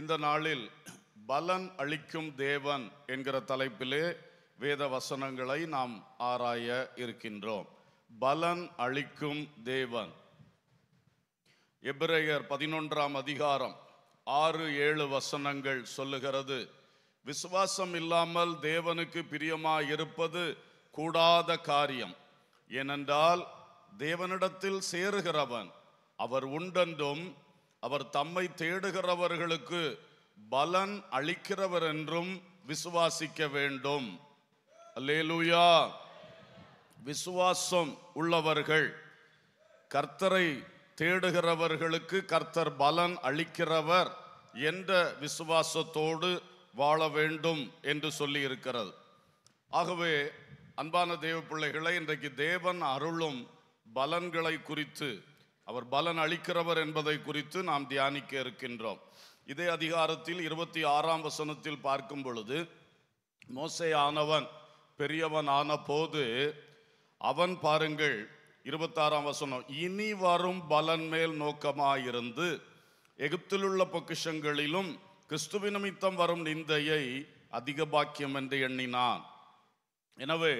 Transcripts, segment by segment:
இந்த நாளில் பலன் அளிக்கும் தேவன் என்கிற தலைப்பிலே வேத வசனங்களை நாம் ஆராய இருக்கின்றோம் பலன் அளிக்கும் தேவன் எபிரேயர் பதினொன்றாம் அதிகாரம் ஆறு ஏழு வசனங்கள் சொல்லுகிறது விசுவாசம் இல்லாமல் தேவனுக்கு பிரியமாக இருப்பது கூடாத காரியம் ஏனென்றால் தேவனிடத்தில் சேருகிறவன் அவர் உண்டென்றும் அவர் தம்மை தேடுகிறவர்களுக்கு பலன் அளிக்கிறவர் என்றும் விசுவாசிக்க வேண்டும் அல்லேலூயா விசுவாசம் உள்ளவர்கள் கர்த்தரை தேடுகிறவர்களுக்கு கர்த்தர் பலன் அளிக்கிறவர் என்ற விசுவாசத்தோடு வாழ வேண்டும் என்று சொல்லி இருக்கிறது ஆகவே அன்பான தேவ பிள்ளைகளை இன்றைக்கு தேவன் அருளும் பலன்களை குறித்து அவர் பலன் அளிக்கிறவர் என்பதை குறித்து நாம் தியானிக்க இருக்கின்றோம் இதே அதிகாரத்தில் இருபத்தி ஆறாம் வசனத்தில் பார்க்கும் பொழுது மோசை ஆனவன் பெரியவன் ஆன போது அவன் பாருங்கள் இருபத்தாறாம் வசனம் இனி வரும் பலன் மேல் நோக்கமாயிருந்து எகிப்திலுள்ள பொக்கிஷங்களிலும் கிறிஸ்துவ நிமித்தம் வரும் நிந்தையை அதிக பாக்கியம் என்று எண்ணினான் எனவே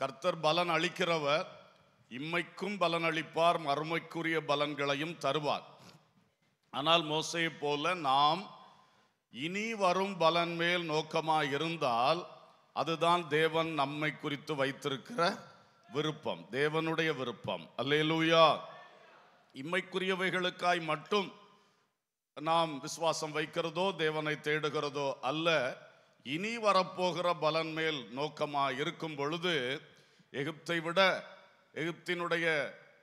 கர்த்தர் பலன் அளிக்கிறவர் இம்மைக்கும் பலனளிப்பார் மறுமைக்குரிய பலன்களையும் தருவார் ஆனால் மோசையை போல நாம் இனி வரும் பலன் மேல் நோக்கமாக இருந்தால் அதுதான் தேவன் நம்மை குறித்து வைத்திருக்கிற விருப்பம் தேவனுடைய விருப்பம் அல்லேலூயா இம்மைக்குரியவைகளுக்காய் மட்டும் நாம் விசுவாசம் வைக்கிறதோ தேவனை தேடுகிறதோ அல்ல இனி வரப்போகிற பலன் மேல் நோக்கமாக இருக்கும் பொழுது எகிப்தை விட எகிப்தினுடைய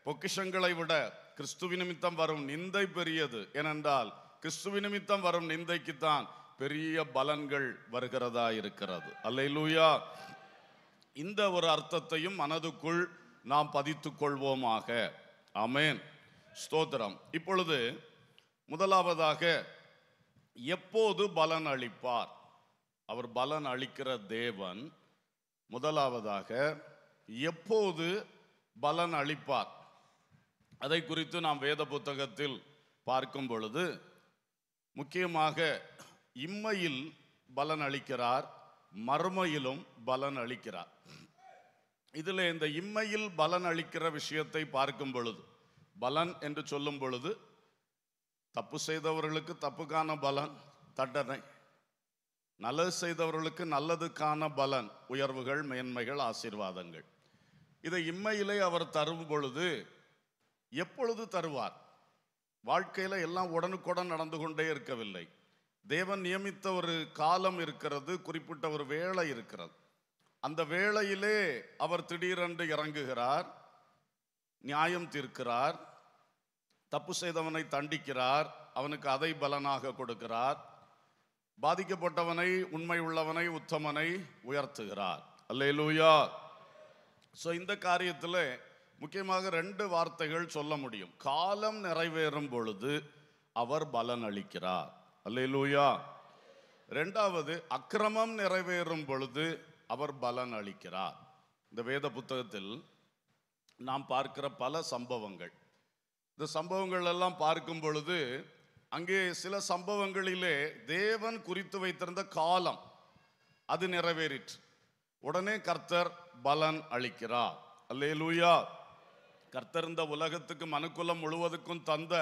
பொக்கிஷங்களை விட கிறிஸ்துவ நிமித்தம் வரும் நிந்தை பெரியது ஏனென்றால் கிறிஸ்துவி நிமித்தம் வரும் நிந்தைக்குத்தான் பெரிய பலன்கள் வருகிறதா இருக்கிறது அல்லையிலூயா இந்த ஒரு அர்த்தத்தையும் மனதுக்குள் நாம் பதித்து கொள்வோமாக அமேன் ஸ்தோத்திரம் இப்பொழுது முதலாவதாக எப்போது பலன் அளிப்பார் அவர் பலன் அளிக்கிற தேவன் முதலாவதாக எப்போது பலன் அளிப்பார் அதை குறித்து நாம் வேத புத்தகத்தில் பார்க்கும் பொழுது முக்கியமாக இம்மையில் பலன் அளிக்கிறார் மறுமையிலும் பலன் அளிக்கிறார் இதில் இந்த இம்மையில் பலன் அளிக்கிற விஷயத்தை பார்க்கும் பொழுது பலன் என்று சொல்லும் பொழுது தப்பு செய்தவர்களுக்கு தப்புக்கான பலன் தண்டனை நல்லது செய்தவர்களுக்கு நல்லதுக்கான பலன் உயர்வுகள் மேன்மைகள் ஆசீர்வாதங்கள் இதை இம்மையிலே அவர் தரும் பொழுது எப்பொழுது தருவார் வாழ்க்கையில் எல்லாம் உடனுக்குடன் நடந்து கொண்டே இருக்கவில்லை தேவன் நியமித்த ஒரு காலம் இருக்கிறது குறிப்பிட்ட ஒரு வேலை இருக்கிறது அந்த வேளையிலே அவர் திடீரென்று இறங்குகிறார் நியாயம் தீர்க்கிறார் தப்பு செய்தவனை தண்டிக்கிறார் அவனுக்கு அதை பலனாக கொடுக்கிறார் பாதிக்கப்பட்டவனை உண்மை உள்ளவனை உத்தமனை உயர்த்துகிறார் அல்லேலூயா ஸோ இந்த காரியத்தில் முக்கியமாக ரெண்டு வார்த்தைகள் சொல்ல முடியும் காலம் நிறைவேறும் பொழுது அவர் பலன் அளிக்கிறார் அல்லூயா ரெண்டாவது அக்கிரமம் நிறைவேறும் பொழுது அவர் பலன் அளிக்கிறார் இந்த வேத புத்தகத்தில் நாம் பார்க்கிற பல சம்பவங்கள் இந்த சம்பவங்கள் எல்லாம் பார்க்கும் பொழுது அங்கே சில சம்பவங்களிலே தேவன் குறித்து வைத்திருந்த காலம் அது நிறைவேறிற்று உடனே கர்த்தர் பலன் அளிக்கிறார் அல்லே லூயா கர்த்தர் இந்த உலகத்துக்கு மனுக்குலம் முழுவதுக்கும் தந்த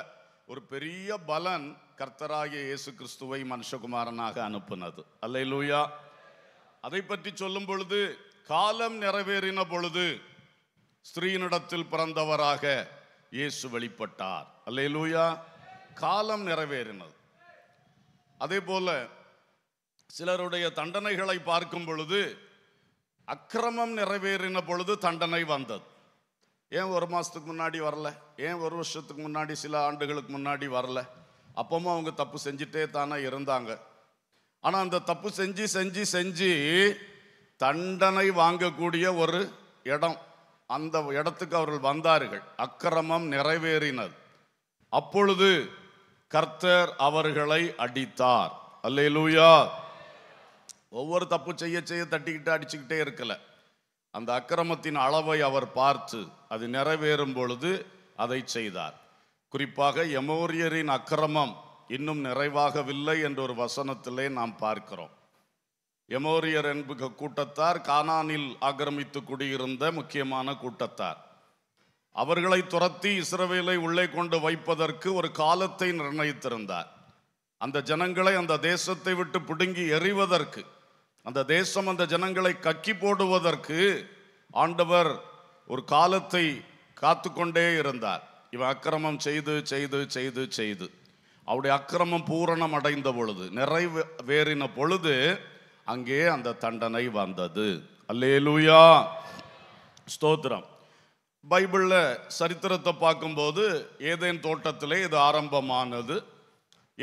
ஒரு பெரிய பலன் கர்த்தராகிய இயேசு கிறிஸ்துவை மனுஷகுமாரனாக அனுப்புனது அல்லே அதை பற்றி சொல்லும் பொழுது காலம் நிறைவேறின பொழுது ஸ்திரீனிடத்தில் பிறந்தவராக இயேசு வெளிப்பட்டார் அல்லே லூயா காலம் நிறைவேறினது அதே போல சிலருடைய தண்டனைகளை பார்க்கும் பொழுது அக்கிரமம் நிறைவேறின பொழுது தண்டனை வந்தது ஏன் ஒரு மாதத்துக்கு முன்னாடி வரல ஏன் ஒரு வருஷத்துக்கு முன்னாடி சில ஆண்டுகளுக்கு முன்னாடி வரல அப்பவும் அவங்க தப்பு செஞ்சுட்டே தானே இருந்தாங்க ஆனால் அந்த தப்பு செஞ்சு செஞ்சு செஞ்சு தண்டனை வாங்கக்கூடிய ஒரு இடம் அந்த இடத்துக்கு அவர்கள் வந்தார்கள் அக்கிரமம் நிறைவேறினது அப்பொழுது கர்த்தர் அவர்களை அடித்தார் அல்லேலூயா ஒவ்வொரு தப்பு செய்ய செய்ய தட்டிக்கிட்டு அடிச்சுக்கிட்டே இருக்கலை அந்த அக்கிரமத்தின் அளவை அவர் பார்த்து அது நிறைவேறும் பொழுது அதை செய்தார் குறிப்பாக எமோரியரின் அக்கிரமம் இன்னும் நிறைவாகவில்லை என்ற ஒரு வசனத்திலே நாம் பார்க்கிறோம் எமோரியர் என்ப கூட்டத்தார் கானானில் ஆக்கிரமித்து குடியிருந்த முக்கியமான கூட்டத்தார் அவர்களை துரத்தி இஸ்ரவேலை உள்ளே கொண்டு வைப்பதற்கு ஒரு காலத்தை நிர்ணயித்திருந்தார் அந்த ஜனங்களை அந்த தேசத்தை விட்டு பிடுங்கி எறிவதற்கு அந்த தேசம் அந்த ஜனங்களை கக்கி போடுவதற்கு ஆண்டவர் ஒரு காலத்தை காத்து கொண்டே இருந்தார் இவன் அக்கிரமம் செய்து செய்து செய்து செய்து அவருடைய அக்கிரமம் பூரணம் அடைந்த பொழுது நிறைவேறின பொழுது அங்கே அந்த தண்டனை வந்தது அல்லேலூயா ஸ்தோத்திரம் பைபிளில் சரித்திரத்தை பார்க்கும்போது ஏதேன் தோட்டத்திலே இது ஆரம்பமானது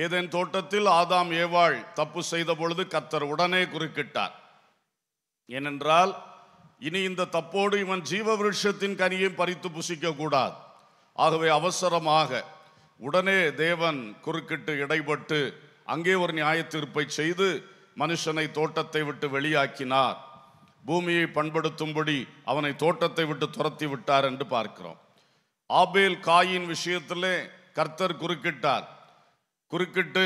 ஏதேன் தோட்டத்தில் ஆதாம் ஏவாள் தப்பு செய்த பொழுது கத்தர் உடனே குறுக்கிட்டார் ஏனென்றால் இனி இந்த தப்போடு இவன் ஜீவ விருஷத்தின் கனியை பறித்து புசிக்க கூடாது ஆகவே அவசரமாக உடனே தேவன் குறுக்கிட்டு இடைபட்டு அங்கே ஒரு நியாய தீர்ப்பை செய்து மனுஷனை தோட்டத்தை விட்டு வெளியாக்கினார் பூமியை பண்படுத்தும்படி அவனை தோட்டத்தை விட்டு துரத்தி விட்டார் என்று பார்க்கிறோம் ஆபேல் காயின் விஷயத்திலே கர்த்தர் குறுக்கிட்டார் குறுக்கிட்டு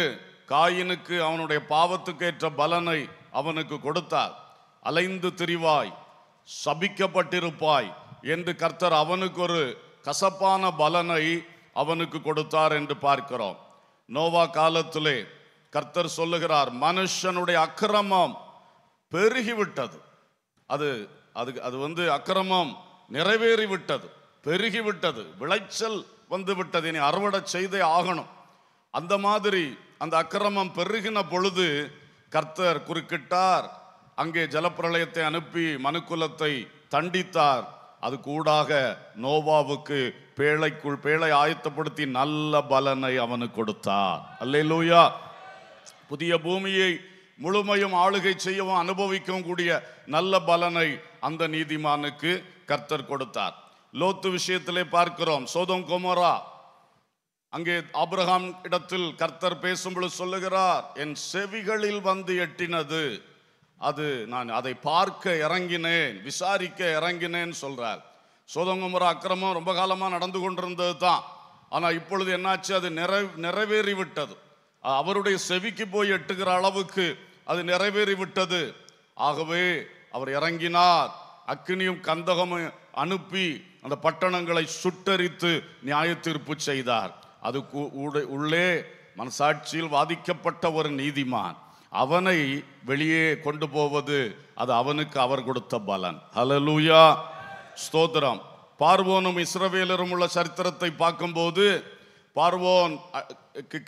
காயினுக்கு அவனுடைய பாவத்துக்கேற்ற பலனை அவனுக்கு கொடுத்தார் அலைந்து திரிவாய் சபிக்கப்பட்டிருப்பாய் என்று கர்த்தர் அவனுக்கு ஒரு கசப்பான பலனை அவனுக்கு கொடுத்தார் என்று பார்க்கிறோம் நோவா காலத்திலே கர்த்தர் சொல்லுகிறார் மனுஷனுடைய அக்கிரமம் பெருகிவிட்டது அது அது அது வந்து அக்கிரமம் நிறைவேறிவிட்டது பெருகிவிட்டது விளைச்சல் வந்து விட்டது இனி அறுவடை செய்தே ஆகணும் அந்த மாதிரி அந்த அக்கிரமம் பெருகின பொழுது கர்த்தர் குறுக்கிட்டார் அங்கே ஜலப்பிரளயத்தை அனுப்பி மனுக்குலத்தை தண்டித்தார் அது கூடாக நோவாவுக்கு பேழைக்குள் பேழை ஆயத்தப்படுத்தி நல்ல பலனை அவனுக்கு கொடுத்தார் அல்லே லூயா புதிய பூமியை முழுமையும் ஆளுகை செய்யவும் அனுபவிக்கவும் கூடிய நல்ல பலனை அந்த நீதிமானுக்கு கர்த்தர் கொடுத்தார் லோத்து விஷயத்திலே பார்க்கிறோம் சோதம் குமரா அங்கே ஆபிரகாம் இடத்தில் கர்த்தர் பேசும்பொழுது சொல்லுகிறார் என் செவிகளில் வந்து எட்டினது அது நான் அதை பார்க்க இறங்கினேன் விசாரிக்க இறங்கினேன் சொல்கிறார் சோதங்குமுற அக்கிரமம் ரொம்ப காலமாக நடந்து கொண்டிருந்தது தான் ஆனால் இப்பொழுது என்னாச்சு அது நிறை நிறைவேறி விட்டது அவருடைய செவிக்கு போய் எட்டுகிற அளவுக்கு அது நிறைவேறிவிட்டது ஆகவே அவர் இறங்கினார் அக்னியும் கந்தகமும் அனுப்பி அந்த பட்டணங்களை சுட்டரித்து நியாய தீர்ப்பு செய்தார் அது உள்ளே மனசாட்சியில் வாதிக்கப்பட்ட ஒரு நீதிமான் அவனை வெளியே கொண்டு போவது அது அவனுக்கு அவர் கொடுத்த பலன் ஹலலூயா ஸ்தோத்திரம் பார்வோனும் இஸ்ரவேலரும் உள்ள சரித்திரத்தை பார்க்கும்போது பார்வோன்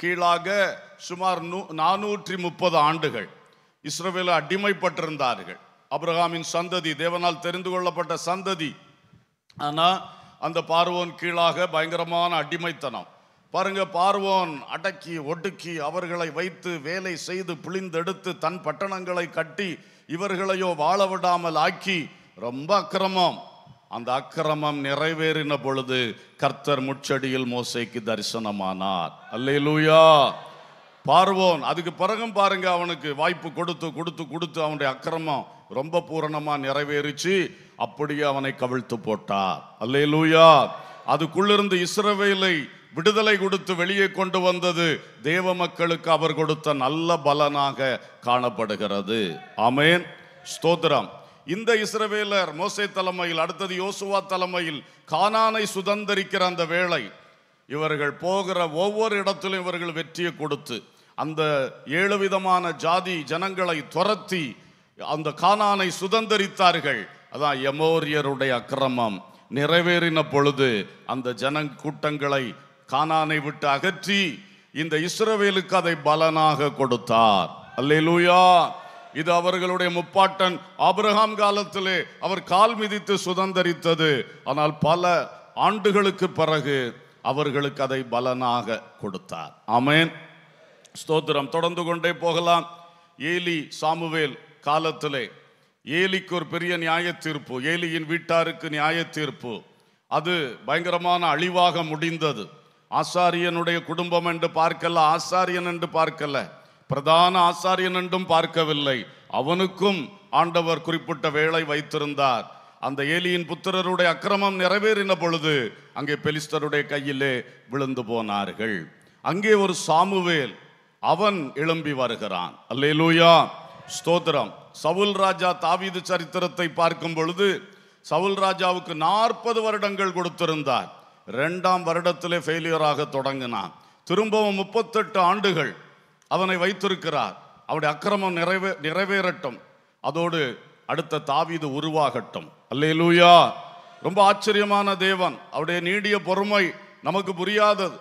கீழாக சுமார் நூ நானூற்றி முப்பது ஆண்டுகள் இஸ்ரவேல அடிமைப்பட்டிருந்தார்கள் அப்ரஹாமின் சந்ததி தேவனால் தெரிந்து கொள்ளப்பட்ட சந்ததி ஆனால் அந்த பார்வோன் கீழாக பயங்கரமான அடிமைத்தனம் பாருங்க பார்வோன் அடக்கி ஒடுக்கி அவர்களை வைத்து வேலை செய்து பிழிந்தெடுத்து தன் பட்டணங்களை கட்டி இவர்களையோ வாழ விடாமல் ஆக்கி ரொம்ப அக்கிரமம் அந்த அக்கிரமம் நிறைவேறின பொழுது கர்த்தர் முச்சடியில் மோசைக்கு தரிசனமானார் அல்லே லூயா பார்வோன் அதுக்கு பிறகும் பாருங்க அவனுக்கு வாய்ப்பு கொடுத்து கொடுத்து கொடுத்து அவனுடைய அக்கிரமம் ரொம்ப பூரணமா நிறைவேறிச்சு அப்படியே அவனை கவிழ்த்து போட்டார் அல்லே லூயா அதுக்குள்ளிருந்து இஸ்ரவேலை விடுதலை கொடுத்து வெளியே கொண்டு வந்தது தேவ மக்களுக்கு அவர் கொடுத்த நல்ல பலனாக காணப்படுகிறது அமேன் ஸ்தோத்ரம் இந்த இஸ்ரவேலர் மோசை தலைமையில் அடுத்தது யோசுவா தலைமையில் கானானை சுதந்திரிக்கிற அந்த வேலை இவர்கள் போகிற ஒவ்வொரு இடத்திலும் இவர்கள் வெற்றியை கொடுத்து அந்த ஏழு விதமான ஜாதி ஜனங்களை துரத்தி அந்த கானானை சுதந்திரித்தார்கள் அதான் எமோரியருடைய அக்கிரமம் நிறைவேறின பொழுது அந்த ஜன கூட்டங்களை கானானை விட்டு அகற்றி இந்த இஸ்ரவேலுக்கு அதை பலனாக கொடுத்தார் அல்லேலூயா இது அவர்களுடைய முப்பாட்டன் ஆபிரகாம் காலத்திலே அவர் கால் மிதித்து சுதந்திரித்தது ஆனால் பல ஆண்டுகளுக்கு பிறகு அவர்களுக்கு அதை பலனாக கொடுத்தார் ஆமேன் ஸ்தோத்திரம் தொடர்ந்து கொண்டே போகலாம் ஏலி சாமுவேல் காலத்திலே ஏலிக்கு ஒரு பெரிய நியாய தீர்ப்பு ஏலியின் வீட்டாருக்கு நியாய தீர்ப்பு அது பயங்கரமான அழிவாக முடிந்தது ஆசாரியனுடைய குடும்பம் என்று பார்க்கல ஆசாரியன் என்று பார்க்கல பிரதான ஆசாரியன் என்றும் பார்க்கவில்லை அவனுக்கும் ஆண்டவர் குறிப்பிட்ட வேலை வைத்திருந்தார் அந்த ஏலியின் புத்திரருடைய அக்கிரமம் நிறைவேறின பொழுது அங்கே பெலிஸ்தருடைய கையிலே விழுந்து போனார்கள் அங்கே ஒரு சாமுவேல் அவன் எழும்பி வருகிறான் அல்லேலூயா ஸ்தோத்திரம் சவுல் ராஜா தாவீது சரித்திரத்தை பார்க்கும் பொழுது சவுல் ராஜாவுக்கு நாற்பது வருடங்கள் கொடுத்திருந்தார் ரெண்டாம் வருடத்திலே ஃபெயிலியராக தொடங்கினான் திரும்பவும் முப்பத்தெட்டு ஆண்டுகள் அவனை வைத்திருக்கிறார் அவருடைய அக்கிரமம் நிறைவே நிறைவேறட்டும் அதோடு அடுத்த தாவிது உருவாகட்டும் லூயா ரொம்ப ஆச்சரியமான தேவன் அவருடைய நீடிய பொறுமை நமக்கு புரியாதது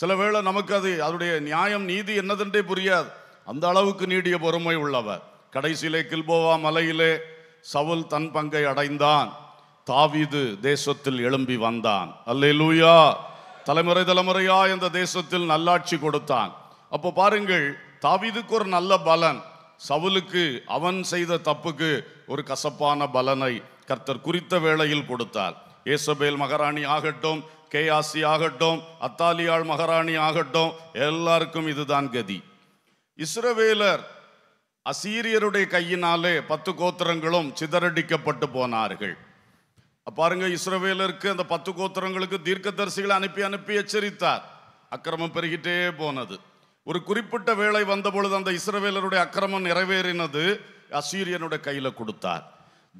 சில வேளை நமக்கு அது அவருடைய நியாயம் நீதி என்னதென்றே புரியாது அந்த அளவுக்கு நீடிய பொறுமை உள்ளவர் கடைசியிலே கில்போவா மலையிலே சவுல் தன் பங்கை அடைந்தான் தாவிது தேசத்தில் எழும்பி வந்தான் அல்லே லூயா தலைமுறை தலைமுறையா இந்த தேசத்தில் நல்லாட்சி கொடுத்தான் அப்போ பாருங்கள் தாவிதுக்கு ஒரு நல்ல பலன் சவுலுக்கு அவன் செய்த தப்புக்கு ஒரு கசப்பான பலனை கர்த்தர் குறித்த வேளையில் கொடுத்தார் ஏசபேல் மகாராணி ஆகட்டும் கேஆசி ஆகட்டும் அத்தாலியாள் மகாராணி ஆகட்டும் எல்லாருக்கும் இதுதான் கதி இஸ்ரவேலர் அசீரியருடைய கையினாலே பத்து கோத்திரங்களும் சிதறடிக்கப்பட்டு போனார்கள் பாருங்க இஸ்ரவேலருக்கு அந்த பத்து கோத்திரங்களுக்கு தரிசிகளை அனுப்பி அனுப்பி எச்சரித்தார் அக்கிரமம் பெருகிட்டே போனது ஒரு குறிப்பிட்ட வேலை வந்தபொழுது அந்த இஸ்ரவேலருடைய அக்கிரமம் நிறைவேறினது அசீரியனுடைய கையில் கொடுத்தார்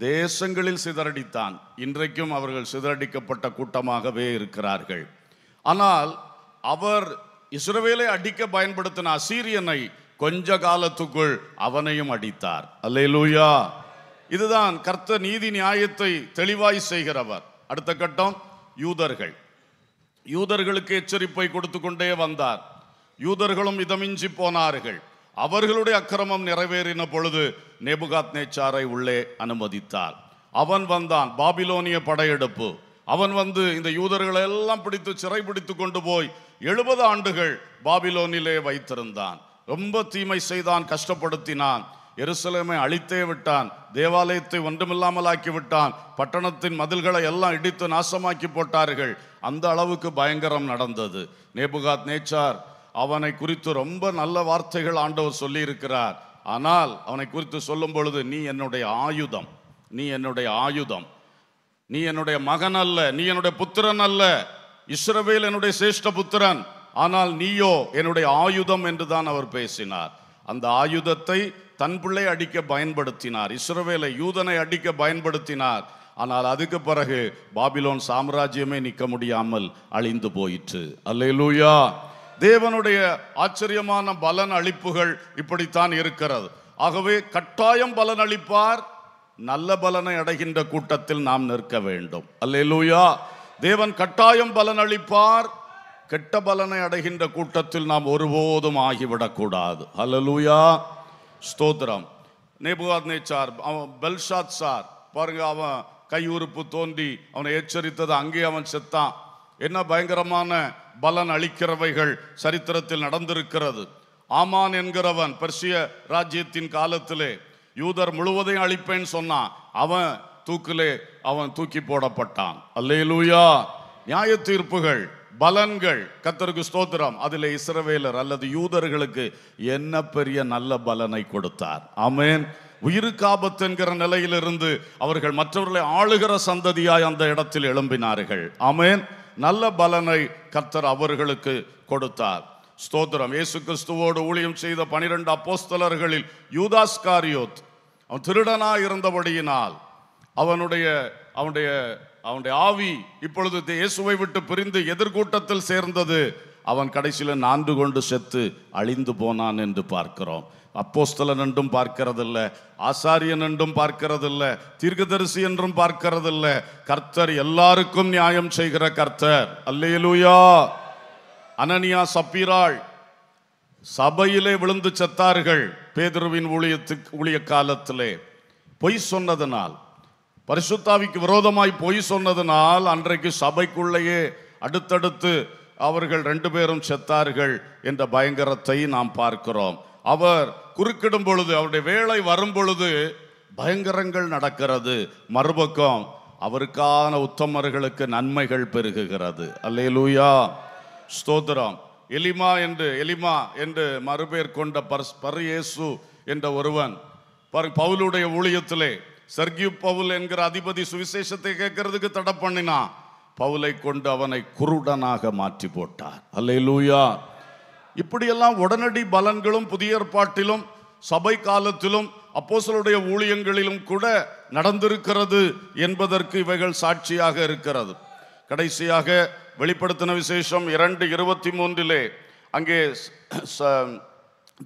தேசங்களில் சிதறடித்தான் இன்றைக்கும் அவர்கள் சிதறடிக்கப்பட்ட கூட்டமாகவே இருக்கிறார்கள் ஆனால் அவர் இஸ்ரவேலை அடிக்க பயன்படுத்தின அசீரியனை கொஞ்ச காலத்துக்குள் அவனையும் அடித்தார் அல்லேலூயா இதுதான் கர்த்த நீதி நியாயத்தை தெளிவாய் செய்கிறவர் அடுத்த கட்டம் யூதர்கள் யூதர்களுக்கு எச்சரிப்பை கொடுத்து கொண்டே வந்தார் யூதர்களும் இதமிஞ்சி போனார்கள் அவர்களுடைய அக்கிரமம் நிறைவேறின பொழுது நெபுகாத் நேச்சாரை உள்ளே அனுமதித்தார் அவன் வந்தான் பாபிலோனிய படையெடுப்பு அவன் வந்து இந்த யூதர்களை எல்லாம் பிடித்து சிறை பிடித்து கொண்டு போய் எழுபது ஆண்டுகள் பாபிலோனிலே வைத்திருந்தான் ரொம்ப தீமை செய்தான் கஷ்டப்படுத்தினான் எருசலேமை அழித்தே விட்டான் தேவாலயத்தை ஒன்றுமில்லாமல் விட்டான் பட்டணத்தின் மதில்களை எல்லாம் இடித்து நாசமாக்கி போட்டார்கள் அந்த அளவுக்கு பயங்கரம் நடந்தது நேபுகாத் நேச்சார் அவனை குறித்து ரொம்ப நல்ல வார்த்தைகள் ஆண்டவர் சொல்லியிருக்கிறார் ஆனால் அவனை குறித்து சொல்லும் பொழுது நீ என்னுடைய ஆயுதம் நீ என்னுடைய ஆயுதம் நீ என்னுடைய மகன் அல்ல நீ என்னுடைய புத்திரன் அல்ல இஸ்ரவேல் என்னுடைய சிரேஷ்ட புத்திரன் ஆனால் நீயோ என்னுடைய ஆயுதம் என்று தான் அவர் பேசினார் அந்த ஆயுதத்தை தன் பிள்ளை அடிக்க பயன்படுத்தினார் இஸ்ரவேலை யூதனை அடிக்க பயன்படுத்தினார் ஆனால் அதுக்கு பிறகு பாபிலோன் சாம்ராஜ்யமே நிற்க முடியாமல் அழிந்து போயிற்று அல்லையிலூயா தேவனுடைய ஆச்சரியமான பலன் அளிப்புகள் இப்படித்தான் இருக்கிறது ஆகவே கட்டாயம் பலன் அளிப்பார் நல்ல பலனை அடைகின்ற கூட்டத்தில் நாம் நிற்க வேண்டும் அல்லையிலூயா தேவன் கட்டாயம் பலன் அளிப்பார் கெட்ட பலனை அடைகின்ற கூட்டத்தில் நாம் ஒருபோதும் ஆகிவிடக்கூடாது அல்லலூயா ஸ்தோத்திரம் நேபுகாத் நேச்சார் அவன் பெல்ஷாத் சார் பாருங்க அவன் கையுறுப்பு தோண்டி தோன்றி அவனை எச்சரித்தது அங்கேயே அவன் செத்தான் என்ன பயங்கரமான பலன் அளிக்கிறவைகள் சரித்திரத்தில் நடந்திருக்கிறது ஆமான் என்கிறவன் பர்ஷிய ராஜ்யத்தின் காலத்திலே யூதர் முழுவதையும் அழிப்பேன்னு சொன்னான் அவன் தூக்கிலே அவன் தூக்கி போடப்பட்டான் அல்லேலூயா நியாய தீர்ப்புகள் பலன்கள் கத்தருக்கு ஸ்தோத்திரம் அதில் இஸ்ரவேலர் அல்லது யூதர்களுக்கு என்ன பெரிய நல்ல பலனை கொடுத்தார் அமேன் உயிருக்கு என்கிற நிலையிலிருந்து அவர்கள் மற்றவர்களை ஆளுகிற சந்ததியாய் அந்த இடத்தில் எழும்பினார்கள் அமேன் நல்ல பலனை கத்தர் அவர்களுக்கு கொடுத்தார் ஸ்தோத்திரம் இயேசு கிறிஸ்துவோடு ஊழியம் செய்த பனிரெண்டு அப்போஸ்தலர்களில் யூதாஸ் அவன் திருடனாக இருந்தபடியினால் அவனுடைய அவனுடைய அவனுடைய ஆவி இப்பொழுது இயேசுவை விட்டு பிரிந்து எதிர்கூட்டத்தில் சேர்ந்தது அவன் கடைசியில் நான்கு கொண்டு செத்து அழிந்து போனான் என்று பார்க்கிறோம் அப்போஸ்தலன் என்றும் பார்க்கறதில்ல ஆசாரியன் என்றும் பார்க்கறதில்ல தீர்க்கதரிசி என்றும் பார்க்கறதில்ல கர்த்தர் எல்லாருக்கும் நியாயம் செய்கிற கர்த்தர் அல்லையலூயா அனனியா சப்பீராள் சபையிலே விழுந்து செத்தார்கள் பேதுருவின் ஊழியத்துக்கு ஊழிய காலத்திலே பொய் சொன்னதனால் பரிசுத்தாவிக்கு விரோதமாய் பொய் சொன்னதுனால் அன்றைக்கு சபைக்குள்ளேயே அடுத்தடுத்து அவர்கள் ரெண்டு பேரும் செத்தார்கள் என்ற பயங்கரத்தை நாம் பார்க்கிறோம் அவர் குறுக்கிடும் பொழுது அவருடைய வேலை வரும் பொழுது பயங்கரங்கள் நடக்கிறது மறுபக்கம் அவருக்கான உத்தமர்களுக்கு நன்மைகள் பெருகுகிறது அல்லே லூயா ஸ்தோத்திரம் எலிமா என்று எலிமா என்று மறுபேர் கொண்ட பர் பரியேசு என்ற ஒருவன் பவுலுடைய ஊழியத்திலே சர்கியூ பவுல் என்கிற அதிபதி சுவிசேஷத்தை கேட்கறதுக்கு தடை பண்ணினான் பவுலை கொண்டு அவனை குருடனாக மாற்றி போட்டார் அல்லே லூயா இப்படியெல்லாம் உடனடி பலன்களும் புதிய ஏற்பாட்டிலும் சபை காலத்திலும் அப்போசலுடைய ஊழியங்களிலும் கூட நடந்திருக்கிறது என்பதற்கு இவைகள் சாட்சியாக இருக்கிறது கடைசியாக வெளிப்படுத்தின விசேஷம் இரண்டு இருபத்தி மூன்றிலே அங்கே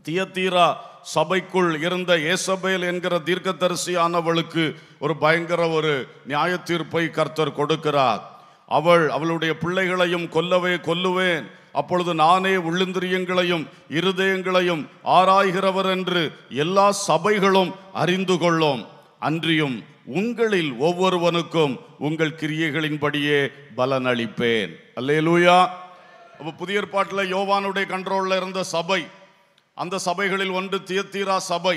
தியத்தீரா சபைக்குள் இருந்த ஏசபேல் என்கிற தீர்க்கதரிசியானவளுக்கு ஒரு பயங்கர ஒரு நியாய தீர்ப்பை கர்த்தர் கொடுக்கிறார் அவள் அவளுடைய பிள்ளைகளையும் கொல்லவே கொல்லுவேன் அப்பொழுது நானே உள்ளிந்திரியங்களையும் இருதயங்களையும் ஆராய்கிறவர் என்று எல்லா சபைகளும் அறிந்து கொள்ளும் அன்றியும் உங்களில் ஒவ்வொருவனுக்கும் உங்கள் கிரியைகளின்படியே பலனளிப்பேன் அல்லேலூயா அப்போ புதிய பாட்டில் யோவானுடைய கண்ட்ரோலில் இருந்த சபை அந்த சபைகளில் ஒன்று தியத்தீரா சபை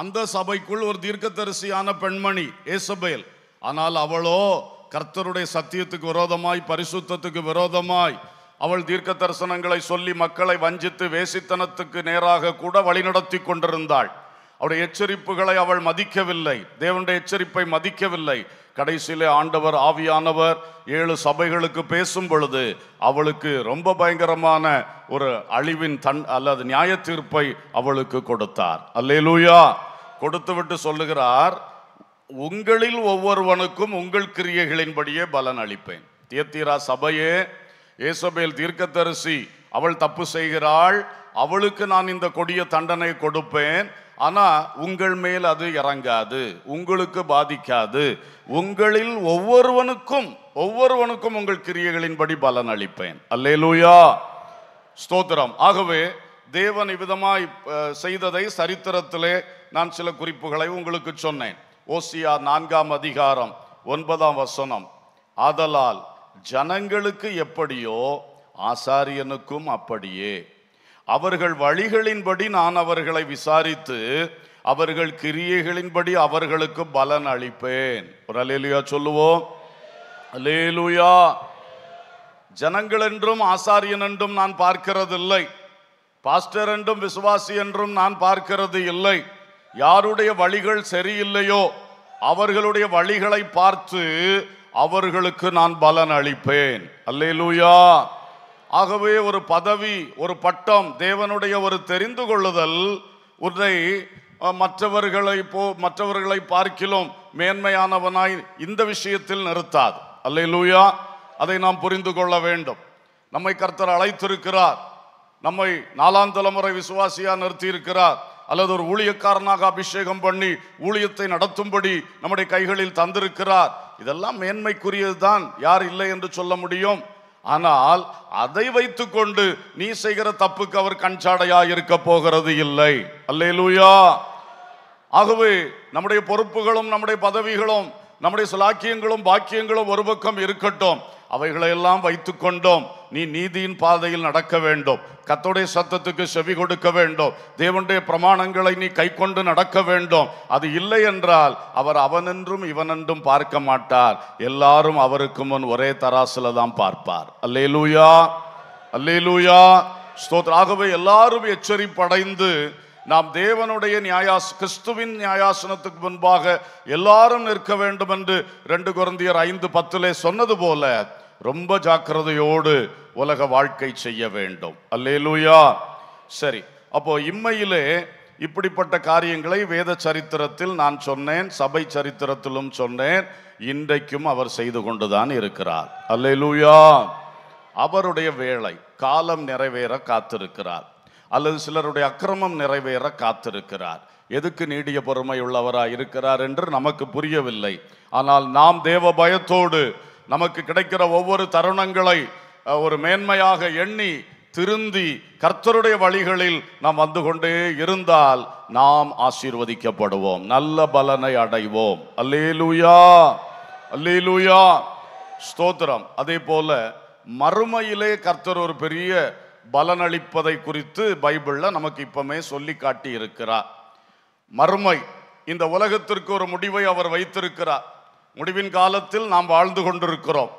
அந்த சபைக்குள் ஒரு தீர்க்கதரிசியான பெண்மணி ஏசபேல் ஆனால் அவளோ கர்த்தருடைய சத்தியத்துக்கு விரோதமாய் பரிசுத்தத்துக்கு விரோதமாய் அவள் தீர்க்க தரிசனங்களை சொல்லி மக்களை வஞ்சித்து வேசித்தனத்துக்கு நேராக கூட வழிநடத்தி கொண்டிருந்தாள் அவருடைய எச்சரிப்புகளை அவள் மதிக்கவில்லை தேவனுடைய எச்சரிப்பை மதிக்கவில்லை கடைசியிலே ஆண்டவர் ஆவியானவர் ஏழு சபைகளுக்கு பேசும் பொழுது அவளுக்கு ரொம்ப பயங்கரமான ஒரு அழிவின் தன் அல்லது நியாய தீர்ப்பை அவளுக்கு கொடுத்தார் அல்லேலூயா கொடுத்து விட்டு சொல்லுகிறார் உங்களில் ஒவ்வொருவனுக்கும் உங்கள் கிரியைகளின்படியே பலன் அளிப்பேன் தியத்திரா சபையே ஏசபேல் தீர்க்கதரிசி அவள் தப்பு செய்கிறாள் அவளுக்கு நான் இந்த கொடிய தண்டனை கொடுப்பேன் ஆனால் உங்கள் மேல் அது இறங்காது உங்களுக்கு பாதிக்காது உங்களில் ஒவ்வொருவனுக்கும் ஒவ்வொருவனுக்கும் உங்கள் கிரியைகளின்படி பலன் அளிப்பேன் அல்லேலூயா ஸ்தோத்திரம் ஆகவே தேவன் இவ்விதமாய் செய்ததை சரித்திரத்திலே நான் சில குறிப்புகளை உங்களுக்கு சொன்னேன் ஓசியா நான்காம் அதிகாரம் ஒன்பதாம் வசனம் ஆதலால் ஜனங்களுக்கு எப்படியோ ஆசாரியனுக்கும் அப்படியே அவர்கள் வழிகளின்படி நான் அவர்களை விசாரித்து அவர்கள் கிரியைகளின்படி அவர்களுக்கு பலன் அளிப்பேன் ஒரு அலேலுயா சொல்லுவோம் அலேலுயா ஜனங்கள் என்றும் ஆசாரியன் என்றும் நான் பார்க்கிறதில்லை பாஸ்டர் என்றும் விசுவாசி என்றும் நான் பார்க்கிறது இல்லை யாருடைய வழிகள் சரியில்லையோ அவர்களுடைய வழிகளை பார்த்து அவர்களுக்கு நான் பலன் அளிப்பேன் அல்லேலூயா ஆகவே ஒரு பதவி ஒரு பட்டம் தேவனுடைய ஒரு தெரிந்து கொள்ளுதல் உன்னை மற்றவர்களை போ மற்றவர்களை பார்க்கிலும் மேன்மையானவனாய் இந்த விஷயத்தில் நிறுத்தாது அல்ல லூயா அதை நாம் புரிந்து கொள்ள வேண்டும் நம்மை கர்த்தர் அழைத்திருக்கிறார் நம்மை நாலாம் தலைமுறை விசுவாசியாக நிறுத்தியிருக்கிறார் அல்லது ஒரு ஊழியக்காரனாக அபிஷேகம் பண்ணி ஊழியத்தை நடத்தும்படி நம்முடைய கைகளில் தந்திருக்கிறார் இதெல்லாம் மேன்மைக்குரியது தான் யார் இல்லை என்று சொல்ல முடியும் ஆனால் அதை வைத்துக்கொண்டு நீ செய்கிற தப்புக்கு அவர் கண்சாடையா இருக்க போகிறது இல்லை அல்லேலூயா ஆகவே நம்முடைய பொறுப்புகளும் நம்முடைய பதவிகளும் நம்முடைய சலாக்கியங்களும் பாக்கியங்களும் ஒரு பக்கம் இருக்கட்டும் அவைகளையெல்லாம் வைத்து கொண்டோம் நீ நீதியின் பாதையில் நடக்க வேண்டும் கத்தோடைய சத்தத்துக்கு செவி கொடுக்க வேண்டும் தேவனுடைய பிரமாணங்களை நீ கை கொண்டு நடக்க வேண்டும் அது இல்லை என்றால் அவர் அவனென்றும் இவனென்றும் பார்க்க மாட்டார் எல்லாரும் அவருக்கு முன் ஒரே தராசில தான் பார்ப்பார் அல்லே லூயா அல்லே லூயா ஸ்தோத்ராகவே எல்லாரும் எச்சரிப்படைந்து நாம் தேவனுடைய நியாயாஸ் கிறிஸ்துவின் நியாயாசனத்துக்கு முன்பாக எல்லாரும் நிற்க வேண்டும் என்று ரெண்டு குழந்தையர் ஐந்து பத்திலே சொன்னது போல ரொம்ப ஜாக்கிரதையோடு உலக வாழ்க்கை செய்ய வேண்டும் அல்லேலூயா சரி அப்போ இம்மையிலே இப்படிப்பட்ட காரியங்களை வேத சரித்திரத்தில் நான் சொன்னேன் சபை சரித்திரத்திலும் சொன்னேன் இன்றைக்கும் அவர் செய்து கொண்டுதான் இருக்கிறார் அல்லேலூயா அவருடைய வேலை காலம் நிறைவேற காத்திருக்கிறார் அல்லது சிலருடைய அக்கிரமம் நிறைவேற காத்திருக்கிறார் எதுக்கு நீடிய பொறுமை உள்ளவராக இருக்கிறார் என்று நமக்கு புரியவில்லை ஆனால் நாம் தேவ பயத்தோடு நமக்கு கிடைக்கிற ஒவ்வொரு தருணங்களை ஒரு மேன்மையாக எண்ணி திருந்தி கர்த்தருடைய வழிகளில் நாம் வந்து கொண்டே இருந்தால் நாம் ஆசீர்வதிக்கப்படுவோம் நல்ல பலனை அடைவோம் அல்லேலூயா அல்லேலூயா ஸ்தோத்திரம் அதே போல மறுமையிலே கர்த்தர் ஒரு பெரிய பலனளிப்பதை குறித்து பைபிளில் நமக்கு இப்பவுமே சொல்லி காட்டி இருக்கிறார் மறுமை இந்த உலகத்திற்கு ஒரு முடிவை அவர் வைத்திருக்கிறார் முடிவின் காலத்தில் நாம் வாழ்ந்து கொண்டிருக்கிறோம்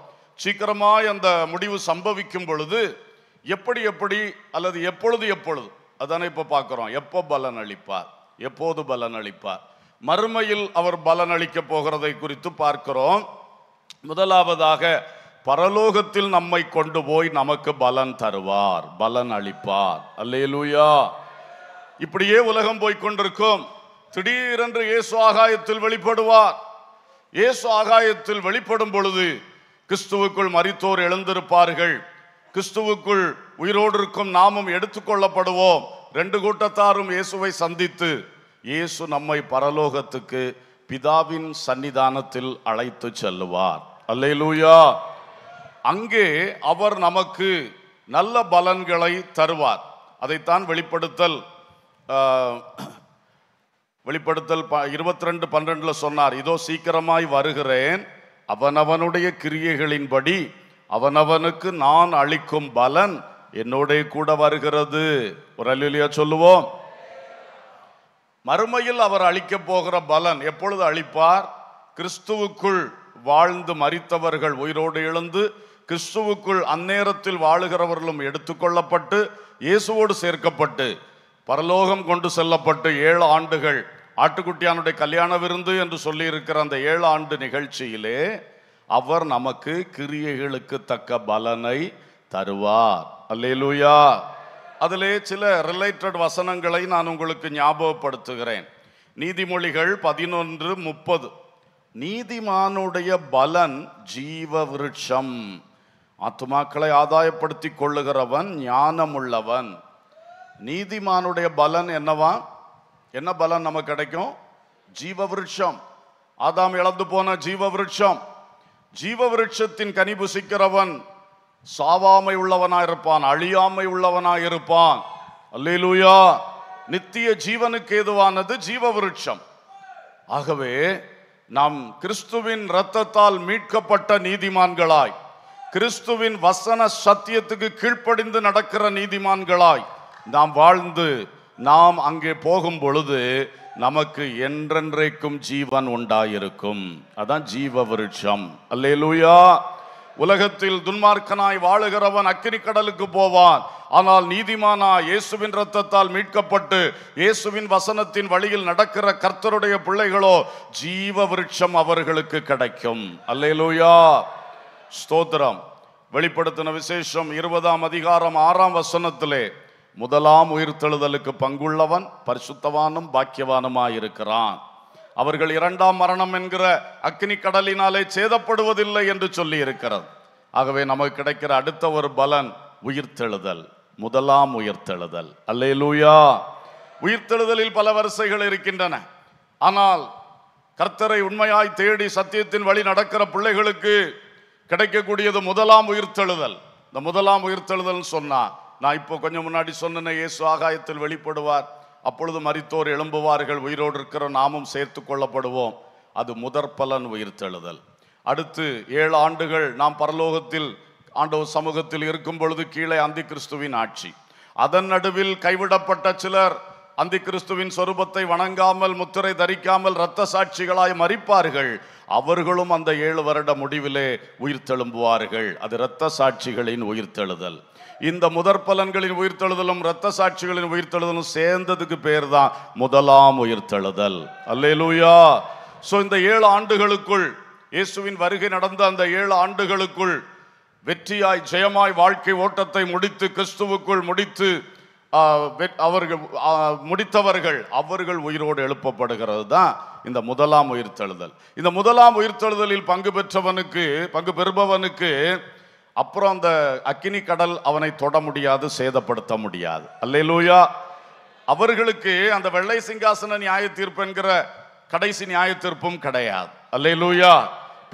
சீக்கிரமாக அந்த முடிவு சம்பவிக்கும் பொழுது எப்படி எப்படி அல்லது எப்பொழுது எப்பொழுது அதானே இப்போ பார்க்குறோம் எப்போ பலன் அளிப்பார் எப்போது பலன் அளிப்பார் மறுமையில் அவர் பலன் அளிக்கப் போகிறதை குறித்து பார்க்கிறோம் முதலாவதாக பரலோகத்தில் நம்மை கொண்டு போய் நமக்கு பலன் தருவார் பலன் அளிப்பார் அல்லேலூயா இப்படியே உலகம் போய்கொண்டிருக்கும் திடீரென்று இயேசு ஆகாயத்தில் வெளிப்படுவார் இயேசு ஆகாயத்தில் வெளிப்படும் பொழுது கிறிஸ்துவுக்குள் மறித்தோர் எழுந்திருப்பார்கள் கிறிஸ்துவுக்குள் உயிரோடு இருக்கும் நாமும் எடுத்துக்கொள்ளப்படுவோம் ரெண்டு கூட்டத்தாரும் இயேசுவை சந்தித்து இயேசு நம்மை பரலோகத்துக்கு பிதாவின் சன்னிதானத்தில் அழைத்து செல்லுவார் அல்லேலூயா அங்கே அவர் நமக்கு நல்ல பலன்களை தருவார் அதைத்தான் வெளிப்படுத்தல் வெளிப்படுத்தல் ப இருபத்தி ரெண்டு பன்னெண்டில் சொன்னார் இதோ சீக்கிரமாய் வருகிறேன் அவனவனுடைய கிரியைகளின்படி அவனவனுக்கு நான் அளிக்கும் பலன் என்னோட கூட வருகிறது ஒரு அல்லா சொல்லுவோம் மறுமையில் அவர் அளிக்க போகிற பலன் எப்பொழுது அளிப்பார் கிறிஸ்துவுக்குள் வாழ்ந்து மறித்தவர்கள் உயிரோடு எழுந்து கிறிஸ்துவுக்குள் அந்நேரத்தில் வாழுகிறவர்களும் எடுத்துக்கொள்ளப்பட்டு இயேசுவோடு சேர்க்கப்பட்டு பரலோகம் கொண்டு செல்லப்பட்டு ஏழு ஆண்டுகள் ஆட்டுக்குட்டியானுடைய கல்யாண விருந்து என்று சொல்லியிருக்கிற அந்த ஏழு ஆண்டு நிகழ்ச்சியிலே அவர் நமக்கு கிரியைகளுக்கு தக்க பலனை தருவார் அல்லேலூயா அதிலே சில ரிலேட்டட் வசனங்களை நான் உங்களுக்கு ஞாபகப்படுத்துகிறேன் நீதிமொழிகள் பதினொன்று முப்பது நீதிமானுடைய பலன் ஜீவ விருட்சம் ஆத்மாக்களை ஆதாயப்படுத்தி கொள்ளுகிறவன் ஞானமுள்ளவன் நீதிமானுடைய பலன் என்னவா என்ன பலன் நமக்கு கிடைக்கும் ஜீவ விருட்சம் ஆதாம் இழந்து போன ஜீவ விருட்சம் ஜீவ விருட்சத்தின் கனி புசிக்கிறவன் சாவாமை உள்ளவனாயிருப்பான் அழியாமை உள்ளவனாயிருப்பான் அல்லூயா நித்திய ஜீவனுக்கு ஏதுவானது ஜீவ விருட்சம் ஆகவே நாம் கிறிஸ்துவின் இரத்தத்தால் மீட்கப்பட்ட நீதிமான்களாய் கிறிஸ்துவின் வசன சத்தியத்துக்கு கீழ்ப்படிந்து நடக்கிற நீதிமான்களாய் நாம் வாழ்ந்து நாம் அங்கே போகும் பொழுது நமக்கு என்றென்றைக்கும் ஜீவன் உண்டாயிருக்கும் அதான் ஜீவ விருட்சம் அல்லேலூயா உலகத்தில் துன்மார்க்கனாய் வாழுகிறவன் அக்கினி கடலுக்கு போவான் ஆனால் நீதிமானா இயேசுவின் ரத்தத்தால் மீட்கப்பட்டு இயேசுவின் வசனத்தின் வழியில் நடக்கிற கர்த்தருடைய பிள்ளைகளோ ஜீவ விருட்சம் அவர்களுக்கு கிடைக்கும் அல்லேலூயா ஸ்தோத்திரம் வெளிப்படுத்தின விசேஷம் இருபதாம் அதிகாரம் ஆறாம் வசனத்திலே முதலாம் உயிர்த்தெழுதலுக்கு பங்குள்ளவன் பரிசுத்தவானும் பாக்கியவானுமாயிருக்கிறான் அவர்கள் இரண்டாம் மரணம் என்கிற அக்னி கடலினாலே சேதப்படுவதில்லை என்று சொல்லி இருக்கிறது ஆகவே நமக்கு கிடைக்கிற அடுத்த ஒரு பலன் உயிர்த்தெழுதல் முதலாம் உயிர்த்தெழுதல் அல்லே லூயா உயிர்த்தெழுதலில் பல வரிசைகள் இருக்கின்றன ஆனால் கர்த்தரை உண்மையாய் தேடி சத்தியத்தின் வழி நடக்கிற பிள்ளைகளுக்கு கிடைக்கக்கூடியது முதலாம் உயிர்த்தெழுதல் இந்த முதலாம் உயிர்த்தெழுதல் சொன்னா நான் இப்போ கொஞ்சம் முன்னாடி சொன்னேன் இயேசு ஆகாயத்தில் வெளிப்படுவார் அப்பொழுது மறித்தோர் எழும்புவார்கள் உயிரோடு இருக்கிற நாமும் சேர்த்து கொள்ளப்படுவோம் அது முதற் பலன் உயிர்த்தெழுதல் அடுத்து ஏழு ஆண்டுகள் நாம் பரலோகத்தில் ஆண்டவர் சமூகத்தில் இருக்கும் பொழுது கீழே அந்தி கிறிஸ்துவின் ஆட்சி அதன் நடுவில் கைவிடப்பட்ட சிலர் அந்த கிறிஸ்துவின் சொரூபத்தை வணங்காமல் முத்திரை தரிக்காமல் இரத்த சாட்சிகளாய் மறிப்பார்கள் அவர்களும் அந்த ஏழு வருட முடிவிலே உயிர்த்தெழும்புவார்கள் அது இரத்த சாட்சிகளின் உயிர்த்தெழுதல் இந்த முதற் பலன்களின் உயிர்த்தெழுதலும் இரத்த சாட்சிகளின் உயிர்த்தெழுதலும் சேர்ந்ததுக்கு பேர் தான் முதலாம் உயிர்த்தெழுதல் லூயா ஸோ இந்த ஏழு ஆண்டுகளுக்குள் இயேசுவின் வருகை நடந்த அந்த ஏழு ஆண்டுகளுக்குள் வெற்றியாய் ஜெயமாய் வாழ்க்கை ஓட்டத்தை முடித்து கிறிஸ்துவுக்குள் முடித்து அவர்கள் முடித்தவர்கள் அவர்கள் உயிரோடு எழுப்பப்படுகிறது தான் இந்த முதலாம் உயிர்த்தெழுதல் இந்த முதலாம் உயிர்த்தெழுதலில் பங்கு பெற்றவனுக்கு பங்கு பெறுபவனுக்கு அப்புறம் அந்த அக்கினி கடல் அவனை தொட முடியாது சேதப்படுத்த முடியாது அல்லையிலூயா அவர்களுக்கு அந்த வெள்ளை சிங்காசன நியாய தீர்ப்பு என்கிற கடைசி நியாய தீர்ப்பும் கிடையாது அல்லையிலூயா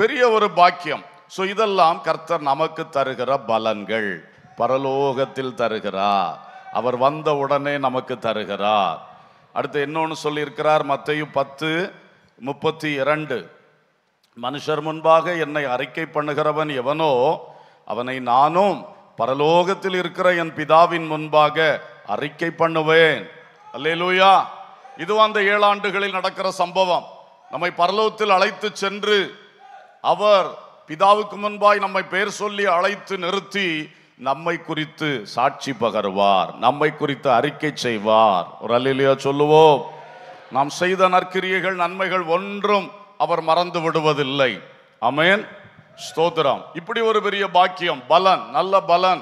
பெரிய ஒரு பாக்கியம் ஸோ இதெல்லாம் கர்த்தர் நமக்கு தருகிற பலன்கள் பரலோகத்தில் தருகிறார் அவர் வந்த உடனே நமக்கு தருகிறார் அடுத்து இன்னொன்று சொல்லியிருக்கிறார் மத்தையும் பத்து முப்பத்தி இரண்டு மனுஷர் முன்பாக என்னை அறிக்கை பண்ணுகிறவன் எவனோ அவனை நானும் பரலோகத்தில் இருக்கிற என் பிதாவின் முன்பாக அறிக்கை பண்ணுவேன் அல்லேலூயா இதுவும் அந்த ஏழாண்டுகளில் நடக்கிற சம்பவம் நம்மை பரலோகத்தில் அழைத்து சென்று அவர் பிதாவுக்கு முன்பாய் நம்மை பெயர் சொல்லி அழைத்து நிறுத்தி நம்மை குறித்து சாட்சி பகர்வார் நம்மை குறித்து அறிக்கை செய்வார் ஒரு அல்லையா சொல்லுவோம் நாம் செய்த நற்கிரியைகள் நன்மைகள் ஒன்றும் அவர் மறந்து விடுவதில்லை அமேன் ஸ்தோத்திரம் இப்படி ஒரு பெரிய பாக்கியம் பலன் நல்ல பலன்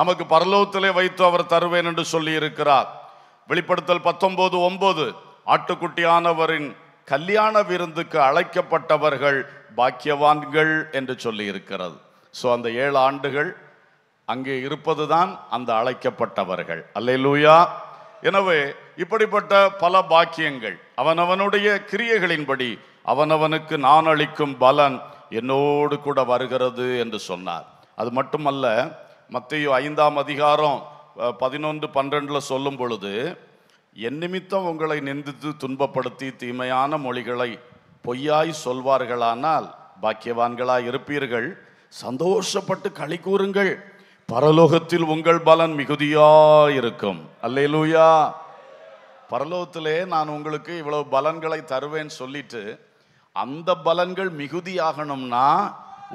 நமக்கு பரலோகத்திலே வைத்து அவர் தருவேன் என்று சொல்லி இருக்கிறார் வெளிப்படுத்தல் பத்தொன்பது ஒன்பது ஆட்டுக்குட்டியானவரின் கல்யாண விருந்துக்கு அழைக்கப்பட்டவர்கள் பாக்கியவான்கள் என்று சொல்லி இருக்கிறது ஸோ அந்த ஏழு ஆண்டுகள் அங்கே இருப்பதுதான் அந்த அழைக்கப்பட்டவர்கள் அல்லேலூயா எனவே இப்படிப்பட்ட பல பாக்கியங்கள் அவனவனுடைய கிரியைகளின்படி அவனவனுக்கு நான் அளிக்கும் பலன் என்னோடு கூட வருகிறது என்று சொன்னார் அது மட்டுமல்ல மத்தையோ ஐந்தாம் அதிகாரம் பதினொன்று பன்னெண்டில் சொல்லும் பொழுது என் நிமித்தம் உங்களை நிந்தித்து துன்பப்படுத்தி தீமையான மொழிகளை பொய்யாய் சொல்வார்களானால் பாக்கியவான்களாய் இருப்பீர்கள் சந்தோஷப்பட்டு களி கூறுங்கள் பரலோகத்தில் உங்கள் பலன் மிகுதியா இருக்கும் அல்லையிலூயா பரலோகத்திலே நான் உங்களுக்கு இவ்வளவு பலன்களை தருவேன் சொல்லிட்டு அந்த பலன்கள் மிகுதியாகணும்னா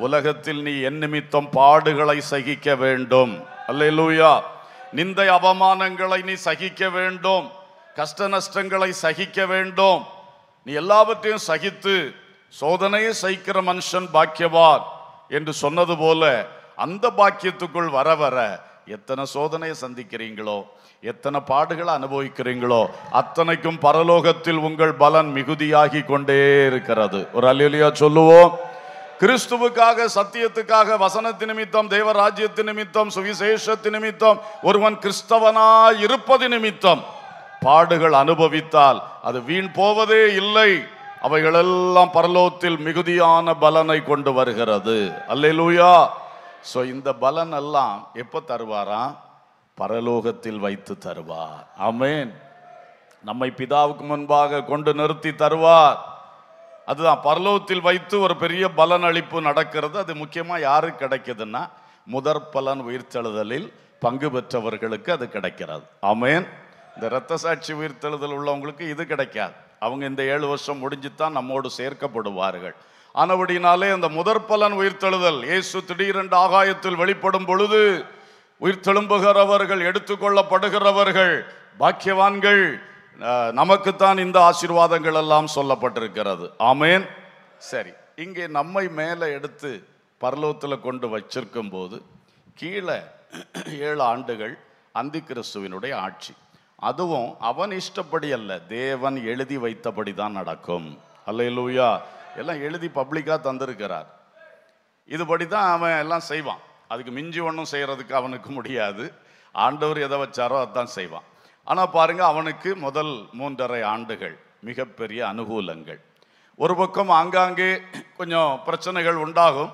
உலகத்தில் நீ என் நிமித்தம் பாடுகளை சகிக்க வேண்டும் அல்லையிலூயா நிந்தை அவமானங்களை நீ சகிக்க வேண்டும் கஷ்ட நஷ்டங்களை சகிக்க வேண்டும் நீ எல்லாவற்றையும் சகித்து சோதனையை சகிக்கிற மனுஷன் பாக்கியவார் என்று சொன்னது போல அந்த பாக்கியத்துக்குள் வர வர எத்தனை சோதனையை சந்திக்கிறீங்களோ எத்தனை பாடுகளை அனுபவிக்கிறீங்களோ அத்தனைக்கும் பரலோகத்தில் உங்கள் பலன் மிகுதியாகி கொண்டே இருக்கிறது ஒரு அலியலியா சொல்லுவோம் கிறிஸ்துவுக்காக சத்தியத்துக்காக வசனத்து நிமித்தம் தேவ ராஜ்யத்து நிமித்தம் சுவிசேஷத்து நிமித்தம் ஒருவன் கிறிஸ்தவனாய் இருப்பது நிமித்தம் பாடுகள் அனுபவித்தால் அது வீண் போவதே இல்லை அவைகளெல்லாம் பரலோகத்தில் மிகுதியான பலனை கொண்டு வருகிறது அல்லேலூயா ஸோ இந்த பலன் எல்லாம் எப்போ தருவாராம் பரலோகத்தில் வைத்து தருவார் ஆமேன் நம்மை பிதாவுக்கு முன்பாக கொண்டு நிறுத்தி தருவார் அதுதான் பரலோகத்தில் வைத்து ஒரு பெரிய பலன் அளிப்பு நடக்கிறது அது முக்கியமாக யாருக்கு கிடைக்குதுன்னா முதற் பலன் உயிர்த்தெழுதலில் பங்கு பெற்றவர்களுக்கு அது கிடைக்கிறது ஆமேன் இந்த இரத்த சாட்சி உயிர்த்தெழுதல் உள்ளவங்களுக்கு இது கிடைக்காது அவங்க இந்த ஏழு வருஷம் முடிஞ்சு தான் நம்மோடு சேர்க்கப்படுவார்கள் ஆனபடினாலே அந்த முதற் பலன் உயிர்த்தெழுதல் இயேசு திடீரென்று ஆகாயத்தில் வெளிப்படும் பொழுது உயிர்த்தெழும்புகிறவர்கள் எடுத்துக்கொள்ளப்படுகிறவர்கள் பாக்கியவான்கள் நமக்குத்தான் இந்த ஆசீர்வாதங்கள் எல்லாம் சொல்லப்பட்டிருக்கிறது ஆமேன் சரி இங்கே நம்மை மேலே எடுத்து பரலோகத்தில் கொண்டு வச்சிருக்கும் போது கீழே ஏழு ஆண்டுகள் அந்தி கிறிஸ்துவனுடைய ஆட்சி அதுவும் அவன் இஷ்டப்படி அல்ல தேவன் எழுதி வைத்தபடி தான் நடக்கும் அல்ல லூயா எல்லாம் எழுதி பப்ளிக்காக தந்திருக்கிறார் இதுபடி தான் அவன் எல்லாம் செய்வான் அதுக்கு மிஞ்சி ஒன்றும் செய்கிறதுக்கு அவனுக்கு முடியாது ஆண்டவர் எதை வச்சாரோ அதான் செய்வான் ஆனால் பாருங்கள் அவனுக்கு முதல் மூன்றரை ஆண்டுகள் மிகப்பெரிய அனுகூலங்கள் ஒரு பக்கம் ஆங்காங்கே கொஞ்சம் பிரச்சனைகள் உண்டாகும்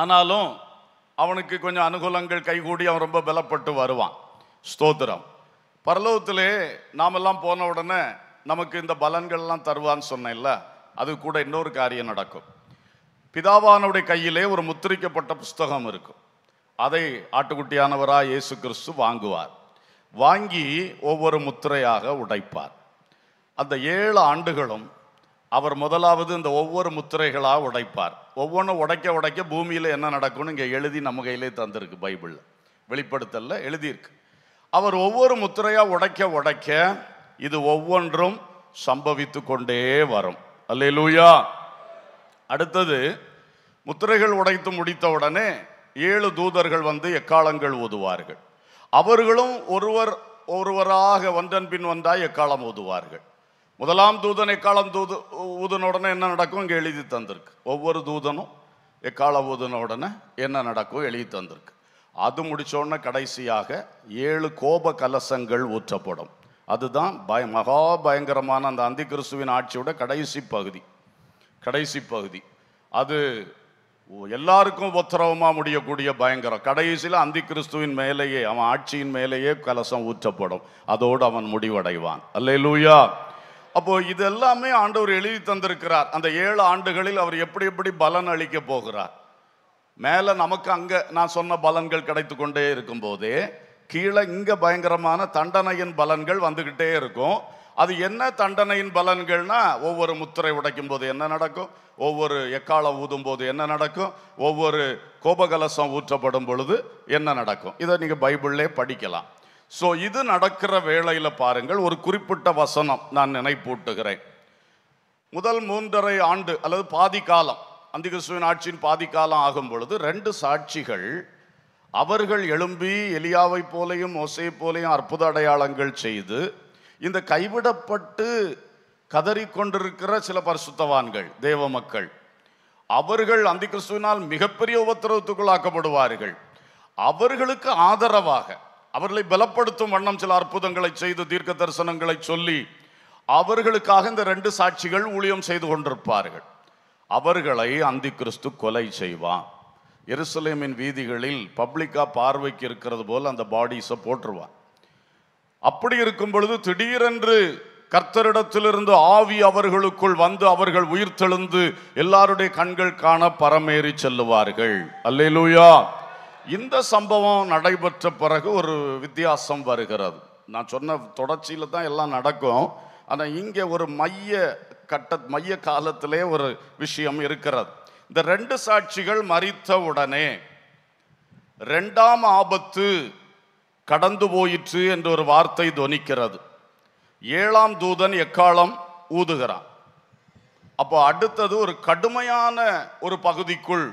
ஆனாலும் அவனுக்கு கொஞ்சம் அனுகூலங்கள் கைகூடி அவன் ரொம்ப பலப்பட்டு வருவான் ஸ்தோத்திரம் பரலோகத்திலே நாமெல்லாம் போன உடனே நமக்கு இந்த பலன்கள்லாம் தருவான்னு சொன்னேன்ல அது கூட இன்னொரு காரியம் நடக்கும் பிதாவானுடைய கையிலே ஒரு முத்திரிக்கப்பட்ட புஸ்தகம் இருக்கும் அதை ஆட்டுக்குட்டியானவராக இயேசு கிறிஸ்து வாங்குவார் வாங்கி ஒவ்வொரு முத்திரையாக உடைப்பார் அந்த ஏழு ஆண்டுகளும் அவர் முதலாவது இந்த ஒவ்வொரு முத்திரைகளாக உடைப்பார் ஒவ்வொன்றும் உடைக்க உடைக்க பூமியில் என்ன நடக்கும்னு இங்கே எழுதி நம்ம கையிலே தந்திருக்கு பைபிளில் வெளிப்படுத்தலில் எழுதியிருக்கு அவர் ஒவ்வொரு முத்திரையாக உடைக்க உடைக்க இது ஒவ்வொன்றும் சம்பவித்து கொண்டே வரும் அல்லேலூயா அடுத்தது முத்திரைகள் உடைத்து முடித்தவுடனே ஏழு தூதர்கள் வந்து எக்காலங்கள் ஓதுவார்கள் அவர்களும் ஒருவர் ஒருவராக வந்தன் பின் வந்தால் எக்காலம் ஓதுவார்கள் முதலாம் தூதன் எக்காலம் தூது ஊதன உடனே என்ன நடக்கும் இங்கே எழுதி தந்திருக்கு ஒவ்வொரு தூதனும் எக்காலம் ஊதன உடனே என்ன நடக்கும் எழுதி தந்திருக்கு அது முடித்தோடனே கடைசியாக ஏழு கோப கலசங்கள் ஊற்றப்படும் அதுதான் பய மகா பயங்கரமான அந்த அந்தி கிறிஸ்துவின் ஆட்சியோட கடைசி பகுதி கடைசி பகுதி அது எல்லாருக்கும் உத்தரவமாக முடியக்கூடிய பயங்கரம் கடைசியில் அந்தி கிறிஸ்துவின் மேலேயே அவன் ஆட்சியின் மேலேயே கலசம் ஊற்றப்படும் அதோடு அவன் முடிவடைவான் அல்ல லூயா அப்போ இது எல்லாமே ஆண்டவர் எழுதி தந்திருக்கிறார் அந்த ஏழு ஆண்டுகளில் அவர் எப்படி எப்படி பலன் அளிக்க போகிறார் மேலே நமக்கு அங்கே நான் சொன்ன பலன்கள் கிடைத்து கொண்டே இருக்கும்போதே கீழே இங்கே பயங்கரமான தண்டனையின் பலன்கள் வந்துக்கிட்டே இருக்கும் அது என்ன தண்டனையின் பலன்கள்னா ஒவ்வொரு முத்திரை உடைக்கும் போது என்ன நடக்கும் ஒவ்வொரு எக்காலம் ஊதும் போது என்ன நடக்கும் ஒவ்வொரு கோபகலசம் ஊற்றப்படும் பொழுது என்ன நடக்கும் இதை நீங்கள் பைபிளே படிக்கலாம் ஸோ இது நடக்கிற வேளையில் பாருங்கள் ஒரு குறிப்பிட்ட வசனம் நான் நினைப்பூட்டுகிறேன் முதல் மூன்றரை ஆண்டு அல்லது பாதி காலம் அந்திகிருஷ்ணன் ஆட்சியின் பாதி காலம் ஆகும் பொழுது ரெண்டு சாட்சிகள் அவர்கள் எழும்பி எலியாவைப் போலையும் ஒசை போலையும் அற்புத அடையாளங்கள் செய்து இந்த கைவிடப்பட்டு கதறிக்கொண்டிருக்கிற சில பரிசுத்தவான்கள் தேவ மக்கள் அவர்கள் அந்த கிறிஸ்துவினால் மிகப்பெரிய உபத்திரவத்துக்குள்ளாக்கப்படுவார்கள் அவர்களுக்கு ஆதரவாக அவர்களை பலப்படுத்தும் வண்ணம் சில அற்புதங்களை செய்து தீர்க்க தரிசனங்களை சொல்லி அவர்களுக்காக இந்த ரெண்டு சாட்சிகள் ஊழியம் செய்து கொண்டிருப்பார்கள் அவர்களை அந்தி கிறிஸ்து கொலை செய்வான் எருசலேமின் வீதிகளில் பப்ளிக்காக பார்வைக்கு இருக்கிறது போல் அந்த பாடிஸை போட்டுருவான் அப்படி இருக்கும் பொழுது திடீரென்று கர்த்தரிடத்திலிருந்து ஆவி அவர்களுக்குள் வந்து அவர்கள் உயிர்த்தெழுந்து எல்லாருடைய கண்கள் காண பரமேறி செல்லுவார்கள் அல்லேலூயா இந்த சம்பவம் நடைபெற்ற பிறகு ஒரு வித்தியாசம் வருகிறது நான் சொன்ன தொடர்ச்சியில் தான் எல்லாம் நடக்கும் ஆனால் இங்கே ஒரு மைய கட்ட மைய காலத்திலே ஒரு விஷயம் இருக்கிறது இந்த ரெண்டு சாட்சிகள் மறித்த உடனே ரெண்டாம் ஆபத்து கடந்து போயிற்று என்ற ஒரு வார்த்தை துவனிக்கிறது ஏழாம் தூதன் எக்காலம் ஊதுகிறான் அப்போ அடுத்தது ஒரு கடுமையான ஒரு பகுதிக்குள்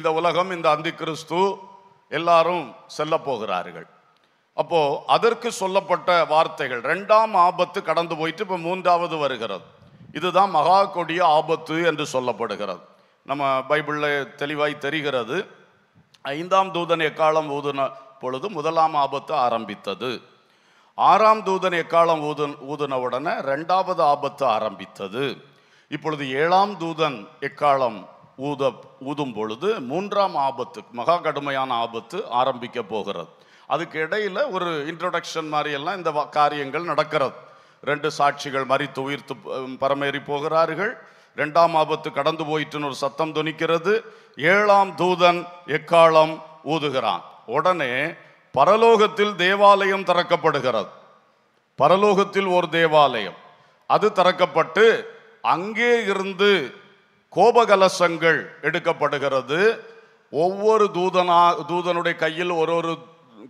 இந்த உலகம் இந்த அந்தி கிறிஸ்து எல்லாரும் செல்ல போகிறார்கள் அப்போ அதற்கு சொல்லப்பட்ட வார்த்தைகள் ரெண்டாம் ஆபத்து கடந்து போயிட்டு இப்போ மூன்றாவது வருகிறது இதுதான் மகா கொடிய ஆபத்து என்று சொல்லப்படுகிறது நம்ம பைபிளில் தெளிவாய் தெரிகிறது ஐந்தாம் தூதன் எக்காலம் ஊதுன பொழுது முதலாம் ஆபத்து ஆரம்பித்தது ஆறாம் தூதன் எக்காலம் ஊது ஊதுன உடனே ரெண்டாவது ஆபத்து ஆரம்பித்தது இப்பொழுது ஏழாம் தூதன் எக்காலம் ஊத ஊதும் பொழுது மூன்றாம் ஆபத்து மகா கடுமையான ஆபத்து ஆரம்பிக்க போகிறது அதுக்கு இடையில் ஒரு இன்ட்ரொடக்ஷன் மாதிரியெல்லாம் இந்த காரியங்கள் நடக்கிறது ரெண்டு சாட்சிகள் மறித்து உயிர்த்து பரமேறி போகிறார்கள் ரெண்டாம் ஆபத்து கடந்து போயிட்டுன்னு ஒரு சத்தம் துணிக்கிறது ஏழாம் தூதன் எக்காலம் ஊதுகிறான் உடனே பரலோகத்தில் தேவாலயம் திறக்கப்படுகிறது பரலோகத்தில் ஒரு தேவாலயம் அது திறக்கப்பட்டு அங்கே இருந்து கோபகலசங்கள் எடுக்கப்படுகிறது ஒவ்வொரு தூதனா தூதனுடைய கையில் ஒரு ஒரு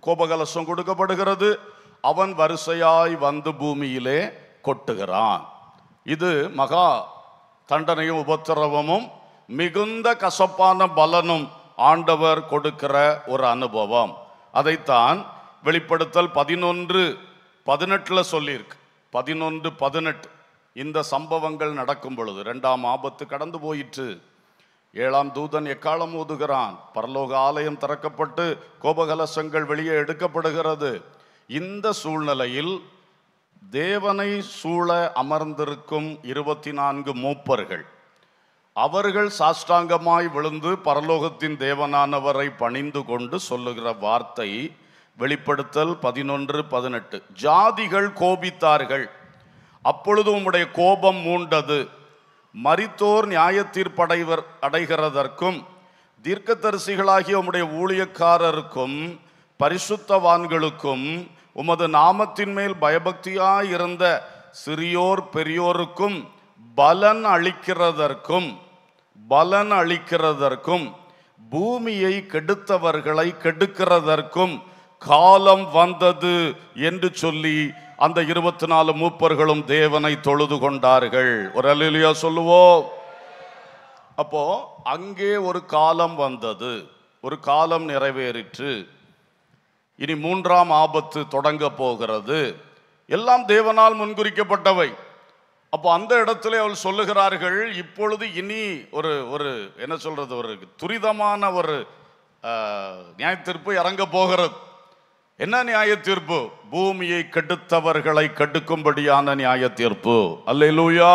கோபகலசம் கொடுக்கப்படுகிறது அவன் வரிசையாய் வந்து பூமியிலே கொட்டுகிறான் இது மகா தண்டனையும் உபத்திரவமும் மிகுந்த கசப்பான பலனும் ஆண்டவர் கொடுக்கிற ஒரு அனுபவம் அதைத்தான் வெளிப்படுத்தல் பதினொன்று பதினெட்டில் சொல்லியிருக்கு பதினொன்று பதினெட்டு இந்த சம்பவங்கள் நடக்கும் பொழுது ரெண்டாம் ஆபத்து கடந்து போயிற்று ஏழாம் தூதன் எக்காலம் ஊதுகிறான் பரலோக ஆலயம் திறக்கப்பட்டு கோபகலசங்கள் வெளியே எடுக்கப்படுகிறது இந்த சூழ்நிலையில் தேவனை சூழ அமர்ந்திருக்கும் இருபத்தி நான்கு மூப்பர்கள் அவர்கள் சாஷ்டாங்கமாய் விழுந்து பரலோகத்தின் தேவனானவரை பணிந்து கொண்டு சொல்லுகிற வார்த்தை வெளிப்படுத்தல் பதினொன்று பதினெட்டு ஜாதிகள் கோபித்தார்கள் அப்பொழுது உம்முடைய கோபம் மூண்டது மரித்தோர் நியாயத்தீர்ப்படைவர் அடைகிறதற்கும் தீர்க்கதரிசிகளாகிய உம்முடைய ஊழியக்காரருக்கும் பரிசுத்தவான்களுக்கும் உமது நாமத்தின் மேல் பயபக்தியாய் இருந்த சிறியோர் பெரியோருக்கும் பலன் அளிக்கிறதற்கும் பலன் அளிக்கிறதற்கும் பூமியை கெடுத்தவர்களை கெடுக்கிறதற்கும் காலம் வந்தது என்று சொல்லி அந்த இருபத்தி நாலு மூப்பர்களும் தேவனை தொழுது கொண்டார்கள் ஒரு அலிலியா சொல்லுவோம் அப்போ அங்கே ஒரு காலம் வந்தது ஒரு காலம் நிறைவேறிற்று இனி மூன்றாம் ஆபத்து தொடங்க போகிறது எல்லாம் தேவனால் முன்குறிக்கப்பட்டவை அப்போ அந்த இடத்துல அவள் சொல்லுகிறார்கள் இப்பொழுது இனி ஒரு ஒரு என்ன சொல்கிறது ஒரு துரிதமான ஒரு நியாயத்தீர்ப்பு இறங்க போகிறது என்ன நியாய தீர்ப்பு பூமியை கெடுத்தவர்களை கெடுக்கும்படியான நியாய தீர்ப்பு அல்ல லூயா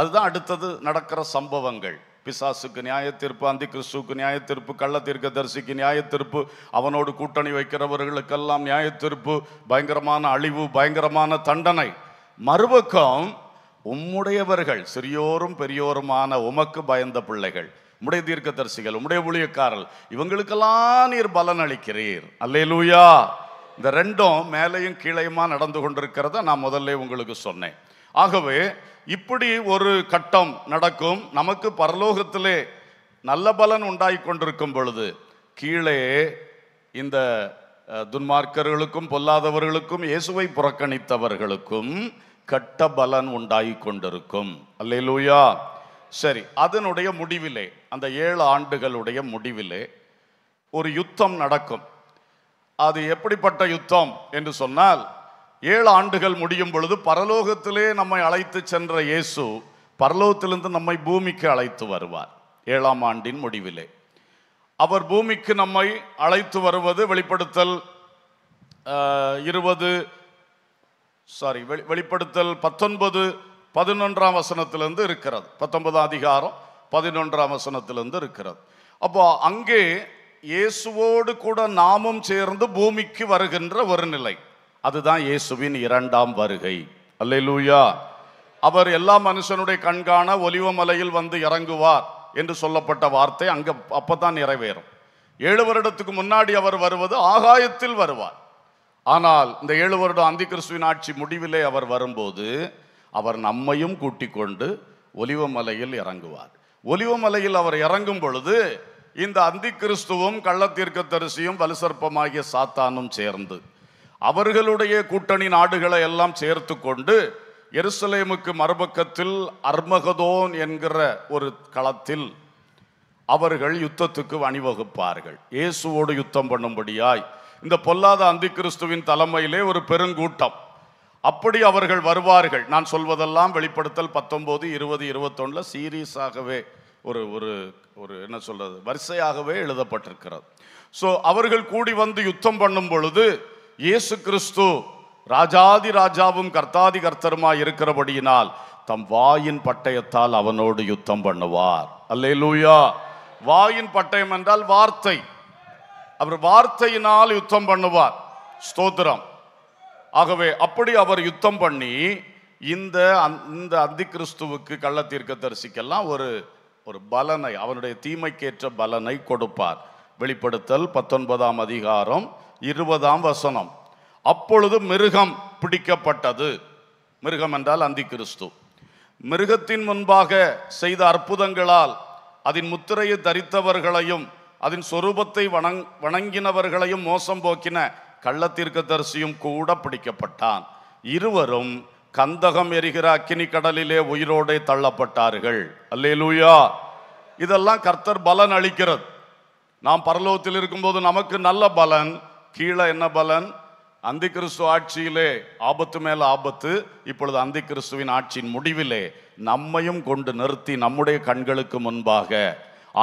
அதுதான் அடுத்தது நடக்கிற சம்பவங்கள் பிசாசுக்கு நியாயத்தீர்ப்பு அந்தி கிறிஸ்துக்கு நியாயத்தீர்ப்பு கள்ளத்தீர்க்க தரிசிக்கு நியாயத்தீர்ப்பு அவனோடு கூட்டணி வைக்கிறவர்களுக்கெல்லாம் நியாயத்தீர்ப்பு பயங்கரமான அழிவு பயங்கரமான தண்டனை மறுபக்கம் உம்முடையவர்கள் சிறியோரும் பெரியோருமான உமக்கு பயந்த பிள்ளைகள் உம்முடைய தீர்க்க தரிசிகள் உம்முடைய ஊழியக்காரர்கள் இவங்களுக்கெல்லாம் நீர் பலன் அளிக்கிறீர் அல்லே லூயா இந்த ரெண்டும் மேலையும் கீழையுமா நடந்து கொண்டிருக்கிறத நான் முதல்ல உங்களுக்கு சொன்னேன் ஆகவே இப்படி ஒரு கட்டம் நடக்கும் நமக்கு பரலோகத்திலே நல்ல பலன் உண்டாகி கொண்டிருக்கும் பொழுது கீழே இந்த துன்மார்க்கர்களுக்கும் பொல்லாதவர்களுக்கும் இயேசுவை புறக்கணித்தவர்களுக்கும் கட்ட பலன் உண்டாகி கொண்டிருக்கும் அல்லையிலூயா சரி அதனுடைய முடிவிலே அந்த ஏழு ஆண்டுகளுடைய முடிவிலே ஒரு யுத்தம் நடக்கும் அது எப்படிப்பட்ட யுத்தம் என்று சொன்னால் ஏழு ஆண்டுகள் முடியும் பொழுது பரலோகத்திலே நம்மை அழைத்து சென்ற இயேசு பரலோகத்திலிருந்து நம்மை பூமிக்கு அழைத்து வருவார் ஏழாம் ஆண்டின் முடிவிலே அவர் பூமிக்கு நம்மை அழைத்து வருவது வெளிப்படுத்தல் இருபது சாரி வெளி வெளிப்படுத்தல் பத்தொன்பது பதினொன்றாம் வசனத்திலிருந்து இருக்கிறது பத்தொன்பதாம் அதிகாரம் பதினொன்றாம் வசனத்திலிருந்து இருக்கிறது அப்போ அங்கே இயேசுவோடு கூட நாமும் சேர்ந்து பூமிக்கு வருகின்ற ஒரு நிலை அதுதான் இயேசுவின் இரண்டாம் வருகை அல்லூயா அவர் எல்லா மனுஷனுடைய கண்காண ஒலிவ மலையில் வந்து இறங்குவார் என்று சொல்லப்பட்ட வார்த்தை அங்கே அப்போ தான் நிறைவேறும் ஏழு வருடத்துக்கு முன்னாடி அவர் வருவது ஆகாயத்தில் வருவார் ஆனால் இந்த ஏழு வருடம் அந்தி கிறிஸ்துவின் ஆட்சி முடிவிலே அவர் வரும்போது அவர் நம்மையும் கூட்டிக் கொண்டு ஒலிவ மலையில் இறங்குவார் ஒலிவ மலையில் அவர் இறங்கும் பொழுது இந்த அந்தி கிறிஸ்துவும் கள்ளத்தீர்க்க தரிசியும் வலுசற்பமாகிய சாத்தானும் சேர்ந்து அவர்களுடைய கூட்டணி நாடுகளை எல்லாம் சேர்த்து கொண்டு எருசலேமுக்கு மறுபக்கத்தில் அர்மகதோன் என்கிற ஒரு களத்தில் அவர்கள் யுத்தத்துக்கு அணிவகுப்பார்கள் இயேசுவோடு யுத்தம் பண்ணும்படியாய் இந்த பொல்லாத அந்தி கிறிஸ்துவின் தலைமையிலே ஒரு பெருங்கூட்டம் அப்படி அவர்கள் வருவார்கள் நான் சொல்வதெல்லாம் வெளிப்படுத்தல் பத்தொம்போது இருபது இருபத்தொன்னில் சீரியஸாகவே ஒரு ஒரு ஒரு என்ன சொல்கிறது வரிசையாகவே எழுதப்பட்டிருக்கிறது ஸோ அவர்கள் கூடி வந்து யுத்தம் பண்ணும் பொழுது இயேசு கிறிஸ்து ராஜாதி ராஜாவும் கர்த்தாதி கர்த்தருமாய் இருக்கிறபடியினால் தம் வாயின் பட்டயத்தால் அவனோடு யுத்தம் பண்ணுவார் அல்லே லூயா வாயின் பட்டயம் என்றால் வார்த்தை அவர் வார்த்தையினால் யுத்தம் பண்ணுவார் ஸ்தோத்திரம் ஆகவே அப்படி அவர் யுத்தம் பண்ணி இந்த இந்த அந்தி கிறிஸ்துவுக்கு கள்ள தீர்க்க தரிசிக்கெல்லாம் ஒரு ஒரு பலனை அவனுடைய தீமைக்கேற்ற பலனை கொடுப்பார் வெளிப்படுத்தல் பத்தொன்பதாம் அதிகாரம் இருபதாம் வசனம் அப்பொழுது மிருகம் பிடிக்கப்பட்டது மிருகம் என்றால் அந்தி கிறிஸ்து மிருகத்தின் முன்பாக செய்த அற்புதங்களால் அதன் முத்திரையை தரித்தவர்களையும் அதன் சொரூபத்தை வணங் வணங்கினவர்களையும் மோசம் போக்கின கள்ளத்திற்க தரிசியும் கூட பிடிக்கப்பட்டான் இருவரும் கந்தகம் எரிகிற அக்கினி கடலிலே உயிரோடே தள்ளப்பட்டார்கள் அல்லே லூயா இதெல்லாம் கர்த்தர் பலன் அளிக்கிறது நாம் பரலோகத்தில் இருக்கும்போது நமக்கு நல்ல பலன் கீழே என்ன பலன் அந்தி கிறிஸ்துவ ஆட்சியிலே ஆபத்து மேல ஆபத்து இப்பொழுது அந்தி கிறிஸ்துவின் ஆட்சியின் முடிவிலே நம்மையும் கொண்டு நிறுத்தி நம்முடைய கண்களுக்கு முன்பாக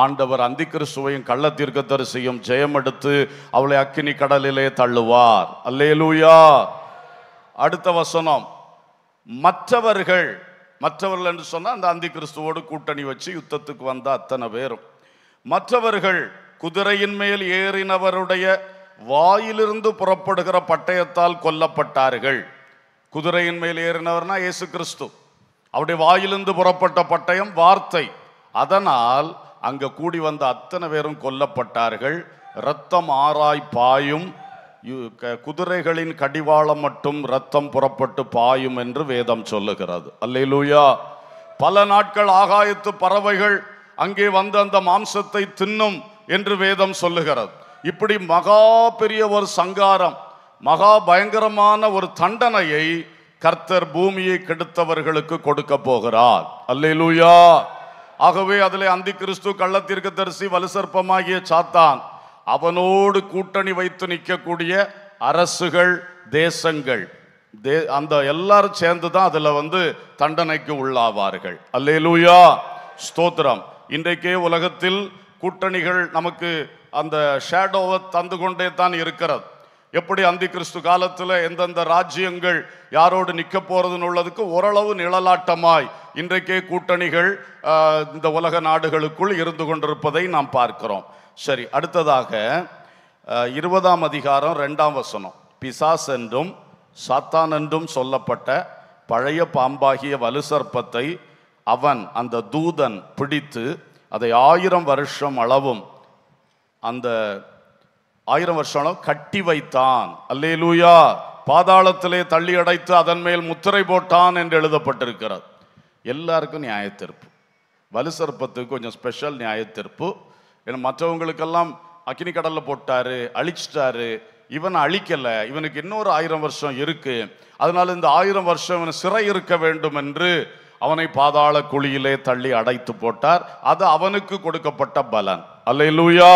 ஆண்டவர் அந்தி கிறிஸ்துவையும் கள்ள தீர்க்கதரிசியும் ஜெயமெடுத்து அவளை அக்கினி கடலிலே தள்ளுவார் அல்லேலூயா அடுத்த வசனம் மற்றவர்கள் மற்றவர்கள் என்று சொன்னால் அந்த அந்தி கிறிஸ்துவோடு கூட்டணி வச்சு யுத்தத்துக்கு வந்த அத்தனை பேரும் மற்றவர்கள் குதிரையின் மேல் ஏறினவருடைய வாயிலிருந்து புறப்படுகிற பட்டயத்தால் கொல்லப்பட்டார்கள் குதிரையின் மேல் ஏறினவர்னா இயேசு கிறிஸ்து அவருடைய வாயிலிருந்து புறப்பட்ட பட்டயம் வார்த்தை அதனால் அங்கே கூடி வந்த அத்தனை பேரும் கொல்லப்பட்டார்கள் இரத்தம் ஆராய் பாயும் குதிரைகளின் கடிவாளம் மட்டும் ரத்தம் புறப்பட்டு பாயும் என்று வேதம் சொல்லுகிறது அல்லையிலூயா பல நாட்கள் ஆகாயத்து பறவைகள் அங்கே வந்து அந்த மாம்சத்தை தின்னும் என்று வேதம் சொல்லுகிறது இப்படி மகா பெரிய ஒரு சங்காரம் மகா பயங்கரமான ஒரு தண்டனையை கர்த்தர் பூமியை கெடுத்தவர்களுக்கு கொடுக்க போகிறார் அல்லேலூயா ஆகவே அதில் அந்தி கிறிஸ்து கள்ளத்திற்கு தரிசி வலுசற்பமாகிய சாத்தான் அவனோடு கூட்டணி வைத்து நிற்கக்கூடிய அரசுகள் தேசங்கள் தே அந்த எல்லாரும் சேர்ந்து தான் அதில் வந்து தண்டனைக்கு உள்ளாவார்கள் அல்லேலூயா ஸ்தோத்திரம் இன்றைக்கே உலகத்தில் கூட்டணிகள் நமக்கு அந்த ஷேடோவை தந்து கொண்டே தான் இருக்கிறது எப்படி அந்தி கிறிஸ்து காலத்தில் எந்தெந்த ராஜ்யங்கள் யாரோடு நிற்க போகிறதுன்னு உள்ளதுக்கு ஓரளவு நிழலாட்டமாய் இன்றைக்கே கூட்டணிகள் இந்த உலக நாடுகளுக்குள் இருந்து கொண்டிருப்பதை நாம் பார்க்கிறோம் சரி அடுத்ததாக இருபதாம் அதிகாரம் ரெண்டாம் வசனம் பிசாஸ் என்றும் சாத்தான் என்றும் சொல்லப்பட்ட பழைய பாம்பாகிய வலுசர்ப்பத்தை அவன் அந்த தூதன் பிடித்து அதை ஆயிரம் வருஷம் அளவும் அந்த ஆயிரம் வருஷம் கட்டி வைத்தான் லூயா பாதாளத்திலே தள்ளி அடைத்து அதன் மேல் முத்திரை போட்டான் என்று எழுதப்பட்டிருக்கிறது எல்லாருக்கும் நியாய வலு சிறப்பத்துக்கு கொஞ்சம் ஸ்பெஷல் நியாய ஏன்னா மற்றவங்களுக்கெல்லாம் அக்னி கடலில் போட்டாரு அழிச்சிட்டாரு இவன் அழிக்கலை இவனுக்கு இன்னொரு ஆயிரம் வருஷம் இருக்கு அதனால இந்த ஆயிரம் வருஷம் இவன் சிறை இருக்க வேண்டும் என்று அவனை பாதாள குழியிலே தள்ளி அடைத்து போட்டார் அது அவனுக்கு கொடுக்கப்பட்ட பலன் அல்ல லூயா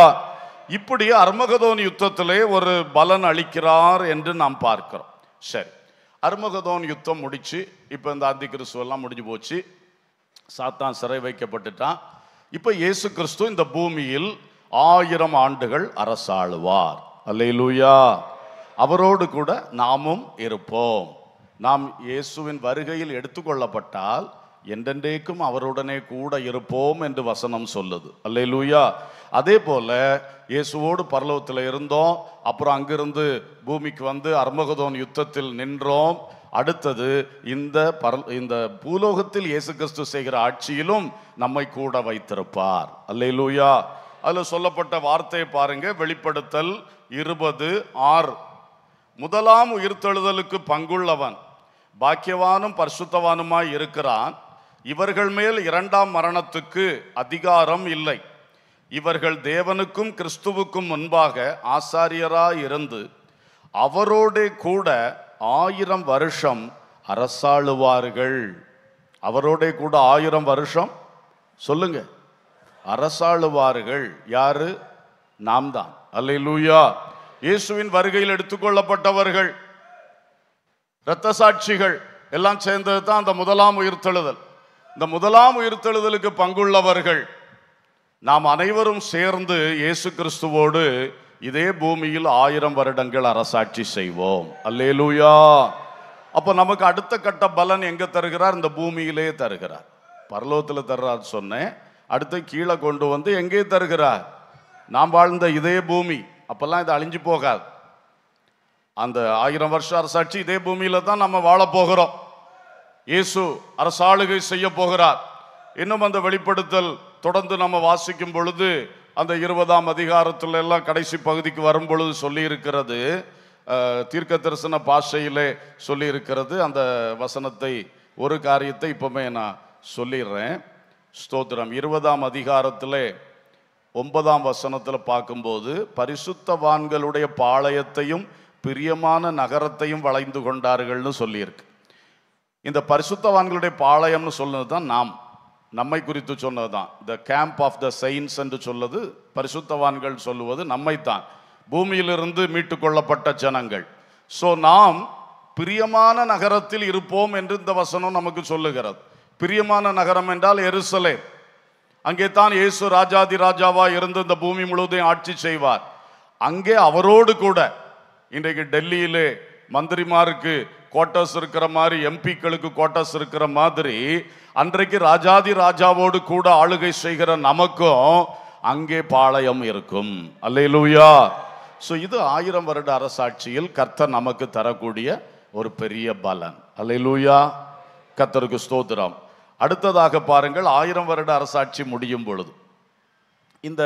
இப்படி அர்மகதோன் யுத்தத்திலே ஒரு பலன் அளிக்கிறார் என்று நாம் பார்க்கிறோம் சரி அர்மகதோன் யுத்தம் முடிச்சு இப்போ இந்த ஆதி கிறிஸ்துவெல்லாம் முடிஞ்சு போச்சு சாத்தான் சிறை வைக்கப்பட்டுட்டான் இப்போ இயேசு கிறிஸ்து இந்த பூமியில் ஆயிரம் ஆண்டுகள் அரசாளுவார் அல்லையிலூயா அவரோடு கூட நாமும் இருப்போம் நாம் இயேசுவின் வருகையில் எடுத்துக்கொள்ளப்பட்டால் என்றென்றைக்கும் அவருடனே கூட இருப்போம் என்று வசனம் சொல்லுது அல்லையிலூயா அதே போல் இயேசுவோடு பரலோகத்தில் இருந்தோம் அப்புறம் அங்கிருந்து பூமிக்கு வந்து அர்மகதோன் யுத்தத்தில் நின்றோம் அடுத்தது இந்த பர இந்த பூலோகத்தில் இயேசு கிறிஸ்து செய்கிற ஆட்சியிலும் நம்மை கூட வைத்திருப்பார் அல்லையிலூயா அதில் சொல்லப்பட்ட வார்த்தையை பாருங்க வெளிப்படுத்தல் இருபது ஆறு முதலாம் உயிர்த்தெழுதலுக்கு பங்குள்ளவன் பாக்கியவானும் பரிசுத்தவானுமாய் இருக்கிறான் இவர்கள் மேல் இரண்டாம் மரணத்துக்கு அதிகாரம் இல்லை இவர்கள் தேவனுக்கும் கிறிஸ்துவுக்கும் முன்பாக ஆசாரியராக இருந்து அவரோடே கூட ஆயிரம் வருஷம் அரசாளுவார்கள் அவரோடே கூட ஆயிரம் வருஷம் சொல்லுங்க அரசாளுவார்கள் யாரு நாம் தான் அல்ல லூயா இயேசுவின் வருகையில் எடுத்துக்கொள்ளப்பட்டவர்கள் இரத்த சாட்சிகள் எல்லாம் சேர்ந்தது தான் அந்த முதலாம் உயிர்த்தெழுதல் இந்த முதலாம் உயிர்த்தெழுதலுக்கு பங்குள்ளவர்கள் நாம் அனைவரும் சேர்ந்து இயேசு கிறிஸ்துவோடு இதே பூமியில் ஆயிரம் வருடங்கள் அரசாட்சி செய்வோம் அல்லேலூயா அப்போ நமக்கு அடுத்த கட்ட பலன் எங்கே தருகிறார் இந்த பூமியிலே தருகிறார் பரலோகத்தில் தர்றாரு சொன்னேன் அடுத்து கீழே கொண்டு வந்து எங்கே தருகிறார் நாம் வாழ்ந்த இதே பூமி அப்போல்லாம் இது அழிஞ்சு போகாது அந்த ஆயிரம் வருஷம் அரசாட்சி இதே பூமியில் தான் நம்ம வாழப்போகிறோம் போகிறோம் இயேசு அரசாளுகை செய்ய போகிறார் இன்னும் அந்த வெளிப்படுத்தல் தொடர்ந்து நம்ம வாசிக்கும் பொழுது அந்த இருபதாம் அதிகாரத்தில் எல்லாம் கடைசி பகுதிக்கு வரும் பொழுது சொல்லியிருக்கிறது தீர்க்க தரிசன பாஷையிலே சொல்லியிருக்கிறது அந்த வசனத்தை ஒரு காரியத்தை இப்போமே நான் சொல்லிடுறேன் ஸ்தோத்திரம் இருபதாம் அதிகாரத்தில் ஒன்பதாம் வசனத்தில் பார்க்கும்போது பரிசுத்தவான்களுடைய பாளையத்தையும் பிரியமான நகரத்தையும் வளைந்து கொண்டார்கள்னு சொல்லியிருக்கு இந்த பரிசுத்தவான்களுடைய பாளையம்னு சொன்னது தான் நாம் நம்மை குறித்து சொன்னது தான் the camp of the saints என்று சொல்வது பரிசுத்தவான்கள் சொல்லுவது நம்மைத்தான் பூமியிலிருந்து மீட்டு கொள்ளப்பட்ட ஜனங்கள் ஸோ நாம் பிரியமான நகரத்தில் இருப்போம் என்று இந்த வசனம் நமக்கு சொல்லுகிறது பிரியமான நகரம் என்றால் எருசலே அங்கே தான் இயேசு ராஜாதி ராஜாவா இருந்து இந்த பூமி முழுவதையும் ஆட்சி செய்வார் அங்கே அவரோடு கூட இன்றைக்கு டெல்லியிலே மந்திரிமாருக்கு கோட்டாஸ் இருக்கிற மாதிரி எம்பிக்களுக்கு கோட்டாஸ் இருக்கிற மாதிரி அன்றைக்கு ராஜாதி ராஜாவோடு கூட ஆளுகை செய்கிற நமக்கும் அங்கே பாளையம் இருக்கும் அல்லையிலூயா ஸோ இது ஆயிரம் வருட அரசாட்சியில் கர்த்தர் நமக்கு தரக்கூடிய ஒரு பெரிய பலன் அல்லையிலூயா கர்த்தருக்கு ஸ்தோத்திரம் அடுத்ததாக பாருங்கள் ஆயிரம் வருட அரசாட்சி முடியும் பொழுது இந்த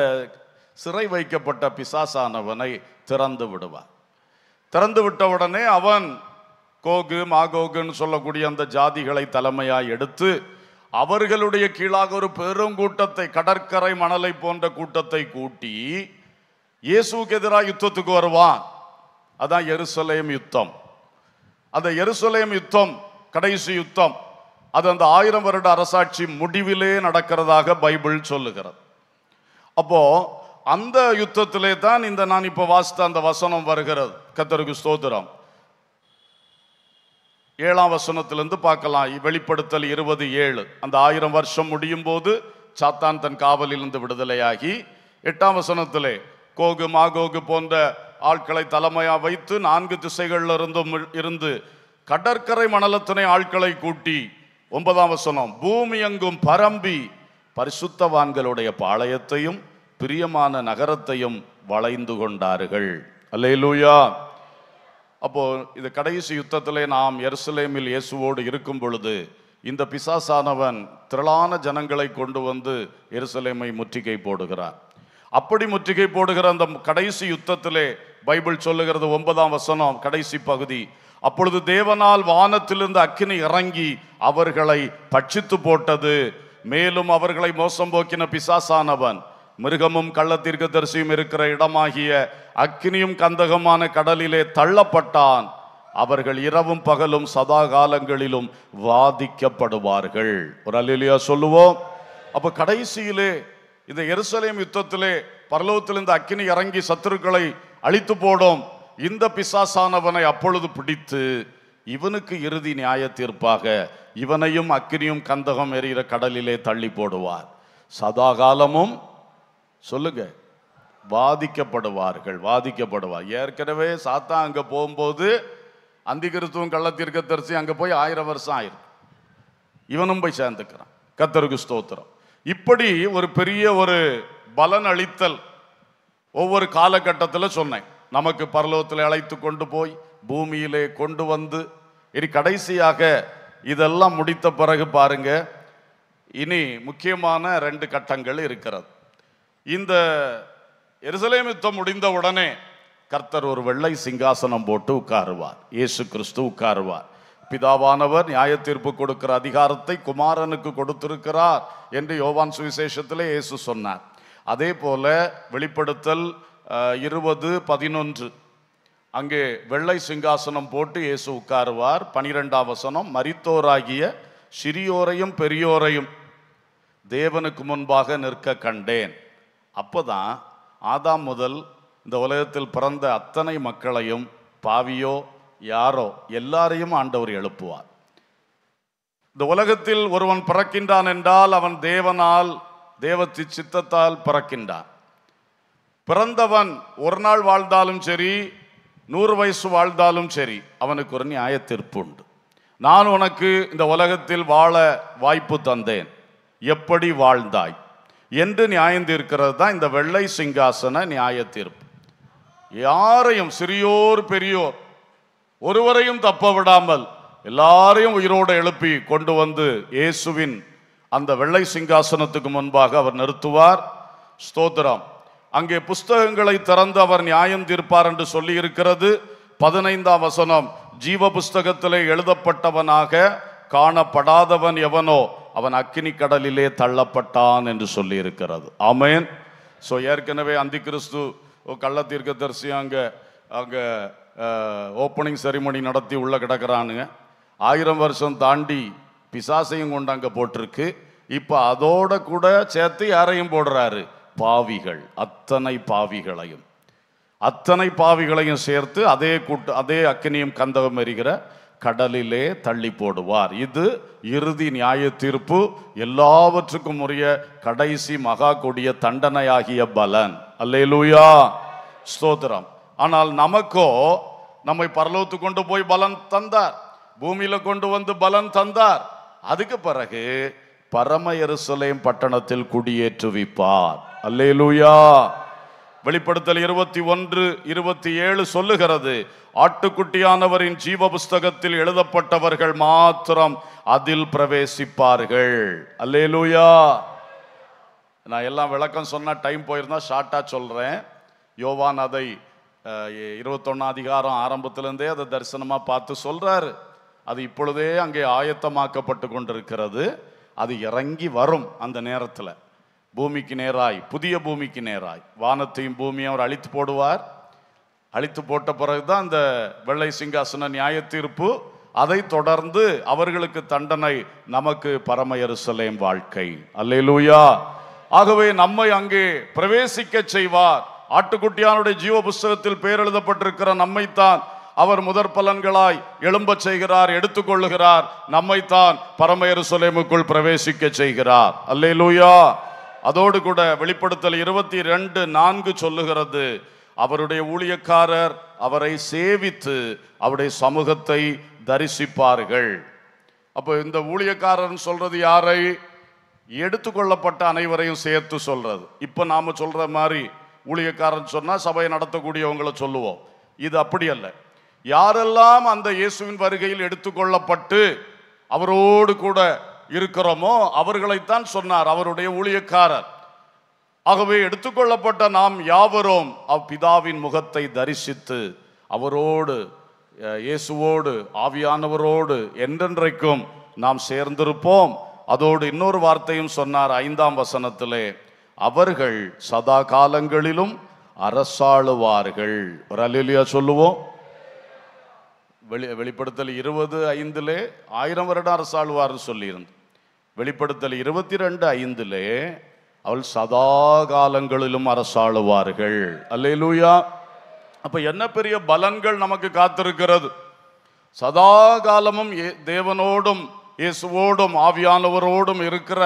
சிறை வைக்கப்பட்ட பிசாசானவனை திறந்து விடுவான் திறந்து விட்ட உடனே அவன் கோகு மாகோகுன்னு சொல்லக்கூடிய அந்த ஜாதிகளை தலைமையாக எடுத்து அவர்களுடைய கீழாக ஒரு பெருங்கூட்டத்தை கடற்கரை மணலை போன்ற கூட்டத்தை கூட்டி இயேசுக்கு எதிராக யுத்தத்துக்கு வருவான் அதான் எருசலேம் யுத்தம் அந்த எருசலேம் யுத்தம் கடைசி யுத்தம் அது அந்த ஆயிரம் வருட அரசாட்சி முடிவிலே நடக்கிறதாக பைபிள் சொல்லுகிறது அப்போ அந்த யுத்தத்திலே தான் இந்த நான் இப்போ வாசித்த அந்த வசனம் வருகிறது கத்தருக்கு ஸ்தோத்திரம் ஏழாம் வசனத்திலிருந்து பார்க்கலாம் வெளிப்படுத்தல் இருபது ஏழு அந்த ஆயிரம் வருஷம் முடியும் போது சாத்தான் தன் காவலிலிருந்து விடுதலையாகி எட்டாம் வசனத்திலே கோகு மாகோகு போன்ற ஆட்களை தலைமையாக வைத்து நான்கு திசைகளில் இருந்தும் இருந்து கடற்கரை மணலத்தினை ஆட்களை கூட்டி ஒன்பதாம் வசனம் பூமி எங்கும் பரம்பி பரிசுத்தவான்களுடைய பாளையத்தையும் பிரியமான நகரத்தையும் வளைந்து கொண்டார்கள் அல்லேலூயா அப்போது இது கடைசி யுத்தத்திலே நாம் எருசலேமில் இயேசுவோடு இருக்கும் பொழுது இந்த பிசாசானவன் திரளான ஜனங்களை கொண்டு வந்து எருசலேமை முற்றுகை போடுகிறான் அப்படி முற்றுகை போடுகிற அந்த கடைசி யுத்தத்திலே பைபிள் சொல்லுகிறது ஒன்பதாம் வசனம் கடைசி பகுதி அப்பொழுது தேவனால் வானத்திலிருந்து அக்கினி இறங்கி அவர்களை பட்சித்து போட்டது மேலும் அவர்களை மோசம் போக்கின பிசாசானவன் மிருகமும் கள்ளத்திற்கு தரிசியும் இருக்கிற இடமாகிய அக்னியும் கந்தகமான கடலிலே தள்ளப்பட்டான் அவர்கள் இரவும் பகலும் சதா காலங்களிலும் வாதிக்கப்படுவார்கள் ஒரு அலிலியா சொல்லுவோம் அப்ப கடைசியிலே இந்த எருசலேம் யுத்தத்திலே பரலோகத்தில் இந்த அக்கினி இறங்கி சத்துருக்களை அழித்து போடும் இந்த பிசாசானவனை அப்பொழுது பிடித்து இவனுக்கு இறுதி நியாய தீர்ப்பாக இவனையும் அக்கினியும் கந்தகம் எறிகிற கடலிலே தள்ளி போடுவார் சதாகாலமும் சொல்லுங்க வாதிக்கப்படுவார்கள் வாதிக்கப்படுவார் ஏற்கனவே சாத்தா அங்கே போகும்போது அந்திகிருத்துவம் கள்ளத்திற்க தரிசி அங்கே போய் ஆயிரம் வருஷம் ஆயிரும் இவனும் போய் சேர்ந்துக்கிறான் கத்தருக்கு ஸ்தோத்திரம் இப்படி ஒரு பெரிய ஒரு பலன் அளித்தல் ஒவ்வொரு காலகட்டத்தில் சொன்னேன் நமக்கு பரலோகத்தில் அழைத்து கொண்டு போய் பூமியிலே கொண்டு வந்து இனி கடைசியாக இதெல்லாம் முடித்த பிறகு பாருங்க இனி முக்கியமான ரெண்டு கட்டங்கள் இருக்கிறது இந்த எருசலேம் யுத்தம் முடிந்த உடனே கர்த்தர் ஒரு வெள்ளை சிங்காசனம் போட்டு உட்காருவார் இயேசு கிறிஸ்து உட்காருவார் பிதாவானவர் நியாய தீர்ப்பு கொடுக்கிற அதிகாரத்தை குமாரனுக்கு கொடுத்திருக்கிறார் என்று யோவான் சுவிசேஷத்திலே இயேசு சொன்னார் அதே போல வெளிப்படுத்தல் இருபது பதினொன்று அங்கே வெள்ளை சிங்காசனம் போட்டு இயேசு உட்காருவார் பனிரெண்டாம் வசனம் மரித்தோராகிய சிறியோரையும் பெரியோரையும் தேவனுக்கு முன்பாக நிற்க கண்டேன் அப்போ தான் ஆதாம் முதல் இந்த உலகத்தில் பிறந்த அத்தனை மக்களையும் பாவியோ யாரோ எல்லாரையும் ஆண்டவர் எழுப்புவார் இந்த உலகத்தில் ஒருவன் பிறக்கின்றான் என்றால் அவன் தேவனால் தேவத்தி சித்தத்தால் பிறக்கின்றான் பிறந்தவன் ஒரு நாள் வாழ்ந்தாலும் சரி நூறு வயசு வாழ்ந்தாலும் சரி அவனுக்கு ஒரு நியாய தீர்ப்பு உண்டு நான் உனக்கு இந்த உலகத்தில் வாழ வாய்ப்பு தந்தேன் எப்படி வாழ்ந்தாய் என்று நியாயம் தீர்க்கிறது தான் இந்த வெள்ளை சிங்காசன நியாய தீர்ப்பு யாரையும் சிறியோர் பெரியோர் ஒருவரையும் தப்ப விடாமல் எல்லாரையும் உயிரோடு எழுப்பி கொண்டு வந்து இயேசுவின் அந்த வெள்ளை சிங்காசனத்துக்கு முன்பாக அவர் நிறுத்துவார் ஸ்தோத்திரம் அங்கே புஸ்தகங்களை திறந்து அவர் நியாயம் தீர்ப்பார் என்று சொல்லி இருக்கிறது பதினைந்தாம் வசனம் ஜீவ புஸ்தகத்திலே எழுதப்பட்டவனாக காணப்படாதவன் எவனோ அவன் அக்னி கடலிலே தள்ளப்பட்டான் என்று சொல்லி இருக்கிறது ஆமேன் ஸோ ஏற்கனவே அந்தி கிறிஸ்து கள்ள தரிசி அங்கே அங்கே ஓப்பனிங் செரிமனி நடத்தி உள்ளே கிடக்கிறானுங்க ஆயிரம் வருஷம் தாண்டி பிசாசையும் கொண்டு அங்கே போட்டிருக்கு இப்போ அதோட கூட சேர்த்து யாரையும் போடுறாரு பாவிகள் அத்தனை பாவிகளையும் அத்தனை பாவிகளையும் சேர்த்து அதே கூட்டு அதே அக்கினியும் கந்தகம் எறிகிற கடலிலே தள்ளி போடுவார் இது இறுதி நியாய தீர்ப்பு எல்லாவற்றுக்கும் உரிய கடைசி மகா கொடிய தண்டனையாகிய பலன் லூயா ஸ்தோத்திரம் ஆனால் நமக்கோ நம்மை பரலோத்து கொண்டு போய் பலன் தந்தார் பூமியில கொண்டு வந்து பலன் தந்தார் அதுக்கு பிறகு பரம எருசலேம் பட்டணத்தில் குடியேற்றுவிப்பார் லூயா வெளிப்படுத்தல் இருபத்தி ஒன்று இருபத்தி ஏழு சொல்லுகிறது ஆட்டுக்குட்டியானவரின் ஜீவ புஸ்தகத்தில் எழுதப்பட்டவர்கள் மாத்திரம் அதில் பிரவேசிப்பார்கள் அல்லேலூயா நான் எல்லாம் விளக்கம் சொன்னால் டைம் போயிருந்தா ஷார்ட்டாக சொல்கிறேன் யோவான் அதை இருபத்தொன்னா அதிகாரம் ஆரம்பத்திலேருந்தே அதை தரிசனமாக பார்த்து சொல்கிறாரு அது இப்பொழுதே அங்கே ஆயத்தமாக்கப்பட்டு கொண்டிருக்கிறது அது இறங்கி வரும் அந்த நேரத்தில் பூமிக்கு நேராய் புதிய பூமிக்கு நேராய் வானத்தையும் பூமியும் அவர் அழித்து போடுவார் அழித்து போட்ட பிறகுதான் அந்த வெள்ளை சிங்காசன நியாய தீர்ப்பு அதை தொடர்ந்து அவர்களுக்கு தண்டனை நமக்கு பரம எருசலேம் வாழ்க்கை அல்லேலூயா ஆகவே நம்மை அங்கே பிரவேசிக்க செய்வார் ஆட்டுக்குட்டியானுடைய ஜீவ புஸ்தகத்தில் பெயர் எழுதப்பட்டிருக்கிற நம்மைத்தான் அவர் முதற் பலன்களாய் எழும்ப செய்கிறார் எடுத்துக்கொள்ளுகிறார் நம்மைத்தான் பரம எருசலேமுக்குள் பிரவேசிக்க செய்கிறார் அல்லேலூயா அதோடு கூட வெளிப்படுத்தல் இருபத்தி ரெண்டு நான்கு சொல்லுகிறது அவருடைய ஊழியக்காரர் அவரை சேவித்து அவருடைய சமூகத்தை தரிசிப்பார்கள் அப்போ இந்த ஊழியக்காரர் சொல்றது யாரை எடுத்துக்கொள்ளப்பட்ட அனைவரையும் சேர்த்து சொல்றது இப்போ நாம் சொல்ற மாதிரி ஊழியக்காரன் சொன்னால் சபையை நடத்தக்கூடியவங்களை சொல்லுவோம் இது அப்படி அல்ல யாரெல்லாம் அந்த இயேசுவின் வருகையில் எடுத்துக்கொள்ளப்பட்டு அவரோடு கூட இருக்கிறோமோ அவர்களைத்தான் சொன்னார் அவருடைய ஊழியக்காரர் ஆகவே எடுத்துக்கொள்ளப்பட்ட நாம் யாவரும் அவ்பிதாவின் முகத்தை தரிசித்து அவரோடு இயேசுவோடு ஆவியானவரோடு என்றென்றைக்கும் நாம் சேர்ந்திருப்போம் அதோடு இன்னொரு வார்த்தையும் சொன்னார் ஐந்தாம் வசனத்திலே அவர்கள் சதா காலங்களிலும் அரசாளுவார்கள் ஒரு அலிலியா சொல்லுவோம் வெளி வெளிப்படுத்தல் இருபது ஐந்திலே ஆயிரம் வருட அரசாழ்வார்னு சொல்லியிருந்த வெளிப்படுத்தல் இருபத்தி ரெண்டு ஐந்திலே அவள் சதா காலங்களிலும் அரசாளுவார்கள் லூயா அப்போ என்ன பெரிய பலன்கள் நமக்கு காத்திருக்கிறது சதா காலமும் தேவனோடும் இயேசுவோடும் ஆவியானவரோடும் இருக்கிற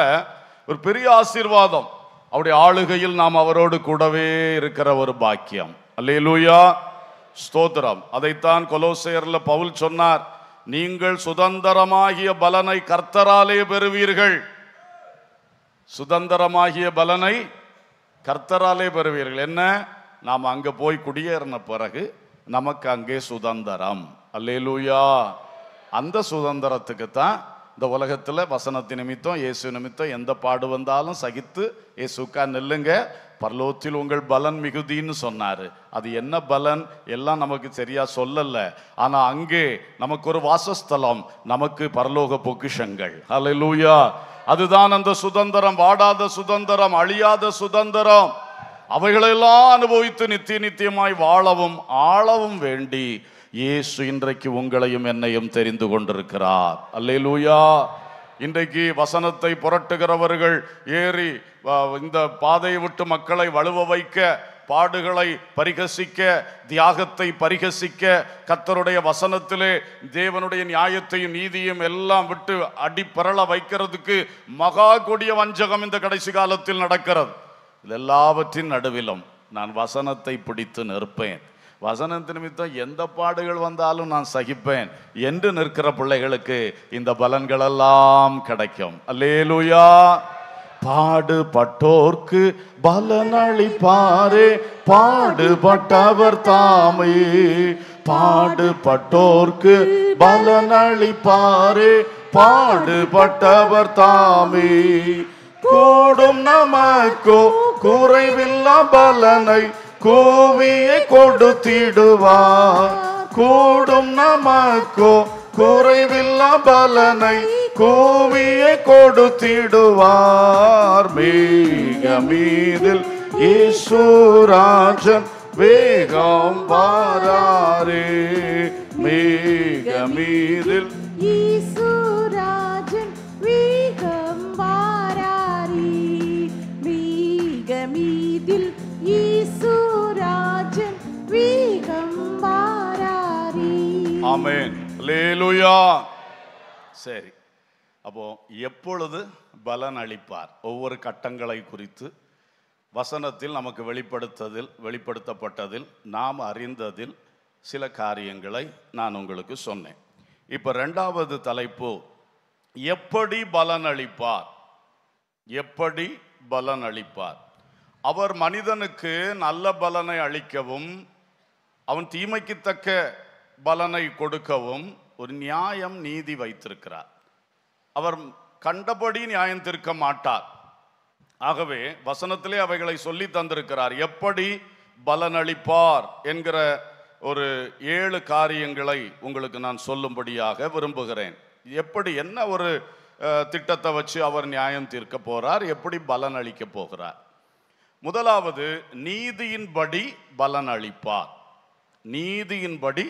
ஒரு பெரிய ஆசீர்வாதம் அவருடைய ஆளுகையில் நாம் அவரோடு கூடவே இருக்கிற ஒரு பாக்கியம் லூயா ஸ்தோத்திரம் அதைத்தான் கொலோசேரில் பவுல் சொன்னார் நீங்கள் சுதந்திரமாகிய பலனை கர்த்தராலே பெறுவீர்கள் சுதந்திரமாகிய பலனை கர்த்தராலே பெறுவீர்கள் என்ன நாம் அங்கே போய் குடியேறின பிறகு நமக்கு அங்கே சுதந்திரம் அல்லேலூயா அந்த சுதந்திரத்துக்கு தான் இந்த உலகத்தில் வசனத்தை நிமித்தம் இயேசு நிமித்தம் எந்த பாடு வந்தாலும் சகித்து இயேசுக்கா நெல்லுங்க பரலோத்தில் உங்கள் பலன் மிகுதின்னு சொன்னார் அது என்ன பலன் எல்லாம் நமக்கு சரியாக சொல்லலை ஆனால் அங்கே நமக்கு ஒரு வாசஸ்தலம் நமக்கு பரலோக பொக்கிஷங்கள் அலை லூயா அதுதான் அந்த சுதந்திரம் வாடாத சுதந்திரம் அழியாத சுதந்திரம் அவைகளெல்லாம் அனுபவித்து நித்திய நித்தியமாய் வாழவும் ஆளவும் வேண்டி இயேசு இன்றைக்கு உங்களையும் என்னையும் தெரிந்து கொண்டிருக்கிறார் அல்லேலூயா இன்றைக்கு வசனத்தை புரட்டுகிறவர்கள் ஏறி இந்த பாதையை விட்டு மக்களை வலுவ வைக்க பாடுகளை பரிகசிக்க தியாகத்தை பரிகசிக்க கத்தருடைய வசனத்திலே தேவனுடைய நியாயத்தையும் நீதியும் எல்லாம் விட்டு அடிப்பரள வைக்கிறதுக்கு மகா கொடிய வஞ்சகம் இந்த கடைசி காலத்தில் நடக்கிறது இது எல்லாவற்றின் நடுவிலும் நான் வசனத்தை பிடித்து நிற்பேன் வசனத்து நிமித்தம் எந்த பாடுகள் வந்தாலும் நான் சகிப்பேன் என்று நிற்கிற பிள்ளைகளுக்கு இந்த பலன்களெல்லாம் கிடைக்கும் அல்லேலுயா பாடுபட்டோர்க்கு பலனளிப்பாரே பாடுபட்டவர் தாமே பாடுபட்டோர்க்கு பலனளிப்பாரே பாடுபட்டவர் தாமே கூடும் நமக்கோ குறைவில்லா பலனை கோவியை கொடுத்திடுவா கூடும் நமக்கோ குறைவில்ல பலனை கோவியை கொடுத்திடுவார் மேக மீதில் ஈஸ்வராஜன் வேகம் வாராரே மேக மீதில் ஈஸ்வர ஆமேன் சரி அப்போ எப்பொழுது பலன் அளிப்பார் ஒவ்வொரு கட்டங்களை குறித்து வசனத்தில் நமக்கு வெளிப்படுத்ததில் வெளிப்படுத்தப்பட்டதில் நாம் அறிந்ததில் சில காரியங்களை நான் உங்களுக்கு சொன்னேன் இப்போ ரெண்டாவது தலைப்பு எப்படி பலன் அளிப்பார் எப்படி பலன் அளிப்பார் அவர் மனிதனுக்கு நல்ல பலனை அளிக்கவும் அவன் தீமைக்குத்தக்க பலனை கொடுக்கவும் ஒரு நியாயம் நீதி வைத்திருக்கிறார் அவர் கண்டபடி நியாயம் திருக்க மாட்டார் ஆகவே வசனத்திலே அவைகளை சொல்லி தந்திருக்கிறார் எப்படி பலனளிப்பார் என்கிற ஒரு ஏழு காரியங்களை உங்களுக்கு நான் சொல்லும்படியாக விரும்புகிறேன் எப்படி என்ன ஒரு திட்டத்தை வச்சு அவர் நியாயம் தீர்க்க போகிறார் எப்படி பலன் அளிக்க போகிறார் முதலாவது நீதியின்படி பலன் அளிப்பார் நீதியின்படி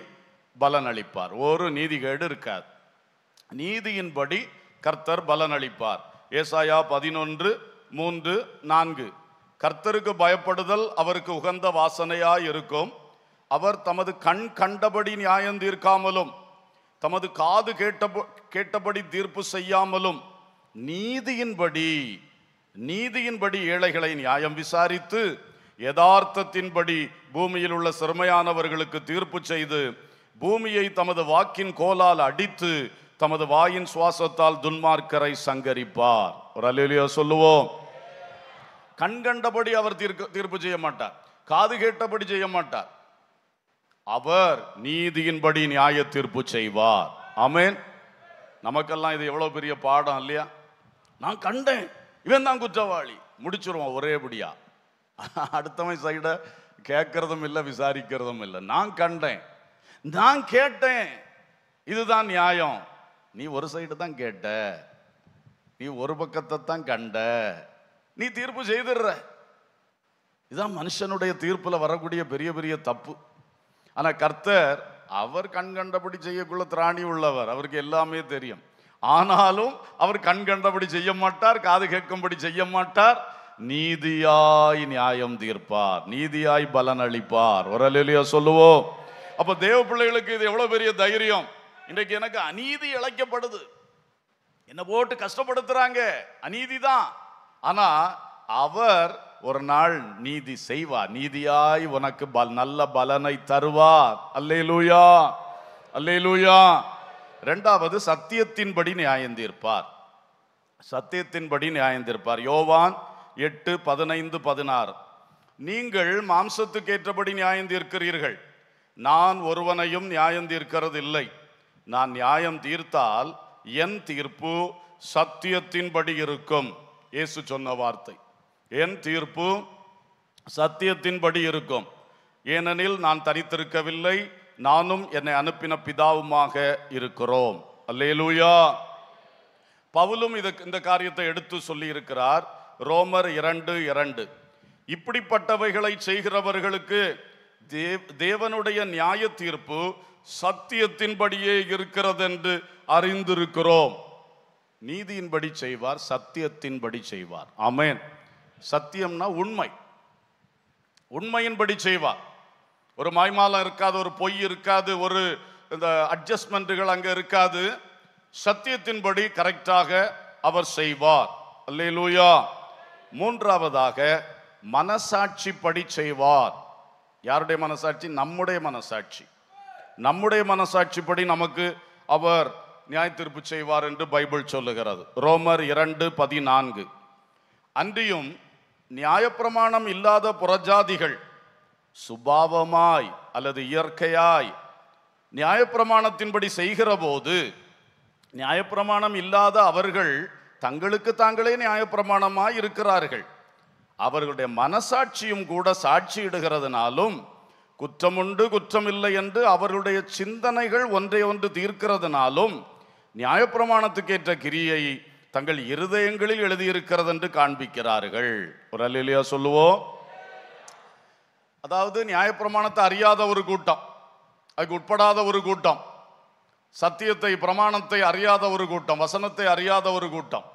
பலனளிப்பார் ஒரு நீதிகேடு இருக்காது நீதியின்படி கர்த்தர் பலனளிப்பார் ஏசாயா பதினொன்று மூன்று நான்கு கர்த்தருக்கு பயப்படுதல் அவருக்கு உகந்த வாசனையாக இருக்கும் அவர் தமது கண் கண்டபடி நியாயம் தீர்க்காமலும் தமது காது கேட்ட கேட்டபடி தீர்ப்பு செய்யாமலும் நீதியின்படி நீதியின்படி ஏழைகளை நியாயம் விசாரித்து யதார்த்தத்தின்படி பூமியில் உள்ள சிறுமையானவர்களுக்கு தீர்ப்பு செய்து பூமியை தமது வாக்கின் கோலால் அடித்து தமது வாயின் சுவாசத்தால் துன்மார்க்கரை சங்கரிப்பார் ஒரு அலுவலியோ சொல்லுவோம் கண்கண்டபடி அவர் தீர்க்க தீர்ப்பு செய்ய மாட்டார் காது கேட்டபடி செய்ய மாட்டார் அவர் நீதியின்படி நியாய தீர்ப்பு செய்வார் அமேன் நமக்கெல்லாம் இது எவ்வளோ பெரிய பாடம் இல்லையா நான் கண்டேன் இவன் தான் குற்றவாளி முடிச்சிருவோம் ஒரேபடியா அடுத்தவன் சைட கேட்கறதும் இல்லை விசாரிக்கிறதும் இல்லை நான் கண்டேன் நான் கேட்டேன் இதுதான் நியாயம் நீ ஒரு சைடு தான் கேட்ட நீ ஒரு பக்கத்தை தான் கண்ட நீ தீர்ப்பு செய்திடுற இதுதான் மனுஷனுடைய தீர்ப்பில் வரக்கூடிய பெரிய பெரிய தப்பு ஆனால் கர்த்தர் அவர் கண் கண்டபடி செய்யக்குள்ள திராணி உள்ளவர் அவருக்கு எல்லாமே தெரியும் ஆனாலும் அவர் கண் கண்டபடி செய்ய மாட்டார் காது கேட்கும்படி செய்ய மாட்டார் நீதியாய் நியாயம் தீர்ப்பார் நீதியாய் பலன் அளிப்பார் ஒரு சொல்லுவோம் அப்போ தேவ பிள்ளைகளுக்கு இது எவ்வளோ பெரிய தைரியம் இன்றைக்கு எனக்கு அநீதி இழைக்கப்படுது என்னை போட்டு கஷ்டப்படுத்துறாங்க அநீதி தான் ஆனால் அவர் ஒரு நாள் நீதி செய்வார் நீதியாய் உனக்கு பல் நல்ல பலனை தருவார் அல்லே லூயா அல்லே லூயா ரெண்டாவது சத்தியத்தின்படி நியாயந்தீர்ப்பார் சத்தியத்தின்படி நியாயந்தீர்ப்பார் யோவான் எட்டு பதினைந்து பதினாறு நீங்கள் மாம்சத்துக்கு ஏற்றபடி நியாயந்தீர்க்கிறீர்கள் நான் ஒருவனையும் நியாயம் தீர்க்கிறது இல்லை நான் நியாயம் தீர்த்தால் என் தீர்ப்பு சத்தியத்தின்படி இருக்கும் இயேசு சொன்ன வார்த்தை என் தீர்ப்பு சத்தியத்தின்படி இருக்கும் ஏனெனில் நான் தனித்திருக்கவில்லை நானும் என்னை அனுப்பின பிதாவுமாக இருக்கிறோம் அல்லேலூயா பவுலும் இது இந்த காரியத்தை எடுத்து சொல்லியிருக்கிறார் ரோமர் இரண்டு இரண்டு இப்படிப்பட்டவைகளை செய்கிறவர்களுக்கு தேவனுடைய நியாய தீர்ப்பு சத்தியத்தின்படியே இருக்கிறது என்று அறிந்திருக்கிறோம் நீதியின்படி செய்வார் சத்தியத்தின்படி செய்வார் அமேன் சத்தியம்னா உண்மை உண்மையின்படி செய்வார் ஒரு மாய்மாலம் இருக்காது ஒரு பொய் இருக்காது ஒரு இந்த அட்ஜஸ்ட்மெண்ட்டுகள் அங்கே இருக்காது சத்தியத்தின்படி கரெக்டாக அவர் செய்வார் அல்லேலூயா மூன்றாவதாக மனசாட்சிப்படி செய்வார் யாருடைய மனசாட்சி நம்முடைய மனசாட்சி நம்முடைய மனசாட்சிப்படி நமக்கு அவர் நியாய தீர்ப்பு செய்வார் என்று பைபிள் சொல்லுகிறது ரோமர் இரண்டு பதினான்கு அன்றியும் நியாயப்பிரமாணம் இல்லாத புறஜாதிகள் சுபாவமாய் அல்லது இயற்கையாய் நியாயப்பிரமாணத்தின்படி செய்கிற போது நியாயப்பிரமாணம் இல்லாத அவர்கள் தங்களுக்கு தாங்களே நியாயப்பிரமாணமாய் இருக்கிறார்கள் அவர்களுடைய மனசாட்சியும் கூட சாட்சியிடுகிறதுனாலும் குற்றமுண்டு இல்லை என்று அவர்களுடைய சிந்தனைகள் ஒன்றை ஒன்று தீர்க்கிறதுனாலும் நியாயப்பிரமாணத்துக்கேற்ற கிரியை தங்கள் இருதயங்களில் எழுதியிருக்கிறது என்று காண்பிக்கிறார்கள் ஒரு அல்லா சொல்லுவோம் அதாவது நியாயப்பிரமாணத்தை அறியாத ஒரு கூட்டம் அதுக்கு உட்படாத ஒரு கூட்டம் சத்தியத்தை பிரமாணத்தை அறியாத ஒரு கூட்டம் வசனத்தை அறியாத ஒரு கூட்டம்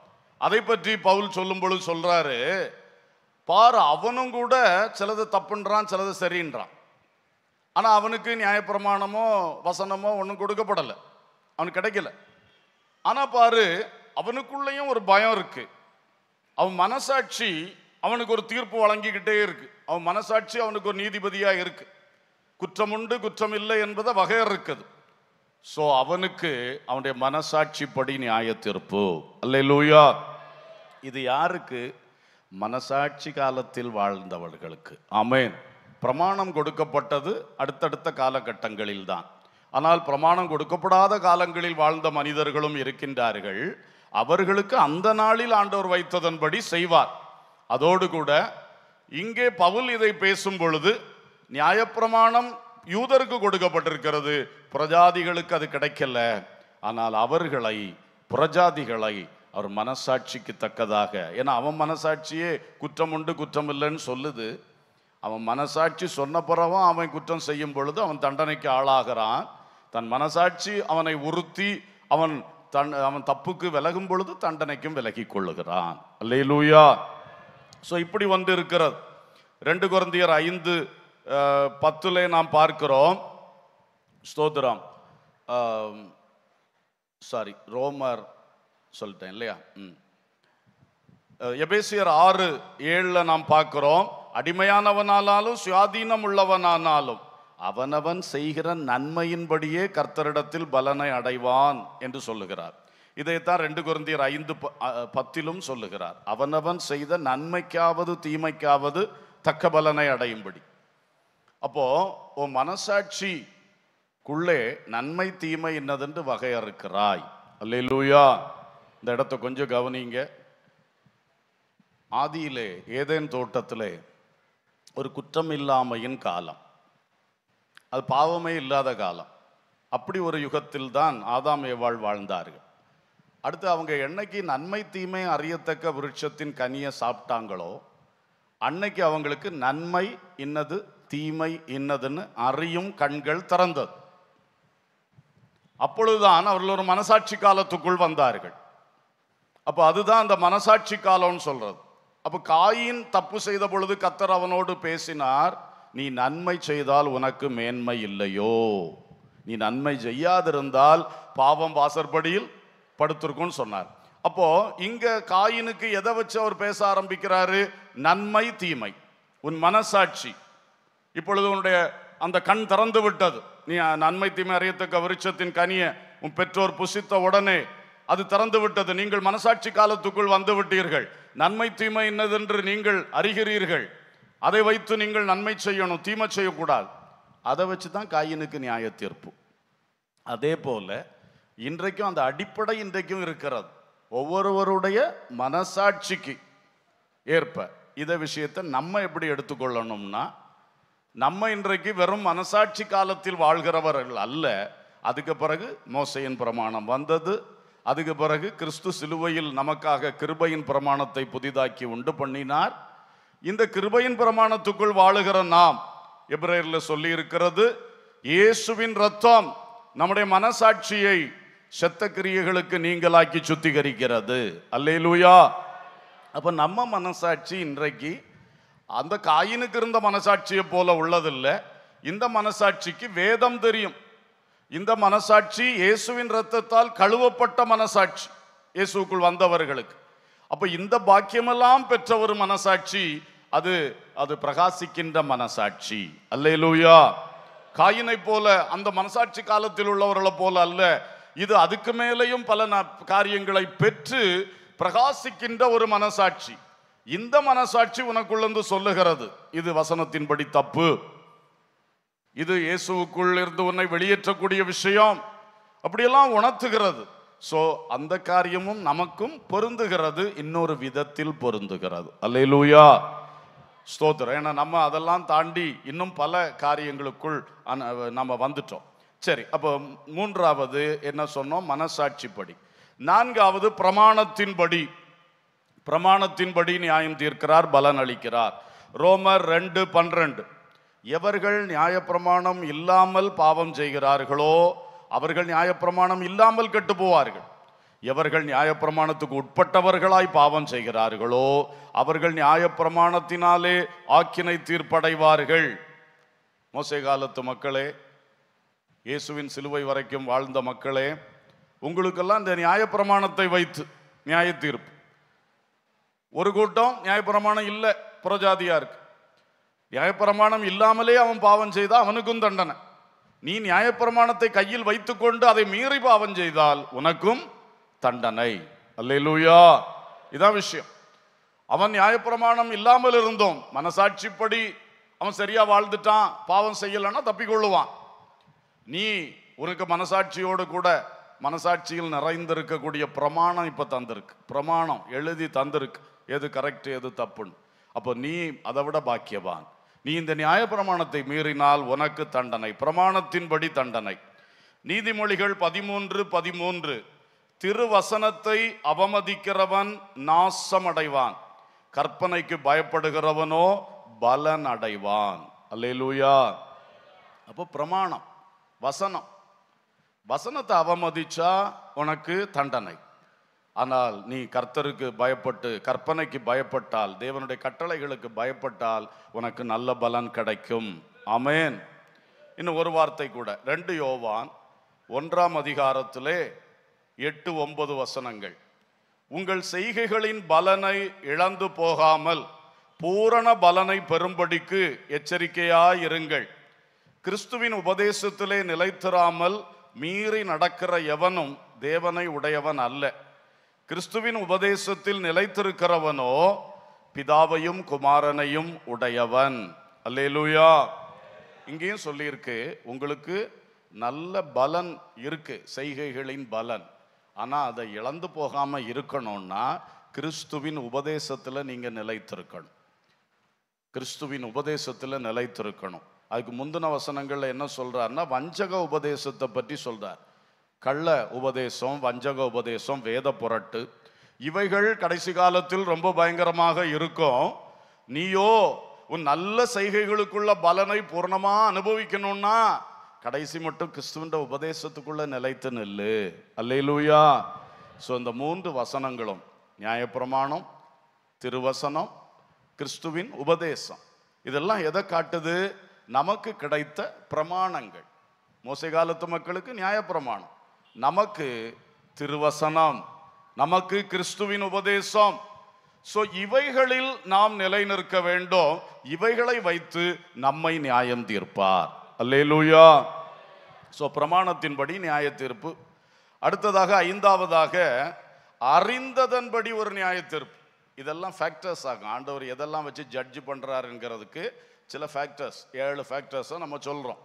அதை பற்றி பவுல் சொல்லும் பொழுது சொல்றாரு பாரு அவனும் கூட சிலது தப்புன்றான் சிலது சரின்றான் ஆனால் அவனுக்கு நியாயப்பிரமாணமோ வசனமோ ஒன்றும் கொடுக்கப்படலை அவனுக்கு கிடைக்கல ஆனால் பாரு அவனுக்குள்ளேயும் ஒரு பயம் இருக்குது அவன் மனசாட்சி அவனுக்கு ஒரு தீர்ப்பு வழங்கிக்கிட்டே இருக்குது அவன் மனசாட்சி அவனுக்கு ஒரு நீதிபதியாக இருக்குது குற்றம் உண்டு குற்றம் இல்லை என்பதை வகை இருக்குது ஸோ அவனுக்கு அவனுடைய மனசாட்சிப்படி நியாய தீர்ப்பு அல்ல லூயா இது யாருக்கு மனசாட்சி காலத்தில் வாழ்ந்தவர்களுக்கு அமேன் பிரமாணம் கொடுக்கப்பட்டது அடுத்தடுத்த காலகட்டங்களில் தான் ஆனால் பிரமாணம் கொடுக்கப்படாத காலங்களில் வாழ்ந்த மனிதர்களும் இருக்கின்றார்கள் அவர்களுக்கு அந்த நாளில் ஆண்டவர் வைத்ததன்படி செய்வார் அதோடு கூட இங்கே பவுல் இதை பேசும் பொழுது நியாயப்பிரமாணம் யூதருக்கு கொடுக்கப்பட்டிருக்கிறது பிரஜாதிகளுக்கு அது கிடைக்கல ஆனால் அவர்களை பிரஜாதிகளை அவர் மனசாட்சிக்கு தக்கதாக ஏன்னா அவன் மனசாட்சியே குற்றம் உண்டு குற்றம் இல்லைன்னு சொல்லுது அவன் மனசாட்சி சொன்ன பிறவும் அவன் குற்றம் செய்யும் பொழுது அவன் தண்டனைக்கு ஆளாகிறான் தன் மனசாட்சி அவனை உறுத்தி அவன் தன் அவன் தப்புக்கு விலகும் பொழுது தண்டனைக்கும் விலகி கொள்ளுகிறான் லூயா ஸோ இப்படி வந்து இருக்கிறது ரெண்டு குழந்தையர் ஐந்து பத்தில் நாம் பார்க்கிறோம் ஸ்தோத்திரம் சாரி ரோமர் சொல்லிட்டேன் இல்லையா ம் எபேசியர் ஆறு ஏழில் நாம் பார்க்குறோம் அடிமையானவனானாலும் சுயாதீனம் உள்ளவனானாலும் அவனவன் செய்கிற நன்மையின்படியே கர்த்தரிடத்தில் பலனை அடைவான் என்று சொல்லுகிறார் இதைத்தான் ரெண்டு குருந்தியர் ஐந்து பத்திலும் சொல்லுகிறார் அவனவன் செய்த நன்மைக்காவது தீமைக்காவது தக்க பலனை அடையும்படி அப்போ உன் மனசாட்சிக்குள்ளே நன்மை தீமை என்னதென்று வகையறுக்கிறாய் அல்லூயா இந்த இடத்த கொஞ்சம் கவனிங்க ஆதியிலே ஏதேன் தோட்டத்தில் ஒரு குற்றம் இல்லாமையின் காலம் அது பாவமே இல்லாத காலம் அப்படி ஒரு யுகத்தில் தான் ஆதாம் ஏவாள் வாழ்ந்தார்கள் அடுத்து அவங்க என்னைக்கு நன்மை தீமை அறியத்தக்க விருட்சத்தின் கனியை சாப்பிட்டாங்களோ அன்னைக்கு அவங்களுக்கு நன்மை இன்னது தீமை இன்னதுன்னு அறியும் கண்கள் திறந்தது அப்பொழுதுதான் அவர்கள் ஒரு மனசாட்சி காலத்துக்குள் வந்தார்கள் அப்போ அதுதான் அந்த மனசாட்சி காலம்னு சொல்கிறது அப்போ காயின் தப்பு செய்த பொழுது கத்தர் அவனோடு பேசினார் நீ நன்மை செய்தால் உனக்கு மேன்மை இல்லையோ நீ நன்மை செய்யாதிருந்தால் பாவம் வாசற்படியில் படுத்திருக்கும்னு சொன்னார் அப்போ இங்க காயினுக்கு எதை வச்சு அவர் பேச ஆரம்பிக்கிறாரு நன்மை தீமை உன் மனசாட்சி இப்பொழுது உன்னுடைய அந்த கண் திறந்து விட்டது நீ நன்மை தீமை அறியத்தக்க விருட்சத்தின் கனியை உன் பெற்றோர் புசித்த உடனே அது திறந்து விட்டது நீங்கள் மனசாட்சி காலத்துக்குள் வந்து விட்டீர்கள் நன்மை தீமை என்னதென்று நீங்கள் அறிகிறீர்கள் அதை வைத்து நீங்கள் நன்மை செய்யணும் தீமை செய்யக்கூடாது அதை வச்சு தான் காயினுக்கு நியாய தீர்ப்பு அதே போல் இன்றைக்கும் அந்த அடிப்படை இன்றைக்கும் இருக்கிறது ஒவ்வொருவருடைய மனசாட்சிக்கு ஏற்ப இதை விஷயத்தை நம்ம எப்படி எடுத்துக்கொள்ளணும்னா நம்ம இன்றைக்கு வெறும் மனசாட்சி காலத்தில் வாழ்கிறவர்கள் அல்ல அதுக்கு பிறகு மோசையின் பிரமாணம் வந்தது அதுக்கு பிறகு கிறிஸ்து சிலுவையில் நமக்காக கிருபையின் பிரமாணத்தை புதிதாக்கி உண்டு பண்ணினார் இந்த கிருபையின் பிரமாணத்துக்குள் வாழுகிற நாம் எப்ரேரில் சொல்லி இருக்கிறது இயேசுவின் ரத்தம் நம்முடைய மனசாட்சியை செத்த கிரியைகளுக்கு நீங்களாக்கி சுத்திகரிக்கிறது அல்லே லூயா அப்போ நம்ம மனசாட்சி இன்றைக்கு அந்த காயினுக்கு இருந்த மனசாட்சியை போல உள்ளதில்லை இந்த மனசாட்சிக்கு வேதம் தெரியும் இந்த மனசாட்சி இயேசுவின் ரத்தத்தால் கழுவப்பட்ட மனசாட்சி இயேசுக்குள் வந்தவர்களுக்கு அப்போ இந்த பாக்கியமெல்லாம் பெற்ற ஒரு மனசாட்சி அது அது பிரகாசிக்கின்ற மனசாட்சி அல்லே லூயா காயினை போல அந்த மனசாட்சி காலத்தில் உள்ளவர்களை போல அல்ல இது அதுக்கு மேலேயும் பல காரியங்களை பெற்று பிரகாசிக்கின்ற ஒரு மனசாட்சி இந்த மனசாட்சி உனக்குள்ளந்து சொல்லுகிறது இது வசனத்தின்படி தப்பு இது இயேசுக்குள் இருந்து உன்னை வெளியேற்றக்கூடிய விஷயம் அப்படியெல்லாம் உணர்த்துகிறது ஸோ அந்த காரியமும் நமக்கும் பொருந்துகிறது இன்னொரு விதத்தில் பொருந்துகிறது அல்லூயா ஸ்தோத்திரம் ஏன்னா நம்ம அதெல்லாம் தாண்டி இன்னும் பல காரியங்களுக்குள் நம்ம வந்துட்டோம் சரி அப்போ மூன்றாவது என்ன சொன்னோம் மனசாட்சிப்படி நான்காவது பிரமாணத்தின்படி பிரமாணத்தின்படி நியாயம் தீர்க்கிறார் பலன் அளிக்கிறார் ரோமர் ரெண்டு பன்னிரண்டு எவர்கள் நியாயப்பிரமாணம் இல்லாமல் பாவம் செய்கிறார்களோ அவர்கள் நியாயப்பிரமாணம் இல்லாமல் கெட்டு போவார்கள் எவர்கள் நியாயப்பிரமாணத்துக்கு உட்பட்டவர்களாய் பாவம் செய்கிறார்களோ அவர்கள் நியாயப்பிரமாணத்தினாலே ஆக்கினை தீர்ப்படைவார்கள் மோசை காலத்து மக்களே இயேசுவின் சிலுவை வரைக்கும் வாழ்ந்த மக்களே உங்களுக்கெல்லாம் இந்த நியாயப்பிரமாணத்தை வைத்து நியாய தீர்ப்பு ஒரு கூட்டம் நியாயப்பிரமாணம் இல்லை புறஜாதியாக இருக்கு நியாயப்பிரமாணம் இல்லாமலே அவன் பாவம் செய்தால் அவனுக்கும் தண்டனை நீ நியாயப்பிரமாணத்தை கையில் வைத்துக்கொண்டு அதை மீறி பாவம் செய்தால் உனக்கும் தண்டனை அல்லூயா இதான் விஷயம் அவன் நியாயப்பிரமாணம் இல்லாமல் இருந்தோம் மனசாட்சிப்படி அவன் சரியா வாழ்ந்துட்டான் பாவம் செய்யலைன்னா தப்பிக்கொள்ளுவான் நீ உனக்கு மனசாட்சியோடு கூட மனசாட்சியில் நிறைந்திருக்கக்கூடிய பிரமாணம் இப்போ தந்திருக்கு பிரமாணம் எழுதி தந்திருக்கு எது கரெக்ட் எது தப்புன்னு அப்போ நீ அதை விட பாக்கியவான் நீ இந்த நியாய பிரமாணத்தை மீறினால் உனக்கு தண்டனை பிரமாணத்தின்படி தண்டனை நீதிமொழிகள் பதிமூன்று பதிமூன்று திருவசனத்தை அவமதிக்கிறவன் நாசமடைவான் கற்பனைக்கு பயப்படுகிறவனோ பலன் அடைவான் அல்லேலூயா அப்போ பிரமாணம் வசனம் வசனத்தை அவமதிச்சா உனக்கு தண்டனை ஆனால் நீ கர்த்தருக்கு பயப்பட்டு கற்பனைக்கு பயப்பட்டால் தேவனுடைய கட்டளைகளுக்கு பயப்பட்டால் உனக்கு நல்ல பலன் கிடைக்கும் அமேன் இன்னும் ஒரு வார்த்தை கூட ரெண்டு யோவான் ஒன்றாம் அதிகாரத்திலே எட்டு ஒன்பது வசனங்கள் உங்கள் செய்கைகளின் பலனை இழந்து போகாமல் பூரண பலனை பெறும்படிக்கு எச்சரிக்கையாயிருங்கள் கிறிஸ்துவின் உபதேசத்திலே நிலைத்திராமல் மீறி நடக்கிற எவனும் தேவனை உடையவன் அல்ல கிறிஸ்துவின் உபதேசத்தில் நிலைத்திருக்கிறவனோ பிதாவையும் குமாரனையும் உடையவன் அல்லேலூயா இங்கேயும் சொல்லியிருக்கு உங்களுக்கு நல்ல பலன் இருக்கு செய்கைகளின் பலன் ஆனால் அதை இழந்து போகாமல் இருக்கணும்னா கிறிஸ்துவின் உபதேசத்தில் நீங்கள் நிலைத்திருக்கணும் கிறிஸ்துவின் உபதேசத்தில் நிலைத்திருக்கணும் அதுக்கு முந்தின வசனங்களில் என்ன சொல்கிறாருன்னா வஞ்சக உபதேசத்தை பற்றி சொல்கிறார் கள்ள உபதேசம் வஞ்சக உபதேசம் வேத புரட்டு இவைகள் கடைசி காலத்தில் ரொம்ப பயங்கரமாக இருக்கும் நீயோ உன் நல்ல செய்கைகளுக்குள்ள பலனை பூர்ணமா அனுபவிக்கணும்னா கடைசி மட்டும் கிறிஸ்துவின் உபதேசத்துக்குள்ள நிலைத்து நெல்லு அல்லையிலூயா ஸோ இந்த மூன்று வசனங்களும் நியாயப்பிரமாணம் திருவசனம் கிறிஸ்துவின் உபதேசம் இதெல்லாம் எதை காட்டுது நமக்கு கிடைத்த பிரமாணங்கள் மோசை காலத்து மக்களுக்கு நியாயப்பிரமாணம் நமக்கு திருவசனம் நமக்கு கிறிஸ்துவின் உபதேசம் ஸோ இவைகளில் நாம் நிலை நிற்க வேண்டும் இவைகளை வைத்து நம்மை நியாயம் தீர்ப்பார் அல்லேலூயா ஸோ பிரமாணத்தின்படி நியாய தீர்ப்பு அடுத்ததாக ஐந்தாவதாக அறிந்ததன்படி ஒரு நியாய தீர்ப்பு இதெல்லாம் ஃபேக்டர்ஸ் ஆகும் ஆண்டவர் எதெல்லாம் வச்சு ஜட்ஜ் பண்ணுறாருங்கிறதுக்கு சில ஃபேக்டர்ஸ் ஏழு ஃபேக்டர்ஸை நம்ம சொல்கிறோம்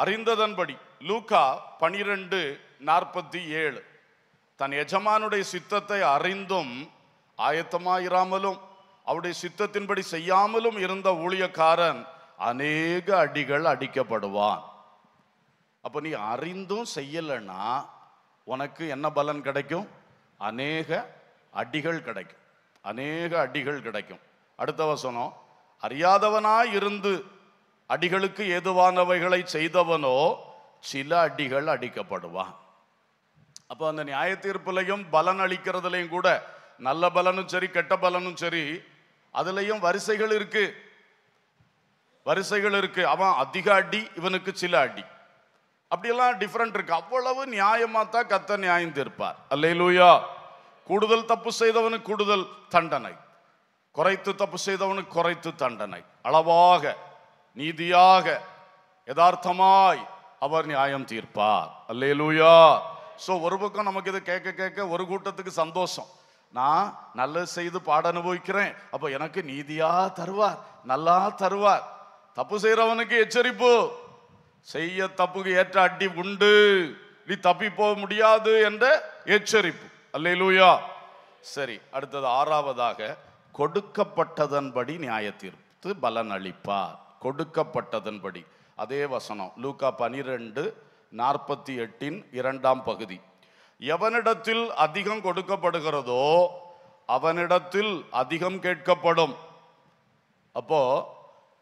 அறிந்ததன்படி லூகா பனிரெண்டு நாற்பத்தி ஏழு தன் எஜமானுடைய சித்தத்தை அறிந்தும் ஆயத்தமாயிராமலும் அவருடைய சித்தத்தின்படி செய்யாமலும் இருந்த ஊழியக்காரன் அநேக அடிகள் அடிக்கப்படுவான் அப்போ நீ அறிந்தும் செய்யலைன்னா உனக்கு என்ன பலன் கிடைக்கும் அநேக அடிகள் கிடைக்கும் அநேக அடிகள் கிடைக்கும் அடுத்த வசனம் அறியாதவனாய் இருந்து அடிகளுக்கு ஏதுவானவைகளை செய்தவனோ சில அடிகள் அடிக்கப்படுவான் அப்போ அந்த நியாய தீர்ப்புலையும் பலன் அளிக்கிறதுலையும் கூட நல்ல பலனும் சரி கெட்ட பலனும் சரி அதுலேயும் வரிசைகள் இருக்கு வரிசைகள் இருக்கு அவன் அதிக அடி இவனுக்கு சில அடி அப்படியெல்லாம் டிஃப்ரெண்ட் இருக்கு அவ்வளவு நியாயமாக தான் கத்த நியாயம் தீர்ப்பார் அல்லையிலூயா கூடுதல் தப்பு செய்தவனுக்கு கூடுதல் தண்டனை குறைத்து தப்பு செய்தவனுக்கு குறைத்து தண்டனை அளவாக நீதியாக யதார்த்தமாய் அவர் நியாயம் தீர்ப்பார் அல்லேலூயா ஸோ ஒரு பக்கம் நமக்கு இதை கேட்க கேட்க ஒரு கூட்டத்துக்கு சந்தோஷம் நான் நல்லது செய்து பாட அனுபவிக்கிறேன் அப்போ எனக்கு நீதியா தருவார் நல்லா தருவார் தப்பு செய்கிறவனுக்கு எச்சரிப்பு செய்ய தப்புக்கு ஏற்ற அடி உண்டு நீ தப்பி போக முடியாது என்ற எச்சரிப்பு அல்லேலூயா சரி அடுத்தது ஆறாவதாக கொடுக்கப்பட்டதன்படி நியாய தீர்ப்பு பலன் அளிப்பார் கொடுக்கப்பட்டதன்படி அதே வசனம் லூக்கா பனிரெண்டு நாற்பத்தி எட்டின் இரண்டாம் பகுதி எவனிடத்தில் அதிகம் கொடுக்கப்படுகிறதோ அவனிடத்தில் அதிகம் கேட்கப்படும் அப்போ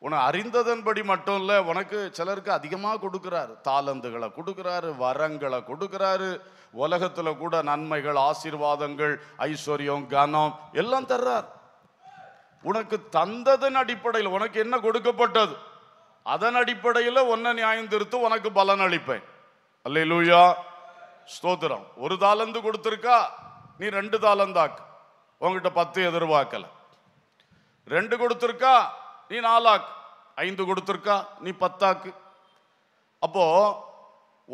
உன அறிந்ததன்படி மட்டும் இல்லை உனக்கு சிலருக்கு அதிகமாக கொடுக்குறாரு தாளந்துகளை கொடுக்குறாரு வரங்களை கொடுக்குறாரு உலகத்தில் கூட நன்மைகள் ஆசீர்வாதங்கள் ஐஸ்வர்யம் கனம் எல்லாம் தர்றார் உனக்கு தந்ததன் அடிப்படையில் உனக்கு என்ன கொடுக்கப்பட்டது அதன் அடிப்படையில் உன்னை நியாயம் திருத்து உனக்கு பலன் அளிப்பேன் அல்ல லூயா ஸ்தோத்திரம் ஒரு தாளந்து கொடுத்துருக்கா நீ ரெண்டு தாளந்தாக்கு உங்ககிட்ட பத்து எதிர்பார்க்கல ரெண்டு கொடுத்துருக்கா நீ நாலாக்கு ஐந்து கொடுத்துருக்கா நீ பத்தாக்கு அப்போ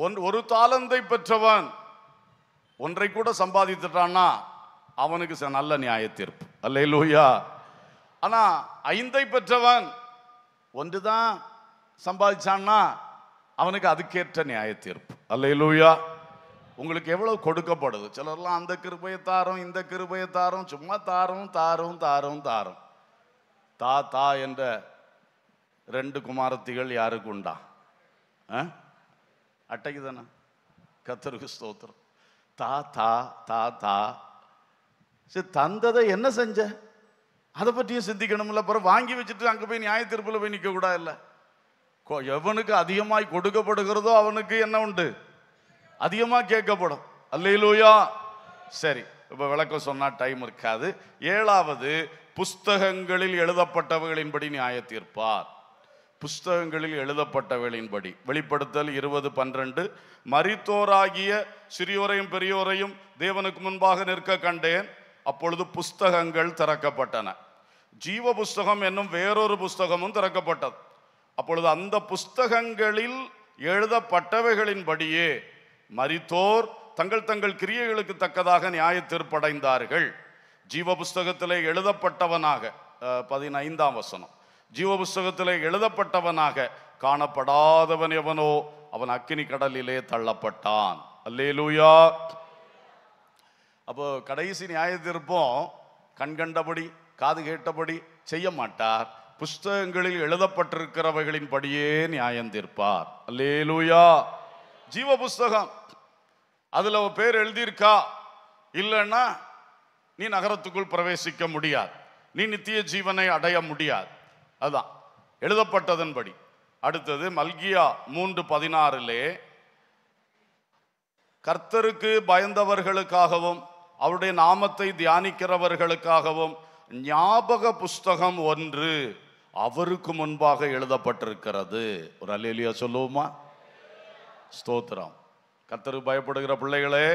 ஒன் ஒரு தாளந்தை பெற்றவன் ஒன்றை கூட சம்பாதித்துட்டான்னா அவனுக்கு நல்ல நியாயத்தீர்ப்பு அல்ல லூயா ஆனால் ஐந்தை பெற்றவன் ஒன்று தான் சம்பாதிச்சான்னா அவனுக்கு அதுக்கேற்ற நியாய தீர்ப்பு அல்லையிலூயா உங்களுக்கு எவ்வளோ கொடுக்கப்படுது சிலர்லாம் அந்த கிருபையை தாரும் இந்த கிருபையை தாரும் சும்மா தாரும் தாரும் தாரும் தாரும் தா தா என்ற ரெண்டு குமாரத்திகள் யாருக்கு உண்டா அட்டைக்கு தானே கத்தருக்கு ஸ்தோத்திரம் தா தா தா தா சரி தந்ததை என்ன செஞ்ச அதை பற்றியும் சிந்திக்கணும்ல அப்புறம் வாங்கி வச்சுட்டு அங்கே போய் நியாய தீர்ப்பில் போய் நிற்கக்கூடாது இல்லை எவனுக்கு அதிகமாய் கொடுக்கப்படுகிறதோ அவனுக்கு என்ன உண்டு அதிகமாக கேட்கப்படும் அல்லையிலோயா சரி இப்போ விளக்கம் சொன்னால் டைம் இருக்காது ஏழாவது புஸ்தகங்களில் எழுதப்பட்டவர்களின்படி நியாய தீர்ப்பார் புஸ்தகங்களில் எழுதப்பட்டவர்களின்படி வெளிப்படுத்தல் இருபது பன்னிரண்டு மரித்தோராகிய சிறியோரையும் பெரியோரையும் தேவனுக்கு முன்பாக நிற்க கண்டேன் அப்பொழுது புஸ்தகங்கள் திறக்கப்பட்டன ஜீவ புஸ்தகம் என்னும் வேறொரு புஸ்தகமும் திறக்கப்பட்டது அப்பொழுது அந்த புஸ்தகங்களில் எழுதப்பட்டவைகளின்படியே மரித்தோர் தங்கள் தங்கள் கிரியைகளுக்கு தக்கதாக நியாய தீர்ப்படைந்தார்கள் ஜீவ புஸ்தகத்தில் எழுதப்பட்டவனாக பதினைந்தாம் வசனம் ஜீவ புஸ்தகத்தில் எழுதப்பட்டவனாக காணப்படாதவன் எவனோ அவன் அக்கினி கடலிலே தள்ளப்பட்டான் அல்லே லூயா அப்போ கடைசி நியாய தீர்ப்போம் கண்கண்டபடி காது கேட்டபடி செய்ய மாட்டார் புஸ்தகங்களில் எழுதப்பட்டிருக்கிறவைகளின் படியே நியாயம் தீர்ப்பார் அல்லேலூயா ஜீவ புஸ்தகம் அதில் பேர் எழுதியிருக்கா இல்லைன்னா நீ நகரத்துக்குள் பிரவேசிக்க முடியாது நீ நித்திய ஜீவனை அடைய முடியாது அதுதான் எழுதப்பட்டதன்படி அடுத்தது மல்கியா மூன்று பதினாறிலே கர்த்தருக்கு பயந்தவர்களுக்காகவும் அவருடைய நாமத்தை தியானிக்கிறவர்களுக்காகவும் ஞாபக புஸ்தகம் ஒன்று அவருக்கு முன்பாக எழுதப்பட்டிருக்கிறது ஒரு அலேலியா சொல்லுவோமா ஸ்தோத்திரம் கத்தரு பயப்படுகிற பிள்ளைகளே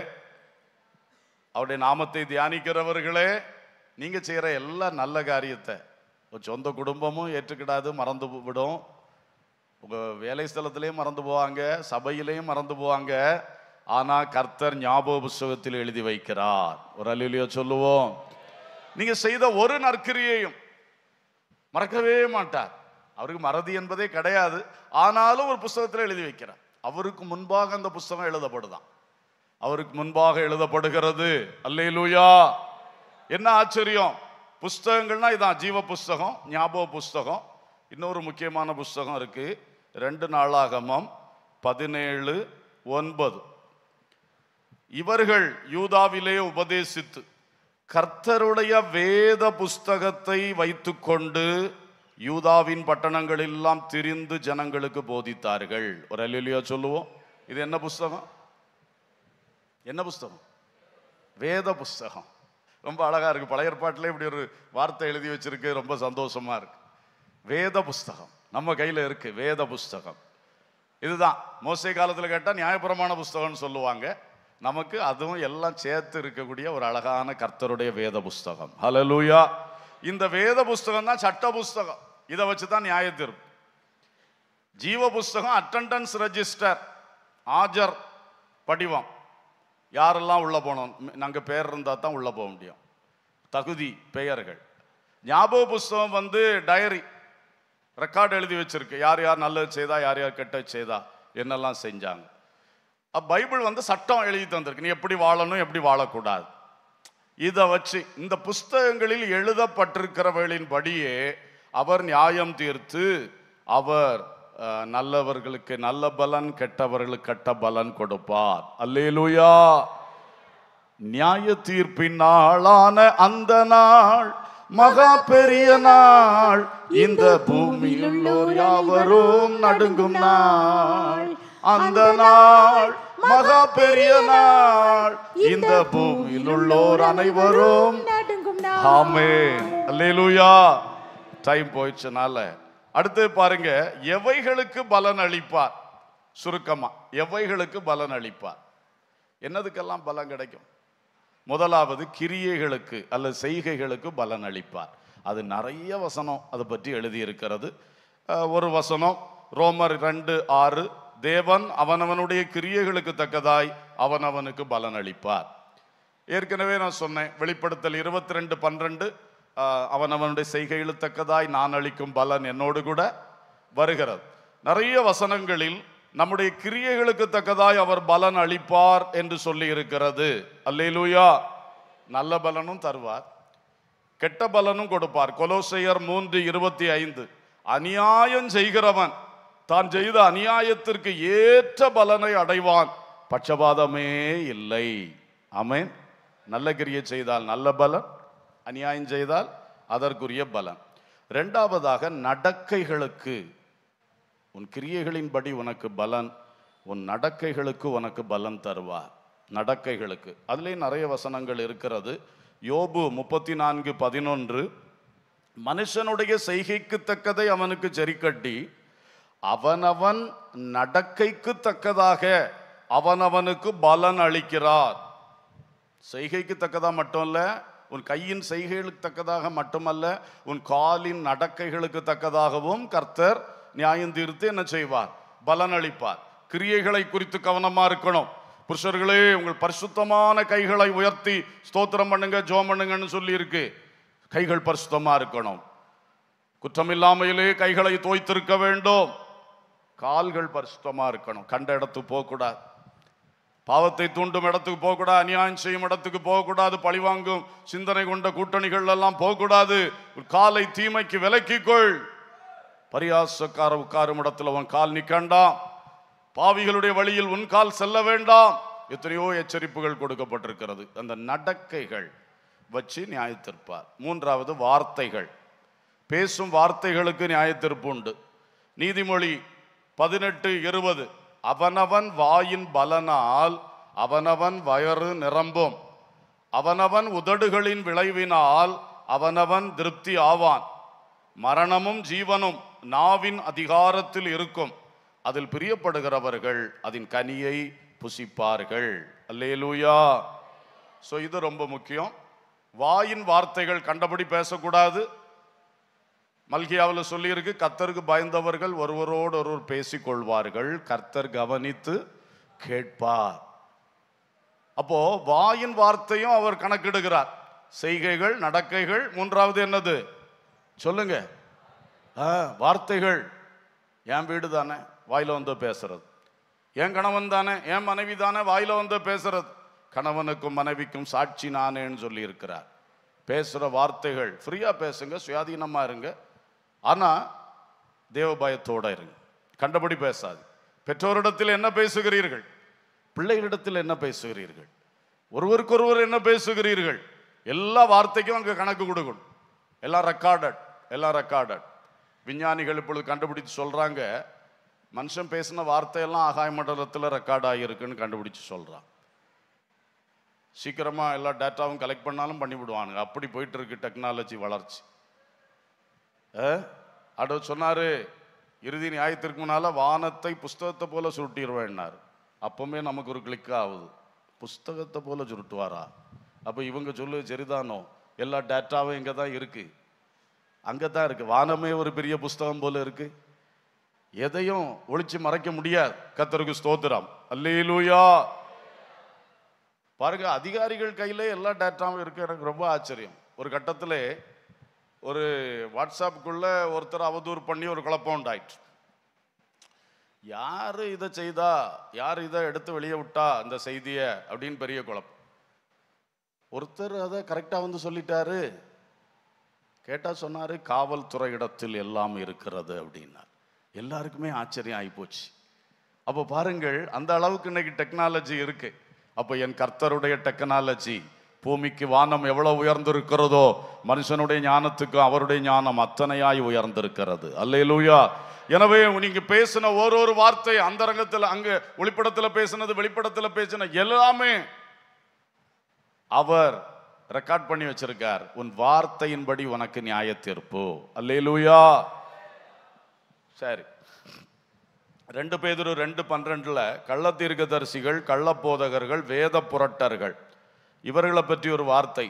அவருடைய நாமத்தை தியானிக்கிறவர்களே நீங்கள் செய்கிற எல்லா நல்ல காரியத்தை சொந்த குடும்பமும் ஏற்றுக்கிடாது மறந்து விடும் உங்கள் வேலை ஸ்தலத்திலையும் மறந்து போவாங்க சபையிலையும் மறந்து போவாங்க ஆனால் கர்த்தர் ஞாபக புஸ்தகத்தில் எழுதி வைக்கிறார் ஒரு அலுலியோ சொல்லுவோம் நீங்க செய்த ஒரு நற்கிரியையும் மறக்கவே மாட்டார் அவருக்கு மறதி என்பதே கிடையாது ஆனாலும் ஒரு புஸ்தகத்தில் எழுதி வைக்கிறார் அவருக்கு முன்பாக அந்த புஸ்தகம் எழுதப்படுதான் அவருக்கு முன்பாக எழுதப்படுகிறது அல்லையிலூயா என்ன ஆச்சரியம் புஸ்தகங்கள்னா இதான் ஜீவ புஸ்தகம் ஞாபக புஸ்தகம் இன்னொரு முக்கியமான புஸ்தகம் இருக்கு ரெண்டு நாளாகமம் பதினேழு ஒன்பது இவர்கள் யூதாவிலே உபதேசித்து கர்த்தருடைய வேத புஸ்தகத்தை வைத்துக்கொண்டு யூதாவின் பட்டணங்கள் எல்லாம் திரிந்து ஜனங்களுக்கு போதித்தார்கள் ஒரு அலிலியா சொல்லுவோம் இது என்ன புஸ்தகம் என்ன புஸ்தகம் வேத புஸ்தகம் ரொம்ப அழகாக இருக்குது பழைய ஏற்பாட்டில் இப்படி ஒரு வார்த்தை எழுதி வச்சிருக்கு ரொம்ப சந்தோஷமாக இருக்கு வேத புஸ்தகம் நம்ம கையில் இருக்குது வேத புஸ்தகம் இதுதான் மோசை காலத்தில் கேட்டால் நியாயபுரமான புஸ்தகம்னு சொல்லுவாங்க நமக்கு அதுவும் எல்லாம் சேர்த்து இருக்கக்கூடிய ஒரு அழகான கர்த்தருடைய வேத புஸ்தகம் ஹலலூயா இந்த வேத புஸ்தகம் தான் சட்ட புஸ்தகம் இதை வச்சு தான் நியாய ஜீவ புஸ்தகம் அட்டண்டன்ஸ் ரெஜிஸ்டர் ஆஜர் படிவம் யாரெல்லாம் உள்ளே போனோம் நாங்கள் பேர் இருந்தால் தான் உள்ளே போக முடியும் தகுதி பெயர்கள் ஞாபக புஸ்தகம் வந்து டைரி ரெக்கார்டு எழுதி வச்சுருக்கு யார் யார் நல்லது செய்தா யார் யார் கெட்டது செய்தா என்னெல்லாம் செஞ்சாங்க பைபிள் வந்து சட்டம் எழுதி தந்திருக்கு நீ எப்படி வாழணும் எப்படி வாழக்கூடாது இதை வச்சு இந்த புஸ்தகங்களில் எழுதப்பட்டிருக்கிறவர்களின்படியே அவர் நியாயம் தீர்த்து அவர் நல்லவர்களுக்கு நல்ல பலன் கெட்டவர்களுக்கு கெட்ட பலன் கொடுப்பார் அல்லேலூயா நியாய தீர்ப்பின் நாளான அந்த நாள் மகா பெரிய நாள் இந்த பூமியில் யாவரும் நடுங்கும் நாள் அந்த நாள் மகா பெரிய நாள் இந்த பூமியில் உள்ளோர் அனைவரும் ஆமே டைம் போயிடுச்சுனால அடுத்து பாருங்க எவைகளுக்கு பலன் அளிப்பார் சுருக்கமா எவைகளுக்கு பலன் அளிப்பார் என்னதுக்கெல்லாம் பலன் கிடைக்கும் முதலாவது கிரியைகளுக்கு அல்லது செய்கைகளுக்கு பலன் அளிப்பார் அது நிறைய வசனம் அதை பற்றி எழுதியிருக்கிறது ஒரு வசனம் ரோமர் ரெண்டு ஆறு தேவன் அவனவனுடைய கிரியைகளுக்கு தக்கதாய் அவனவனுக்கு அளிப்பார் ஏற்கனவே நான் சொன்னேன் வெளிப்படுத்தல் இருபத்தி ரெண்டு பன்னிரெண்டு அவனவனுடைய செய்கையில் தக்கதாய் நான் அளிக்கும் பலன் என்னோடு கூட வருகிறது நிறைய வசனங்களில் நம்முடைய கிரியைகளுக்கு தக்கதாய் அவர் பலன் அளிப்பார் என்று சொல்லி இருக்கிறது அல்லேலூயா நல்ல பலனும் தருவார் கெட்ட பலனும் கொடுப்பார் கொலோசையர் மூன்று இருபத்தி ஐந்து அநியாயம் செய்கிறவன் தான் செய்த அநியாயத்திற்கு ஏற்ற பலனை அடைவான் பட்சபாதமே இல்லை அமேன் நல்ல கிரியை செய்தால் நல்ல பலன் அநியாயம் செய்தால் அதற்குரிய பலன் ரெண்டாவதாக நடக்கைகளுக்கு உன் கிரியைகளின்படி உனக்கு பலன் உன் நடக்கைகளுக்கு உனக்கு பலன் தருவார் நடக்கைகளுக்கு அதுலேயும் நிறைய வசனங்கள் இருக்கிறது யோபு முப்பத்தி நான்கு பதினொன்று மனுஷனுடைய செய்கைக்கு தக்கதை அவனுக்கு செறிக்கட்டி அவனவன் நடக்கைக்கு தக்கதாக அவனவனுக்கு பலன் அளிக்கிறார் செய்கைக்கு தக்கதாக மட்டும் இல்லை உன் கையின் செய்கைகளுக்கு தக்கதாக மட்டுமல்ல உன் காலின் நடக்கைகளுக்கு தக்கதாகவும் கர்த்தர் நியாயம் தீர்த்து என்ன செய்வார் பலன் அளிப்பார் கிரியைகளை குறித்து கவனமாக இருக்கணும் புருஷர்களே உங்கள் பரிசுத்தமான கைகளை உயர்த்தி ஸ்தோத்திரம் பண்ணுங்க ஜோம் பண்ணுங்கன்னு சொல்லியிருக்கு கைகள் பரிசுத்தமாக இருக்கணும் இல்லாமையிலே கைகளை தோய்த்திருக்க வேண்டும் கால்கள் பரிசுத்தமாக இருக்கணும் கண்ட இடத்துக்கு போகக்கூடாது பாவத்தை தூண்டும் இடத்துக்கு போகக்கூடாது அநியாயம் செய்யும் இடத்துக்கு போகக்கூடாது பழிவாங்கும் சிந்தனை கொண்ட கூட்டணிகள் எல்லாம் போகக்கூடாது காலை தீமைக்கு விலக்கிக்கொள் பரியாசக்கார உட்காரும் இடத்துல உன் கால் நிற்கண்டாம் பாவிகளுடைய வழியில் உன் கால் செல்ல வேண்டாம் எத்தனையோ எச்சரிப்புகள் கொடுக்கப்பட்டிருக்கிறது அந்த நடக்கைகள் வச்சு நியாயத்திருப்பார் மூன்றாவது வார்த்தைகள் பேசும் வார்த்தைகளுக்கு நியாயத்திற்பு உண்டு நீதிமொழி பதினெட்டு இருபது அவனவன் வாயின் பலனால் அவனவன் வயறு நிரம்பும் அவனவன் உதடுகளின் விளைவினால் அவனவன் திருப்தி ஆவான் மரணமும் ஜீவனும் நாவின் அதிகாரத்தில் இருக்கும் அதில் பிரியப்படுகிறவர்கள் அதன் கனியை புசிப்பார்கள் அல்லேலூயா ஸோ இது ரொம்ப முக்கியம் வாயின் வார்த்தைகள் கண்டபடி பேசக்கூடாது மல்கியாவில் சொல்லியிருக்கு கர்த்தருக்கு பயந்தவர்கள் ஒருவரோடு ஒருவர் பேசிக்கொள்வார்கள் கர்த்தர் கவனித்து கேட்பார் அப்போ வாயின் வார்த்தையும் அவர் கணக்கிடுகிறார் செய்கைகள் நடக்கைகள் மூன்றாவது என்னது சொல்லுங்க வார்த்தைகள் என் வீடு தானே வாயில் வந்து பேசுறது என் கணவன் தானே என் மனைவி தானே வாயில் வந்து பேசுறது கணவனுக்கும் மனைவிக்கும் சாட்சி நானேன்னு இருக்கிறார் பேசுகிற வார்த்தைகள் ஃப்ரீயாக பேசுங்க சுயாதீனமாக இருங்க ஆனால் தேவபாயத்தோடு இருங்க கண்டபடி பேசாது பெற்றோரிடத்தில் என்ன பேசுகிறீர்கள் பிள்ளைகளிடத்தில் என்ன பேசுகிறீர்கள் ஒருவருக்கொருவர் என்ன பேசுகிறீர்கள் எல்லா வார்த்தைக்கும் அங்கே கணக்கு கொடுக்கணும் எல்லாம் ரெக்கார்டட் எல்லாம் ரெக்கார்டட் விஞ்ஞானிகள் இப்பொழுது கண்டுபிடிச்சு சொல்கிறாங்க மனுஷன் பேசின வார்த்தையெல்லாம் ஆகாய மண்டலத்தில் ரெக்கார்ட் ஆகியிருக்குன்னு கண்டுபிடிச்சு சொல்கிறான் சீக்கிரமாக எல்லா டேட்டாவும் கலெக்ட் பண்ணாலும் பண்ணிவிடுவானுங்க அப்படி போயிட்டு இருக்கு டெக்னாலஜி வளர்ச்சி ஆண்டவர் சொன்னார் இறுதி நியாயத்திற்கு முன்னால் வானத்தை புஸ்தகத்தை போல சுருட்டிடுவேன்னார் அப்பவுமே நமக்கு ஒரு கிளிக் ஆகுது புஸ்தகத்தை போல சுருட்டுவாரா அப்போ இவங்க சொல்லு சரிதானோ எல்லா டேட்டாவும் இங்கே தான் இருக்குது அங்கே தான் இருக்குது வானமே ஒரு பெரிய புஸ்தகம் போல இருக்குது எதையும் ஒழிச்சு மறைக்க முடியாது கத்தருக்கு ஸ்தோத்திரம் அல்லேலூயா பாருங்க அதிகாரிகள் கையிலே எல்லா டேட்டாவும் இருக்கு எனக்கு ரொம்ப ஆச்சரியம் ஒரு கட்டத்தில் ஒரு வாட்ஸ்அப்புக்குள்ளே ஒருத்தர் அவதூறு பண்ணி ஒரு குழப்பம் உண்டாயிற்று யார் இதை செய்தா யார் இதை எடுத்து வெளியே விட்டா அந்த செய்தியை அப்படின்னு பெரிய குழப்பம் ஒருத்தர் அதை கரெக்டாக வந்து சொல்லிட்டாரு கேட்டால் சொன்னார் காவல்துறை இடத்தில் எல்லாம் இருக்கிறது அப்படின்னார் எல்லாருக்குமே ஆச்சரியம் ஆகிப்போச்சு அப்போ பாருங்கள் அந்த அளவுக்கு இன்னைக்கு டெக்னாலஜி இருக்குது அப்போ என் கர்த்தருடைய டெக்னாலஜி பூமிக்கு வானம் எவ்வளோ உயர்ந்திருக்கிறதோ மனுஷனுடைய ஞானத்துக்கு அவருடைய ஞானம் அத்தனையாய் உயர்ந்திருக்கிறது அல்லையிலூயா எனவே நீங்க பேசின ஒரு ஒரு வார்த்தை அந்தரங்கத்தில் அங்கே ஒளிப்படத்தில் பேசினது வெளிப்படத்தில் பேசின எல்லாமே அவர் ரெக்கார்ட் பண்ணி வச்சிருக்கார் உன் வார்த்தையின்படி உனக்கு நியாய தீர்ப்பு அல்லையிலூயா சரி ரெண்டு பேதூர் ரெண்டு பன்னிரெண்டுல கள்ள தீர்க்கதரிசிகள் கள்ளப்போதகர்கள் வேத புரட்டர்கள் இவர்களை பற்றி ஒரு வார்த்தை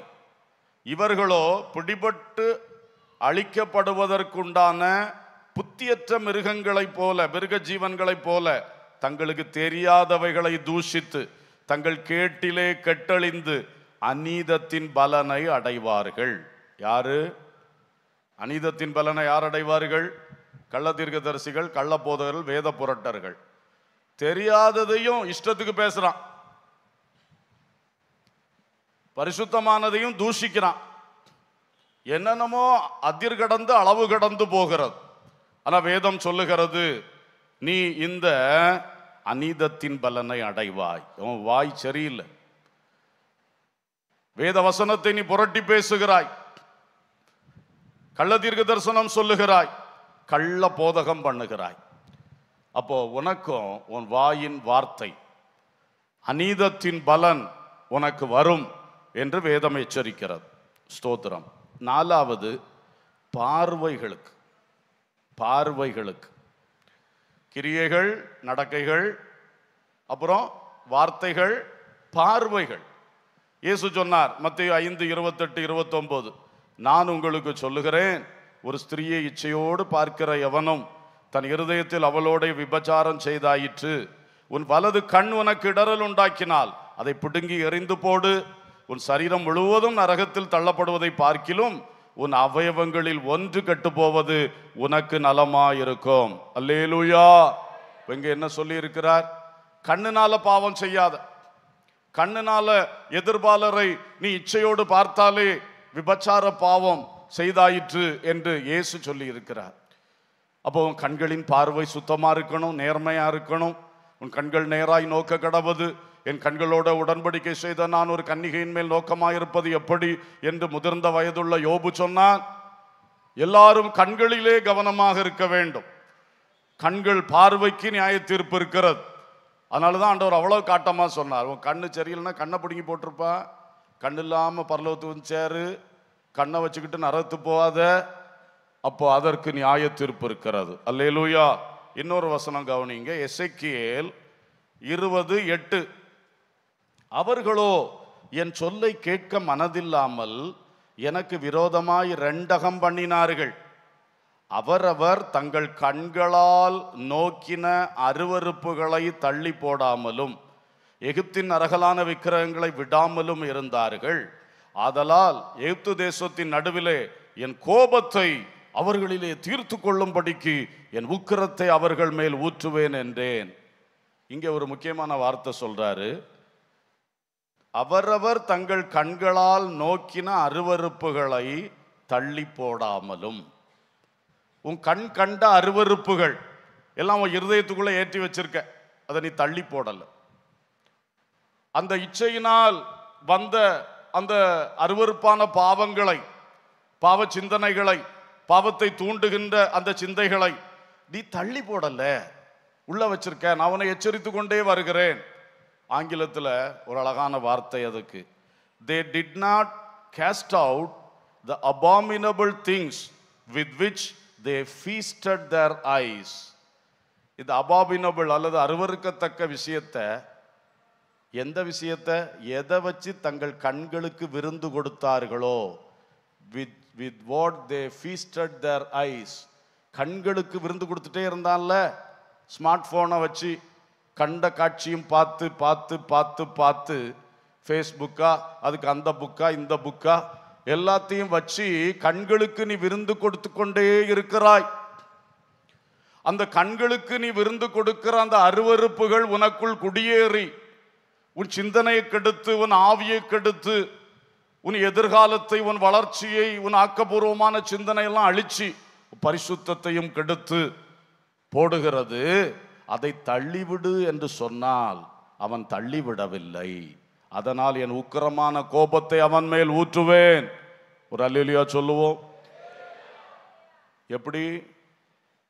இவர்களோ பிடிபட்டு அழிக்கப்படுவதற்குண்டான புத்தியற்ற மிருகங்களைப் போல மிருக ஜீவன்களைப் போல தங்களுக்கு தெரியாதவைகளை தூஷித்து தங்கள் கேட்டிலே கெட்டழிந்து அநீதத்தின் பலனை அடைவார்கள் யாரு அநீதத்தின் பலனை யார் அடைவார்கள் கள்ள தீர்க்கதரிசிகள் கள்ளப்போதகர்கள் வேத புரட்டர்கள் தெரியாததையும் இஷ்டத்துக்கு பேசுகிறான் பரிசுத்தமானதையும் தூஷிக்கிறான் என்னென்னமோ அதிர் கடந்து அளவு கடந்து போகிறது ஆனால் வேதம் சொல்லுகிறது நீ இந்த அநீதத்தின் பலனை அடைவாய் உன் வாய் சரியில்லை வேத வசனத்தை நீ புரட்டி பேசுகிறாய் கள்ள தீர்க்க தரிசனம் சொல்லுகிறாய் கள்ள போதகம் பண்ணுகிறாய் அப்போ உனக்கும் உன் வாயின் வார்த்தை அநீதத்தின் பலன் உனக்கு வரும் என்று வேதம் எச்சரிக்கிறது ஸ்தோத்திரம் நாலாவது பார்வைகளுக்கு பார்வைகளுக்கு கிரியைகள் நடக்கைகள் அப்புறம் வார்த்தைகள் பார்வைகள் இயேசு சொன்னார் மத்திய ஐந்து இருபத்தெட்டு இருபத்தொம்போது நான் உங்களுக்கு சொல்லுகிறேன் ஒரு ஸ்திரீயை இச்சையோடு பார்க்கிற எவனும் தன் இருதயத்தில் அவளோட விபச்சாரம் செய்தாயிற்று உன் வலது கண் உனக்கு இடறல் உண்டாக்கினால் அதை பிடுங்கி எறிந்து போடு உன் சரீரம் முழுவதும் நரகத்தில் தள்ளப்படுவதை பார்க்கிலும் உன் அவயவங்களில் ஒன்று கட்டுப்போவது உனக்கு நலமா இருக்கும் அல்லேலூயா இங்க என்ன சொல்லி இருக்கிறார் கண்ணுனால பாவம் செய்யாத கண்ணுனால எதிர்பாலரை நீ இச்சையோடு பார்த்தாலே விபச்சார பாவம் செய்தாயிற்று என்று இயேசு சொல்லி இருக்கிறார் அப்போ உன் கண்களின் பார்வை சுத்தமாக இருக்கணும் நேர்மையாக இருக்கணும் உன் கண்கள் நேராய் நோக்க கடவுது என் கண்களோட உடன்படிக்கை செய்த நான் ஒரு கன்னிகையின் மேல் நோக்கமாயிருப்பது எப்படி என்று முதிர்ந்த வயதுள்ள யோபு சொன்னான் எல்லாரும் கண்களிலே கவனமாக இருக்க வேண்டும் கண்கள் பார்வைக்கு நியாய தீர்ப்பு இருக்கிறது அதனால தான் ஆண்டவர் அவ்வளோ காட்டமாக சொன்னார் உன் கண்ணு சரியில்லைன்னா கண்ணை பிடுங்கி போட்டிருப்பா கண்ணு இல்லாமல் பரலோத்து சேரு கண்ணை வச்சுக்கிட்டு நரத்து போகாத அப்போ அதற்கு நியாய தீர்ப்பு இருக்கிறது அல்லேலூயா இன்னொரு வசனம் கவனிங்க எசைக்கியல் இருபது எட்டு அவர்களோ என் சொல்லை கேட்க மனதில்லாமல் எனக்கு விரோதமாய் ரெண்டகம் பண்ணினார்கள் அவரவர் தங்கள் கண்களால் நோக்கின அருவறுப்புகளை தள்ளி போடாமலும் எகிப்தின் அரகலான விக்கிரகங்களை விடாமலும் இருந்தார்கள் ஆதலால் எகிப்து தேசத்தின் நடுவிலே என் கோபத்தை அவர்களிலே தீர்த்து கொள்ளும்படிக்கு என் உக்கிரத்தை அவர்கள் மேல் ஊற்றுவேன் என்றேன் இங்கே ஒரு முக்கியமான வார்த்தை சொல்றாரு அவரவர் தங்கள் கண்களால் நோக்கின அருவறுப்புகளை தள்ளி போடாமலும் உன் கண் கண்ட அருவறுப்புகள் எல்லாம் உன் இருதயத்துக்குள்ளே ஏற்றி வச்சிருக்க அதை நீ தள்ளி போடலை அந்த இச்சையினால் வந்த அந்த அருவறுப்பான பாவங்களை பாவ சிந்தனைகளை பாவத்தை தூண்டுகின்ற அந்த சிந்தைகளை நீ தள்ளி போடலை உள்ள வச்சிருக்க நான் உன்னை எச்சரித்து கொண்டே வருகிறேன் ஆங்கிலத்தில் ஒரு அழகான வார்த்தை அதுக்கு they did not cast out the abominable things with which they feasted their eyes இந்த அபாபினபிள் அல்லது அருவறுக்கத்தக்க விஷயத்தை எந்த விஷயத்தை எதை வச்சு தங்கள் கண்களுக்கு விருந்து கொடுத்தார்களோ with with what they feasted their eyes கண்களுக்கு விருந்து கொடுத்துட்டே இருந்தான்ல ஸ்மார்ட் ஃபோனை வச்சு கண்ட காட்சியும் பார்த்து பார்த்து பார்த்து பார்த்து ஃபேஸ்புக்கா அதுக்கு அந்த புக்கா இந்த புக்கா எல்லாத்தையும் வச்சு கண்களுக்கு நீ விருந்து கொடுத்து கொண்டே இருக்கிறாய் அந்த கண்களுக்கு நீ விருந்து கொடுக்கிற அந்த அருவறுப்புகள் உனக்குள் குடியேறி உன் சிந்தனையை கெடுத்து உன் ஆவியை கெடுத்து உன் எதிர்காலத்தை உன் வளர்ச்சியை உன் ஆக்கபூர்வமான சிந்தனையெல்லாம் அழிச்சு பரிசுத்தையும் கெடுத்து போடுகிறது அதை தள்ளிவிடு என்று சொன்னால் அவன் தள்ளிவிடவில்லை அதனால் என் உக்கிரமான கோபத்தை அவன் மேல் ஊற்றுவேன் ஒரு அல்லா சொல்லுவோம் எப்படி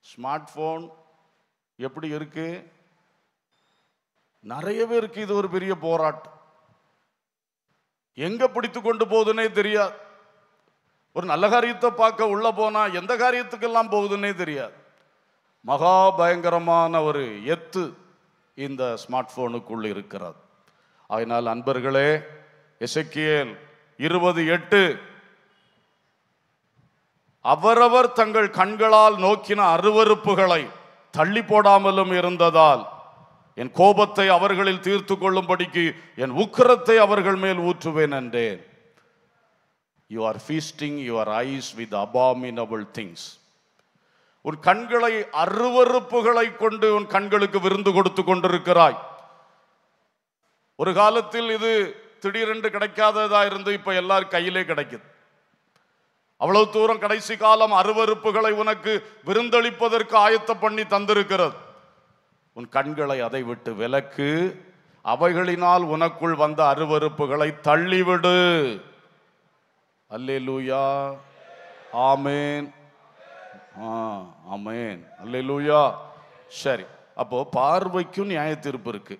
ஸ்மார்ட் ஃபோன் எப்படி இருக்கு நிறையவே இருக்கு இது ஒரு பெரிய போராட்டம் எங்க பிடித்து கொண்டு போகுதுன்னே தெரியாது ஒரு நல்ல காரியத்தை பார்க்க உள்ள போனா எந்த காரியத்துக்கெல்லாம் போகுதுன்னே தெரியாது மகா பயங்கரமான ஒரு எத்து இந்த ஸ்மார்ட் போனுக்குள் இருக்கிறது அதனால் அன்பர்களே எசக்கியல் இருபது எட்டு அவரவர் தங்கள் கண்களால் நோக்கின அருவறுப்புகளை தள்ளி போடாமலும் இருந்ததால் என் கோபத்தை அவர்களில் தீர்த்து கொள்ளும்படிக்கு என் உக்கரத்தை அவர்கள் மேல் ஊற்றுவேன் என்றேன் you are feasting your eyes with abominable things உன் கண்களை அருவறுப்புகளை கொண்டு உன் கண்களுக்கு விருந்து கொடுத்து கொண்டிருக்கிறாய் ஒரு காலத்தில் இது திடீரென்று கிடைக்காததா இருந்து இப்ப எல்லாரும் கையிலே கிடைக்குது அவ்வளவு தூரம் கடைசி காலம் அருவறுப்புகளை உனக்கு விருந்தளிப்பதற்கு ஆயத்த பண்ணி தந்திருக்கிறது உன் கண்களை அதை விட்டு விலக்கு அவைகளினால் உனக்குள் வந்த அருவறுப்புகளை தள்ளிவிடு அல்லே லூயா ஆமேன் ஆமேன் அல்லூயா சரி அப்போ பார்வைக்கும் நியாய தீர்ப்பு இருக்கு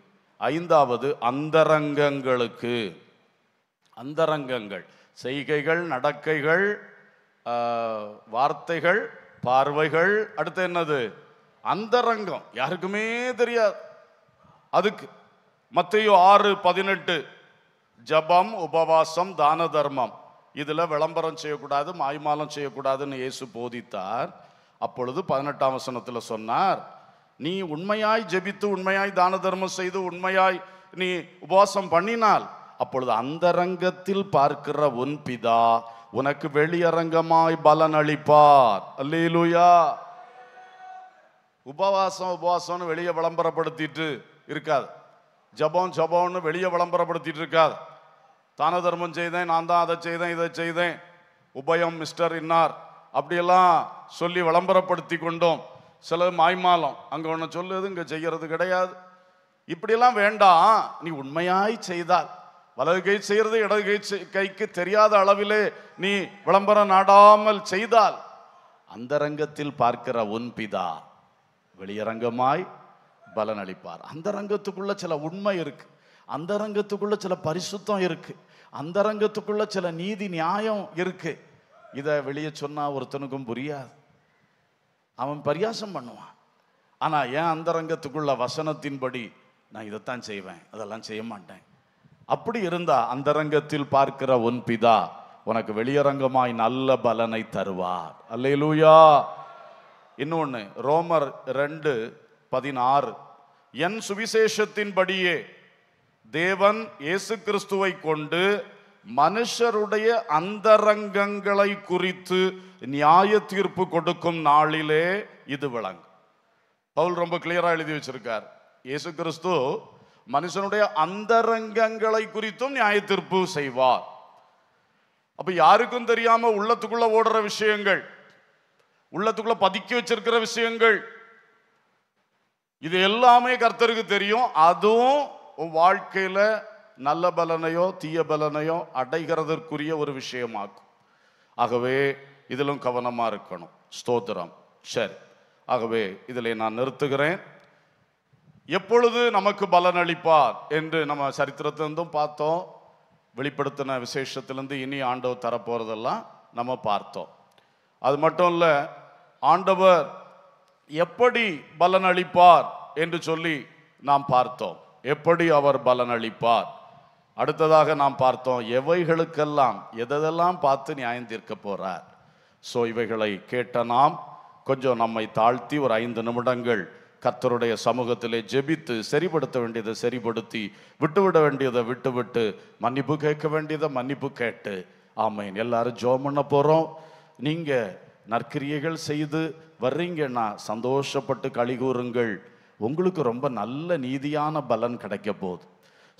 ஐந்தாவது அந்தரங்கங்களுக்கு அந்தரங்கங்கள் செய்கைகள் நடக்கைகள் வார்த்தைகள் பார்வைகள் அடுத்து என்னது அந்தரங்கம் யாருக்குமே தெரியாது அதுக்கு மத்தையோ ஆறு பதினெட்டு ஜபம் உபவாசம் தான தர்மம் இதில் விளம்பரம் செய்யக்கூடாது மாய்மாலம் செய்யக்கூடாதுன்னு இயேசு போதித்தார் அப்பொழுது பதினெட்டாம் வசனத்தில் சொன்னார் நீ உண்மையாய் ஜெபித்து உண்மையாய் தான தர்மம் செய்து உண்மையாய் நீ உபவாசம் பண்ணினால் அப்பொழுது அந்தரங்கத்தில் பார்க்கிற உன் பிதா உனக்கு வெளியரங்கமாய் பலன் அளிப்பார் அல்லேலூயா உபவாசம் உபவாசம்னு வெளியே விளம்பரப்படுத்திட்டு இருக்காது ஜபம் ஜபம்னு வெளியே விளம்பரப்படுத்திட்டு இருக்காது தான தர்மம் செய்தேன் நான் தான் அதை செய்தேன் இதை செய்தேன் உபயம் மிஸ்டர் இன்னார் அப்படியெல்லாம் சொல்லி விளம்பரப்படுத்தி கொண்டோம் சிலது மாய்மாலம் அங்கே ஒன்று சொல்லுது இங்கே செய்கிறது கிடையாது இப்படியெல்லாம் வேண்டாம் நீ உண்மையாய் செய்தால் வலது கை செய்கிறது இடது கை கைக்கு தெரியாத அளவிலே நீ விளம்பரம் நாடாமல் செய்தால் அந்த ரங்கத்தில் பார்க்கிற உன் பிதா வெளியரங்கமாய் பலனளிப்பார் அந்த ரங்கத்துக்குள்ள சில உண்மை இருக்கு அந்த ரங்கத்துக்குள்ள சில பரிசுத்தம் இருக்கு அந்த ரங்கத்துக்குள்ள சில நீதி நியாயம் இருக்குது இதை வெளியே சொன்னால் ஒருத்தனுக்கும் புரியாது அவன் பரியாசம் பண்ணுவான் ஆனால் என் அந்தரங்கத்துக்குள்ள வசனத்தின்படி நான் இதைத்தான் செய்வேன் அதெல்லாம் செய்ய மாட்டேன் அப்படி இருந்தால் அந்தரங்கத்தில் பார்க்கிற உன் பிதா உனக்கு வெளியரங்கமாய் நல்ல பலனை தருவார் அல்லையிலூயா இன்னொன்று ரோமர் ரெண்டு பதினாறு என் சுவிசேஷத்தின்படியே தேவன் இயேசு கிறிஸ்துவை கொண்டு மனுஷருடைய அந்தரங்கங்களை குறித்து நியாய தீர்ப்பு கொடுக்கும் நாளிலே இது விளங்கும் பவுல் ரொம்ப கிளியரா எழுதி வச்சிருக்கார் இயேசு கிறிஸ்து மனுஷனுடைய அந்தரங்கங்களை குறித்தும் நியாய தீர்ப்பு செய்வார் அப்ப யாருக்கும் தெரியாம உள்ளத்துக்குள்ள ஓடுற விஷயங்கள் உள்ளத்துக்குள்ள பதுக்கி வச்சிருக்கிற விஷயங்கள் இது எல்லாமே கர்த்தருக்கு தெரியும் அதுவும் வாழ்க்கையில நல்ல பலனையோ தீய பலனையோ அடைகிறதற்குரிய ஒரு விஷயமாக்கும் ஆகவே இதிலும் கவனமாக இருக்கணும் ஸ்தோத்திரம் சரி ஆகவே இதில் நான் நிறுத்துகிறேன் எப்பொழுது நமக்கு பலன் அளிப்பார் என்று நம்ம சரித்திரத்திலிருந்தும் பார்த்தோம் வெளிப்படுத்தின விசேஷத்திலிருந்து இனி ஆண்டவர் தரப்போகிறதெல்லாம் நம்ம பார்த்தோம் அது மட்டும் இல்லை ஆண்டவர் எப்படி பலன் அளிப்பார் என்று சொல்லி நாம் பார்த்தோம் எப்படி அவர் பலன் அளிப்பார் அடுத்ததாக நாம் பார்த்தோம் எவைகளுக்கெல்லாம் எதெல்லாம் பார்த்து நியாயம் தீர்க்க போறார் ஸோ இவைகளை கேட்ட நாம் கொஞ்சம் நம்மை தாழ்த்தி ஒரு ஐந்து நிமிடங்கள் கத்தருடைய சமூகத்திலே ஜெபித்து சரிப்படுத்த வேண்டியதை சரிப்படுத்தி விட்டுவிட வேண்டியதை விட்டுவிட்டு மன்னிப்பு கேட்க வேண்டியதை மன்னிப்பு கேட்டு ஆமையன் எல்லாரும் ஜோம் பண்ண போகிறோம் நீங்கள் நற்கிரியைகள் செய்து வர்றீங்கன்னா சந்தோஷப்பட்டு கழி கூறுங்கள் உங்களுக்கு ரொம்ப நல்ல நீதியான பலன் கிடைக்க போகுது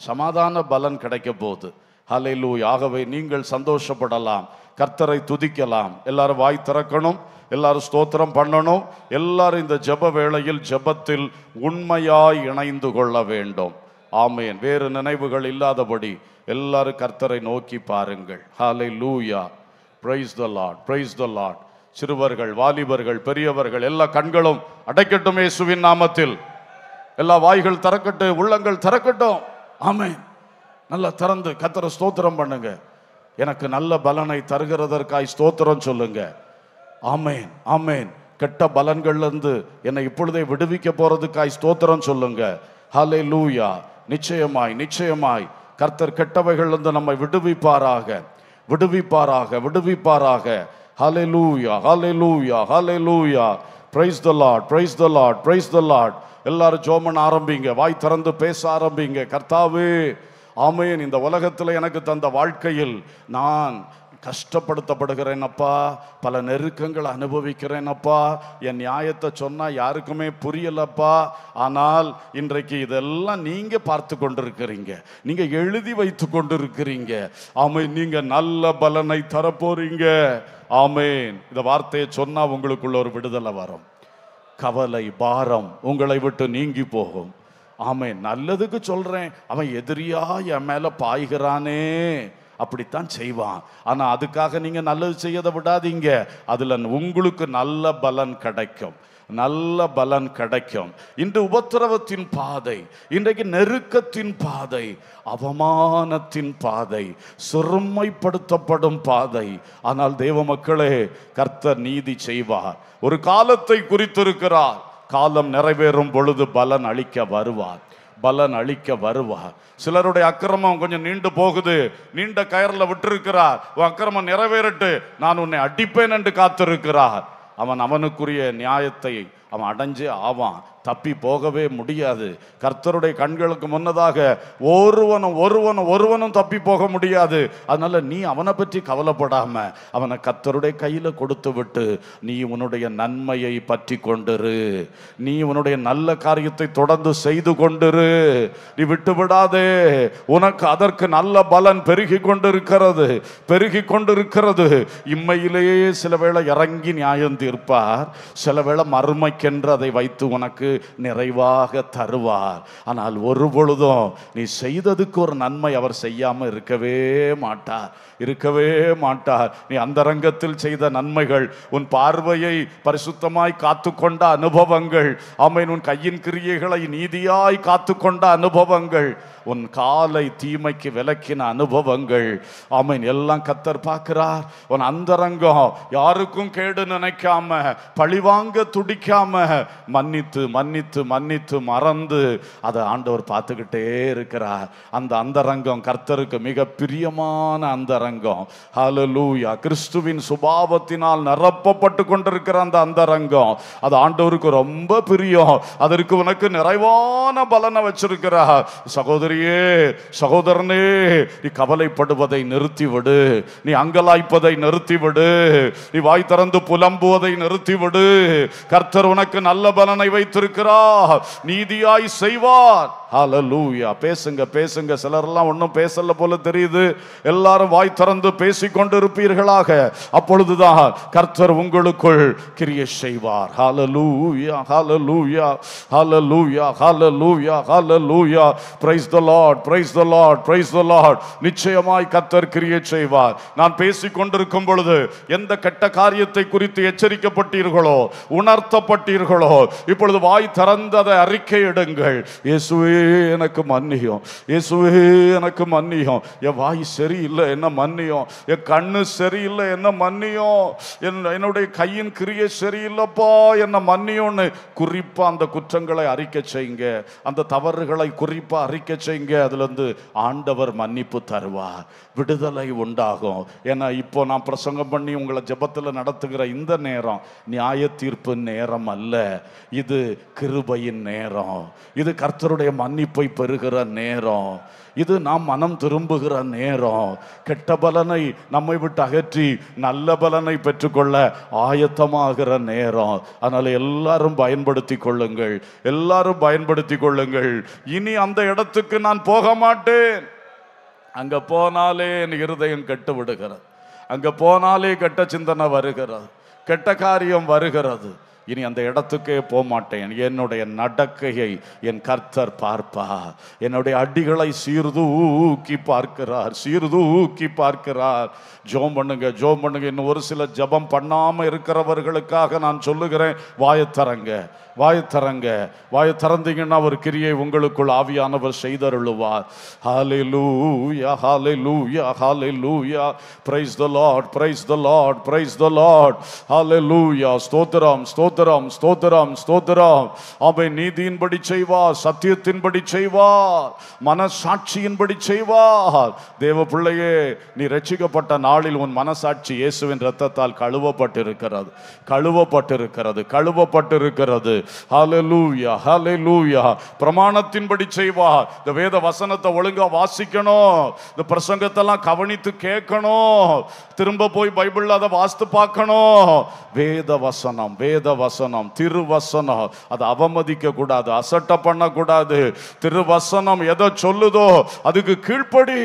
சமாதான பலன் கிடைக்க போகுது ஹலைலூ ஆகவே நீங்கள் சந்தோஷப்படலாம் கர்த்தரை துதிக்கலாம் எல்லாரும் வாய் திறக்கணும் எல்லாரும் ஸ்தோத்திரம் பண்ணணும் எல்லாரும் இந்த ஜப வேளையில் ஜபத்தில் உண்மையாய் இணைந்து கொள்ள வேண்டும் ஆமேன் வேறு நினைவுகள் இல்லாதபடி எல்லாரும் கர்த்தரை நோக்கி பாருங்கள் ஹாலை லூயா பிரைஸ் த பிரைஸ் த சிறுவர்கள் வாலிபர்கள் பெரியவர்கள் எல்லா கண்களும் அடைக்கட்டும் இயேசுவின் நாமத்தில் எல்லா வாய்கள் திறக்கட்டும் உள்ளங்கள் திறக்கட்டும் ஆமே நல்லா திறந்து கத்தரை ஸ்தோத்திரம் பண்ணுங்க எனக்கு நல்ல பலனை தருகிறதற்காய் ஸ்தோத்திரம் சொல்லுங்க ஆமேன் ஆமேன் கெட்ட பலன்கள்லேருந்து என்னை இப்பொழுதே விடுவிக்க போறதுக்காய் ஸ்தோத்திரம் சொல்லுங்க ஹலே லூயா நிச்சயமாய் நிச்சயமாய் கர்த்தர் கெட்டவைகள்லேருந்து நம்மை விடுவிப்பாராக விடுவிப்பாராக விடுவிப்பாராக ஹலே hallelujah hallelujah hallelujah praise the Lord praise the Lord praise the Lord எல்லாரும் ஜோமன் ஆரம்பிங்க வாய் திறந்து பேச ஆரம்பிங்க கர்த்தாவு ஆமையன் இந்த உலகத்தில் எனக்கு தந்த வாழ்க்கையில் நான் கஷ்டப்படுத்தப்படுகிறேன் அப்பா பல நெருக்கங்களை அனுபவிக்கிறேன் அப்பா என் நியாயத்தை சொன்னால் யாருக்குமே புரியலப்பா ஆனால் இன்றைக்கு இதெல்லாம் நீங்கள் பார்த்து கொண்டிருக்கிறீங்க நீங்கள் எழுதி வைத்து கொண்டிருக்கிறீங்க ஆமை நீங்கள் நல்ல பலனை தரப்போறீங்க ஆமேன் இந்த வார்த்தையை சொன்னால் உங்களுக்குள்ள ஒரு விடுதலை வரும் கவலை பாரம் உங்களை விட்டு நீங்கி போகும் ஆமேன் நல்லதுக்கு சொல்கிறேன் அவன் எதிரியா என் மேலே பாய்கிறானே அப்படித்தான் செய்வான் ஆனால் அதுக்காக நீங்கள் நல்லது செய்யதை விடாதீங்க அதில் உங்களுக்கு நல்ல பலன் கிடைக்கும் நல்ல பலன் கிடைக்கும் இன்று உபத்திரவத்தின் பாதை இன்றைக்கு நெருக்கத்தின் பாதை அவமானத்தின் பாதை சிறுமைப்படுத்தப்படும் பாதை ஆனால் தேவ மக்களே கர்த்தர் நீதி செய்வார் ஒரு காலத்தை குறித்திருக்கிறார் காலம் நிறைவேறும் பொழுது பலன் அளிக்க வருவார் பலன் அளிக்க வருவார் சிலருடைய அக்கிரமம் கொஞ்சம் நீண்டு போகுது நீண்ட கயரில் விட்டிருக்கிறார் உன் அக்கிரமம் நிறைவேறட்டு நான் உன்னை அடிப்பேன் என்று காத்திருக்கிறார் அவன் அவனுக்குரிய நியாயத்தை அவன் அடைஞ்சே ஆவான் தப்பி போகவே முடியாது கர்த்தருடைய கண்களுக்கு முன்னதாக ஒருவனும் ஒருவனும் ஒருவனும் தப்பி போக முடியாது அதனால் நீ அவனை பற்றி கவலைப்படாம அவனை கர்த்தருடைய கையில் கொடுத்து விட்டு நீ உன்னுடைய நன்மையை பற்றி கொண்டிரு நீ உன்னுடைய நல்ல காரியத்தை தொடர்ந்து செய்து கொண்டிரு நீ விட்டுவிடாதே உனக்கு அதற்கு நல்ல பலன் பெருகி கொண்டிருக்கிறது பெருகி கொண்டிருக்கிறது இம்மையிலேயே சில வேளை இறங்கி நியாயம் தீர்ப்பார் சில வேளை மறுமைக்கென்று அதை வைத்து உனக்கு நிறைவாக தருவார் ஆனால் ஒரு பொழுதும் நீ செய்ததுக்கு ஒரு நன்மை அவர் செய்யாமல் இருக்கவே மாட்டார் இருக்கவே மாட்டார் நீ அந்தரங்கத்தில் செய்த நன்மைகள் உன் பார்வையை பரிசுத்தமாய் காத்து கொண்ட அனுபவங்கள் ஆமை உன் கையின் கிரியைகளை நீதியாய் காத்து கொண்ட அனுபவங்கள் உன் காலை தீமைக்கு விளக்கின அனுபவங்கள் அவன் எல்லாம் கத்தர் பார்க்கிறார் உன் அந்தரங்கம் யாருக்கும் கேடு நினைக்காம பழிவாங்க துடிக்காம மன்னித்து மன்னித்து மன்னித்து மறந்து அதை ஆண்டவர் பார்த்துக்கிட்டே இருக்கிறார் அந்த அந்தரங்கம் கர்த்தருக்கு மிக பிரியமான அந்தரங்கம் அந்தரங்கம் ஹலலூயா கிறிஸ்துவின் சுபாவத்தினால் நிரப்பப்பட்டு கொண்டிருக்கிற அந்த அந்தரங்கம் அது ஆண்டவருக்கு ரொம்ப பிரியம் அதற்கு உனக்கு நிறைவான பலனை வச்சிருக்கிறா சகோதரியே சகோதரனே நீ கவலைப்படுவதை நிறுத்திவிடு நீ அங்கலாய்ப்பதை நிறுத்திவிடு நீ வாய் திறந்து புலம்புவதை நிறுத்திவிடு கர்த்தர் உனக்கு நல்ல பலனை வைத்திருக்கிறா நீதியாய் செய்வார் ஹலலூயா பேசுங்க பேசுங்க சிலரெல்லாம் ஒன்றும் பேசல போல தெரியுது எல்லாரும் வாய் திறந்து பேசிக்கொண்டு இருப்பீர்களாக அப்பொழுதுதான் கர்த்தர் உங்களுக்குள் கிரிய செய்வார் hallelujah hallelujah hallelujah hallelujah hallelujah praise the Lord praise the Lord praise the Lord நிச்சயமாய் கர்த்தர் கிரிய செய்வார் நான் பேசிக்கொண்டிருக்கும் பொழுது எந்த கெட்ட காரியத்தை குறித்து எச்சரிக்கப்பட்டீர்களோ உணர்த்தப்பட்டீர்களோ இப்பொழுது வாய் திறந்ததை அறிக்கை எடுங்கள் இயேசுவே எனக்கு மன்னியும் இயேசுவே எனக்கு மன்னியும் என் வாய் சரியில்லை என்ன மன்னியும் என் கண்ணு சரியில்லை என்ன மன்னியும் என்னுடைய கையின் கிரியை சரியில்லைப்பா என்ன மன்னியும்னு குறிப்பா அந்த குற்றங்களை அறிக்க செய்யுங்க அந்த தவறுகளை குறிப்பா அறிக்க செய்யுங்க அதுல இருந்து ஆண்டவர் மன்னிப்பு தருவார் விடுதலை உண்டாகும் ஏன்னா இப்போ நான் பிரசங்கம் பண்ணி உங்களை ஜபத்தில் நடத்துகிற இந்த நேரம் நியாய தீர்ப்பு நேரம் அல்ல இது கிருபையின் நேரம் இது கர்த்தருடைய மன்னிப்பை பெறுகிற நேரம் இது நாம் மனம் திரும்புகிற நேரம் கெட்ட பலனை நம்மை விட்டு அகற்றி நல்ல பலனை பெற்றுக்கொள்ள ஆயத்தமாகிற நேரம் அதனால் எல்லாரும் பயன்படுத்தி கொள்ளுங்கள் எல்லாரும் பயன்படுத்தி கொள்ளுங்கள் இனி அந்த இடத்துக்கு நான் போக மாட்டேன் அங்கே போனாலே என் இருதயம் கெட்டு விடுகிறது அங்கே போனாலே கெட்ட சிந்தனை வருகிறது கெட்ட காரியம் வருகிறது இனி அந்த இடத்துக்கே போகமாட்டேன் என்னுடைய நடக்கையை என் கர்த்தர் பார்ப்பா என்னுடைய அடிகளை சீர்தூக்கி பார்க்கிறார் சீர்தூக்கி பார்க்கிறார் ஜோம் பண்ணுங்க ஜோம் பண்ணுங்க இன்னும் ஒரு சில ஜபம் பண்ணாமல் இருக்கிறவர்களுக்காக நான் சொல்லுகிறேன் வாயத்தரங்க வாயத்தரங்க வாய திறந்தீங்கன்னா ஒரு கிரியை உங்களுக்குள் ஆவியானவர் செய்தருளுவார் ஹாலே hallelujah hallelujah hallelujah praise the Lord praise the Lord praise the Lord hallelujah ஸ்தோத்திரம் ஸ்தோத்திரம் ஸ்தோத்திரம் ஸ்தோத்திரம் ஸ்தோத்திரம் அவை நீதியின்படி செய்வார் சத்தியத்தின்படி செய்வார் மனசாட்சியின்படி செய்வார் தேவ பிள்ளையே நீ ரட்சிக்கப்பட்ட நாளில் உன் மனசாட்சி இயேசுவின் ரத்தத்தால் கழுவப்பட்டிருக்கிறது கழுவப்பட்டிருக்கிறது கழுவப்பட்டிருக்கிறது ஹலலூயா ஹலலூயா பிரமாணத்தின்படி செய்வார் இந்த வேத வசனத்தை ஒழுங்கா வாசிக்கணும் இந்த பிரசங்கத்தெல்லாம் கவனித்து கேட்கணும் திரும்ப போய் பைபிள் அதை வாசித்து பார்க்கணும் வேத வசனம் வேத வசனம் திருவசனம் அதை அவமதிக்க கூடாது அசட்டை பண்ணக்கூடாது திருவசனம் எதை சொல்லுதோ அதுக்கு கீழ்ப்படி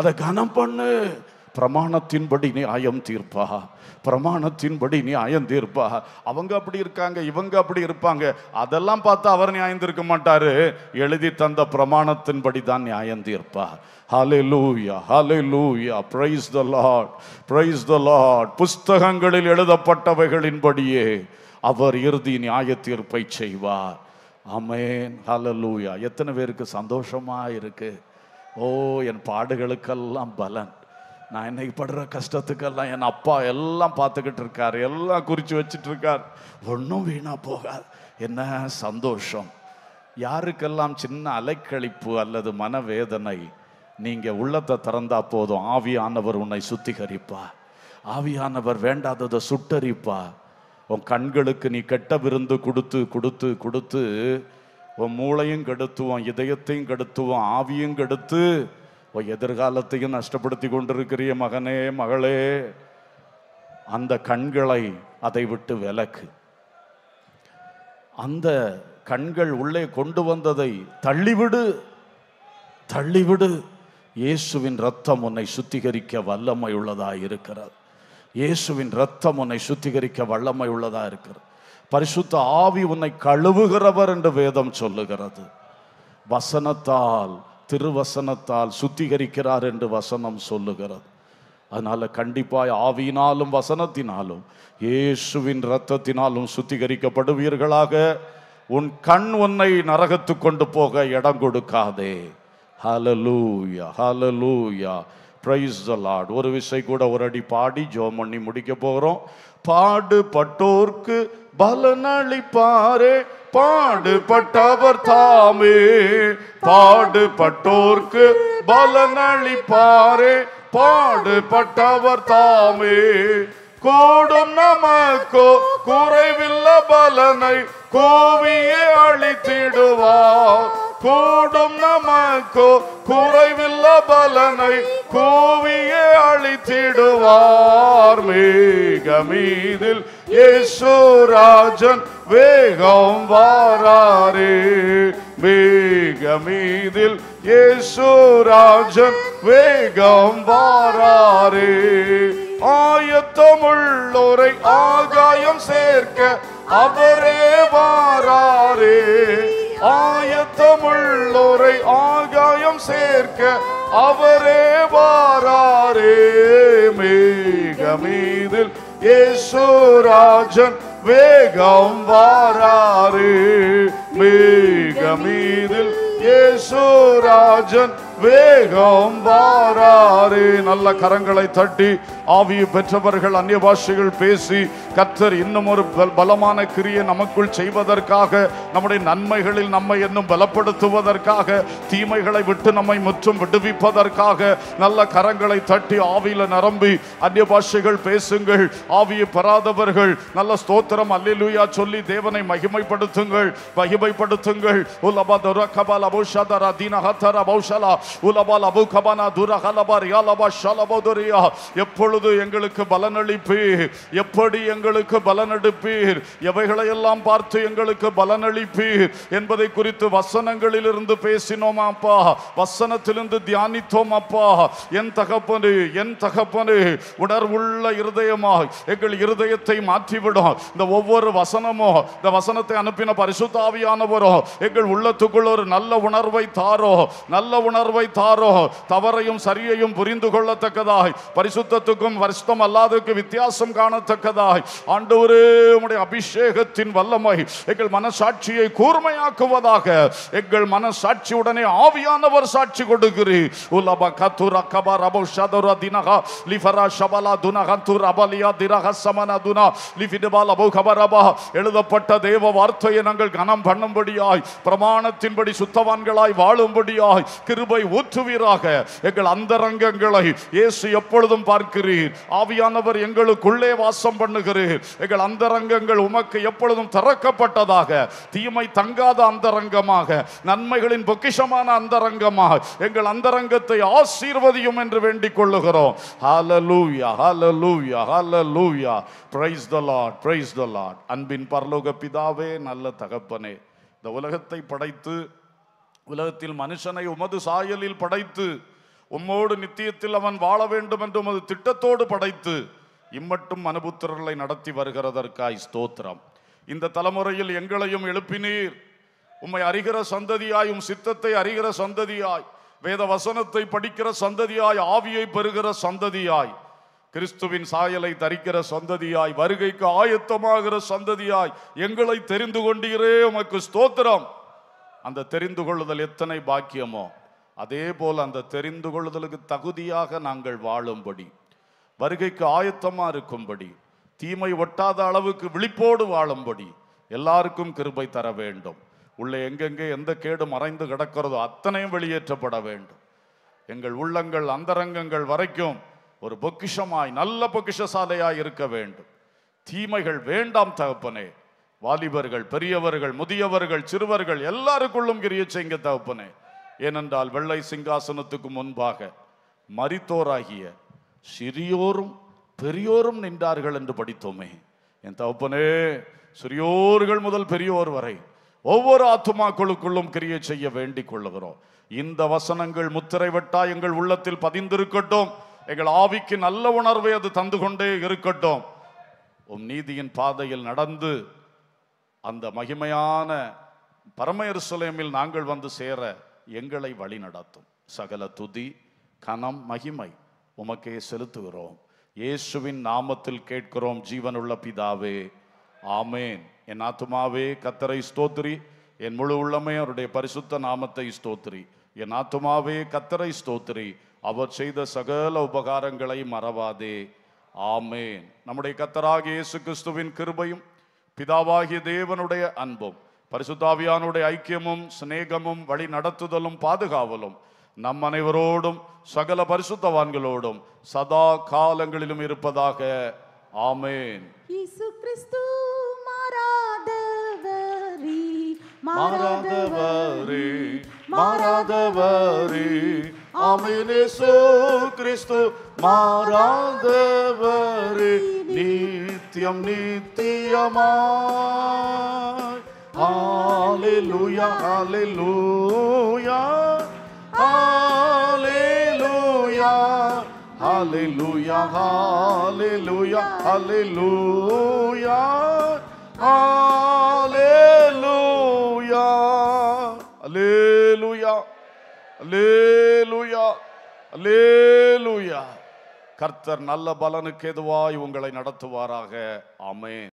அதை கனம் பண்ணு பிரமாணத்தின்படி நியாயம் தீர்ப்பா பிரமாணத்தின்படி ஆயம் தீர்ப்பா அவங்க அப்படி இருக்காங்க இவங்க அப்படி இருப்பாங்க அதெல்லாம் பார்த்து அவர் நியாயம் தீர்க்க மாட்டாரு எழுதி தந்த பிரமாணத்தின்படி தான் நியாயம் தீர்ப்பா ஹலே hallelujah hallelujah praise the Lord praise the Lord புஸ்தகங்களில் எழுதப்பட்டவைகளின்படியே அவர் இறுதி நியாய தீர்ப்பை செய்வார் அமேன் ஹலலூயா எத்தனை பேருக்கு சந்தோஷமாக இருக்குது ஓ என் பாடுகளுக்கெல்லாம் பலன் நான் இன்னைக்கு படுற கஷ்டத்துக்கெல்லாம் என் அப்பா எல்லாம் பார்த்துக்கிட்டு இருக்கார் எல்லாம் குறித்து வச்சுட்டு இருக்கார் ஒன்றும் வீணாக போகாது என்ன சந்தோஷம் யாருக்கெல்லாம் சின்ன அலைக்கழிப்பு அல்லது மனவேதனை நீங்கள் உள்ளத்தை திறந்தா போதும் ஆவியானவர் உன்னை சுத்திகரிப்பா ஆவியானவர் வேண்டாததை சுட்டரிப்பா உன் கண்களுக்கு நீ கெட்ட விருந்து கொடுத்து கொடுத்து கொடுத்து உன் மூளையும் கெடுத்துவான் இதயத்தையும் கெடுத்துவான் ஆவியும் கெடுத்து உன் எதிர்காலத்தையும் நஷ்டப்படுத்தி கொண்டிருக்கிறிய மகனே மகளே அந்த கண்களை அதை விட்டு விலக்கு அந்த கண்கள் உள்ளே கொண்டு வந்ததை தள்ளிவிடு தள்ளிவிடு இயேசுவின் ரத்தம் உன்னை சுத்திகரிக்க வல்லமை உள்ளதாக இருக்கிறது இயேசுவின் ரத்தம் உன்னை சுத்திகரிக்க வல்லமை உள்ளதாக இருக்கிறது பரிசுத்த ஆவி உன்னை கழுவுகிறவர் என்று வேதம் சொல்லுகிறது வசனத்தால் திருவசனத்தால் சுத்திகரிக்கிறார் என்று வசனம் சொல்லுகிறது அதனால் கண்டிப்பாய் ஆவியினாலும் வசனத்தினாலும் இயேசுவின் ரத்தத்தினாலும் சுத்திகரிக்கப்படுவீர்களாக உன் கண் உன்னை நரகத்து கொண்டு போக இடம் கொடுக்காதே hallelujah hallelujah praise the Lord ஒரு விசை கூட ஒரு அடி பாடி ஜோம் பண்ணி முடிக்க போகிறோம் பாடுபட்டோர்க்கு பலனளிப்பாரே பாடுபட்டவர் தாமே பாடுபட்டோர்க்கு பலனளிப்பாரே பாடுபட்டவர் தாமே கூடும் நமக்கோ குறைவில்ல பலனை கோவியே அழித்திடுவார் கூடும் நமக்கோ குறைவில்ல பலனை கோவியே அழித்திடுவார் மேகமீதில் மீதில் യേശുരാജൻ വേഗം വാരാരേ വേഗമീതിൽ യേശുരാജൻ വേഗം വാരാരേ ആയത്തമുള്ളൊരെ ആകായം സേർക്ക അവരേ വാരാരേ ஆயத்தமுள்ளோரை ஆகாயம் சேர்க்க அவரே வாராரே மேகமீதில் യേശോരാജൻ വേഗം വാരാറ് മേഘമീതിൽ യേശോരാജൻ வேகம் வாராரே நல்ல கரங்களை தட்டி ஆவியை பெற்றவர்கள் அந்நிய பாஷைகள் பேசி கத்தர் இன்னும் ஒரு பலமான கிரியை நமக்குள் செய்வதற்காக நம்முடைய நன்மைகளில் நம்மை இன்னும் பலப்படுத்துவதற்காக தீமைகளை விட்டு நம்மை முற்றும் விடுவிப்பதற்காக நல்ல கரங்களை தட்டி ஆவியில் நிரம்பி அந்நிய பாஷைகள் பேசுங்கள் ஆவியை பெறாதவர்கள் நல்ல ஸ்தோத்திரம் அல்லா சொல்லி தேவனை மகிமைப்படுத்துங்கள் மகிமைப்படுத்துங்கள் உலபால் அபு கபானா துர யாலபா ஷலபோதரியா எப்பொழுது எங்களுக்கு பலனளிப்பீர் எப்படி எங்களுக்கு பலனளிப்பீர் எவைகளையெல்லாம் பார்த்து எங்களுக்கு பலனளிப்பீர் என்பதை குறித்து வசனங்களிலிருந்து பேசினோம் அப்பா வசனத்திலிருந்து தியானித்தோம் அப்பா என் தகப்பனு என் தகப்பனு உணர்வுள்ள இருதயமாய் எங்கள் இருதயத்தை மாற்றிவிடும் இந்த ஒவ்வொரு வசனமும் இந்த வசனத்தை அனுப்பின பரிசுத்தாவியானவரும் எங்கள் உள்ளத்துக்குள் ஒரு நல்ல உணர்வை தாரோ நல்ல உணர்வு தாரோ தவறையும் சரியையும் புரிந்து கொள்ளத்தக்கதாக பரிசுத்தத்துக்கும் வருஷம் அல்லாததுக்கு வித்தியாசம் காணத்தக்கதாக ஆண்டவரே உடைய அபிஷேகத்தின் வல்லமாய் எங்கள் மனசாட்சியை கூர்மையாக்குவதாக எங்கள் உடனே ஆவியானவர் சாட்சி கொடுக்கிறீர் உலப கத்துர கப ரபோ தினகா லிஃபரா ஷபலா துனக துர் அபலியா திரக சமன துனா லிஃபிடுபா லபோ கபரபா எழுதப்பட்ட தேவ வார்த்தையை நாங்கள் கனம் பண்ணும்படியாய் பிரமாணத்தின்படி சுத்தவான்களாய் வாழும்படியாய் கிருபை ஊற்றுவீராக எங்கள் அந்தரங்கங்களை இயேசு எப்பொழுதும் பார்க்கிறீர் ஆவியானவர் எங்களுக்குள்ளே வாசம் பண்ணுகிறீர் எங்கள் அந்தரங்கங்கள் உமக்கு எப்பொழுதும் திறக்கப்பட்டதாக தீமை தங்காத அந்தரங்கமாக நன்மைகளின் பொக்கிஷமான அந்தரங்கமாக எங்கள் அந்தரங்கத்தை ஆசீர்வதியும் என்று வேண்டிக் கொள்ளுகிறோம் அன்பின் பரலோக பிதாவே நல்ல தகப்பனே இந்த உலகத்தை படைத்து உலகத்தில் மனுஷனை உமது சாயலில் படைத்து உம்மோடு நித்தியத்தில் அவன் வாழ வேண்டும் என்று உமது திட்டத்தோடு படைத்து இம்மட்டும் மனுபுத்திரர்களை நடத்தி வருகிறதற்காய் ஸ்தோத்திரம் இந்த தலைமுறையில் எங்களையும் எழுப்பினீர் உம்மை அறிகிற சந்ததியாய் உம் சித்தத்தை அறிகிற சந்ததியாய் வேத வசனத்தை படிக்கிற சந்ததியாய் ஆவியை பெறுகிற சந்ததியாய் கிறிஸ்துவின் சாயலை தரிக்கிற சந்ததியாய் வருகைக்கு ஆயத்தமாகிற சந்ததியாய் எங்களை தெரிந்து கொண்டீரே உமக்கு ஸ்தோத்திரம் அந்த தெரிந்து கொள்ளுதல் எத்தனை பாக்கியமோ அதே போல் அந்த தெரிந்து கொள்ளுதலுக்கு தகுதியாக நாங்கள் வாழும்படி வருகைக்கு ஆயத்தமாக இருக்கும்படி தீமை ஒட்டாத அளவுக்கு விழிப்போடு வாழும்படி எல்லாருக்கும் கிருபை தர வேண்டும் உள்ளே எங்கெங்கே எந்த கேடு மறைந்து கிடக்கிறதோ அத்தனையும் வெளியேற்றப்பட வேண்டும் எங்கள் உள்ளங்கள் அந்தரங்கங்கள் வரைக்கும் ஒரு பொக்கிஷமாய் நல்ல பொக்கிஷசாலையாய் இருக்க வேண்டும் தீமைகள் வேண்டாம் தகப்பனே வாலிபர்கள் பெரியவர்கள் முதியவர்கள் சிறுவர்கள் எல்லாருக்குள்ளும் கிரிய செய்ய தகுப்பனே ஏனென்றால் வெள்ளை சிங்காசனத்துக்கு முன்பாக மரித்தோராகிய சிறியோரும் பெரியோரும் நின்றார்கள் என்று படித்தோமே என் தகப்பனே சிறியோர்கள் முதல் பெரியோர் வரை ஒவ்வொரு ஆத்துமாக்களுக்குள்ளும் கிரியை செய்ய வேண்டிக் கொள்ளுகிறோம் இந்த வசனங்கள் முத்திரை வெட்டா எங்கள் உள்ளத்தில் பதிந்திருக்கட்டும் எங்கள் ஆவிக்கு நல்ல உணர்வை அது தந்து கொண்டே இருக்கட்டும் உம் நீதியின் பாதையில் நடந்து அந்த மகிமையான பரமயர் சுலைமில் நாங்கள் வந்து சேர எங்களை வழி நடத்தும் சகல துதி கனம் மகிமை உமக்கே செலுத்துகிறோம் இயேசுவின் நாமத்தில் கேட்கிறோம் ஜீவனுள்ள பிதாவே ஆமேன் என் ஆத்துமாவே கத்தரை ஸ்தோத்திரி என் முழு உள்ளமே அவருடைய பரிசுத்த நாமத்தை ஸ்தோத்திரி என் ஆத்துமாவே கத்தரை ஸ்தோத்திரி அவர் செய்த சகல உபகாரங்களை மறவாதே ஆமேன் நம்முடைய கத்தராக இயேசு கிறிஸ்துவின் கிருபையும் பிதாவாகிய தேவனுடைய அன்பும் பரிசுத்தாவியானுடைய ஐக்கியமும் சிநேகமும் வழி நடத்துதலும் பாதுகாவலும் நம் அனைவரோடும் சகல பரிசுத்தவான்களோடும் சதா காலங்களிலும் இருப்பதாக ஆமேன் மாறாதவரே மாறாதவரே Amin Isu Kristu marang deveri nityam nityam Haleluya Hallelujah! Hallelujah! Hallelujah! Hallelujah! Hallelujah! Hallelujah! Hallelujah! Haleluya. அல்லேலூயா அல்லேலூயா கர்த்தர் நல்ல பலனுக்கு எதுவாய் உங்களை நடத்துவாராக அமேன்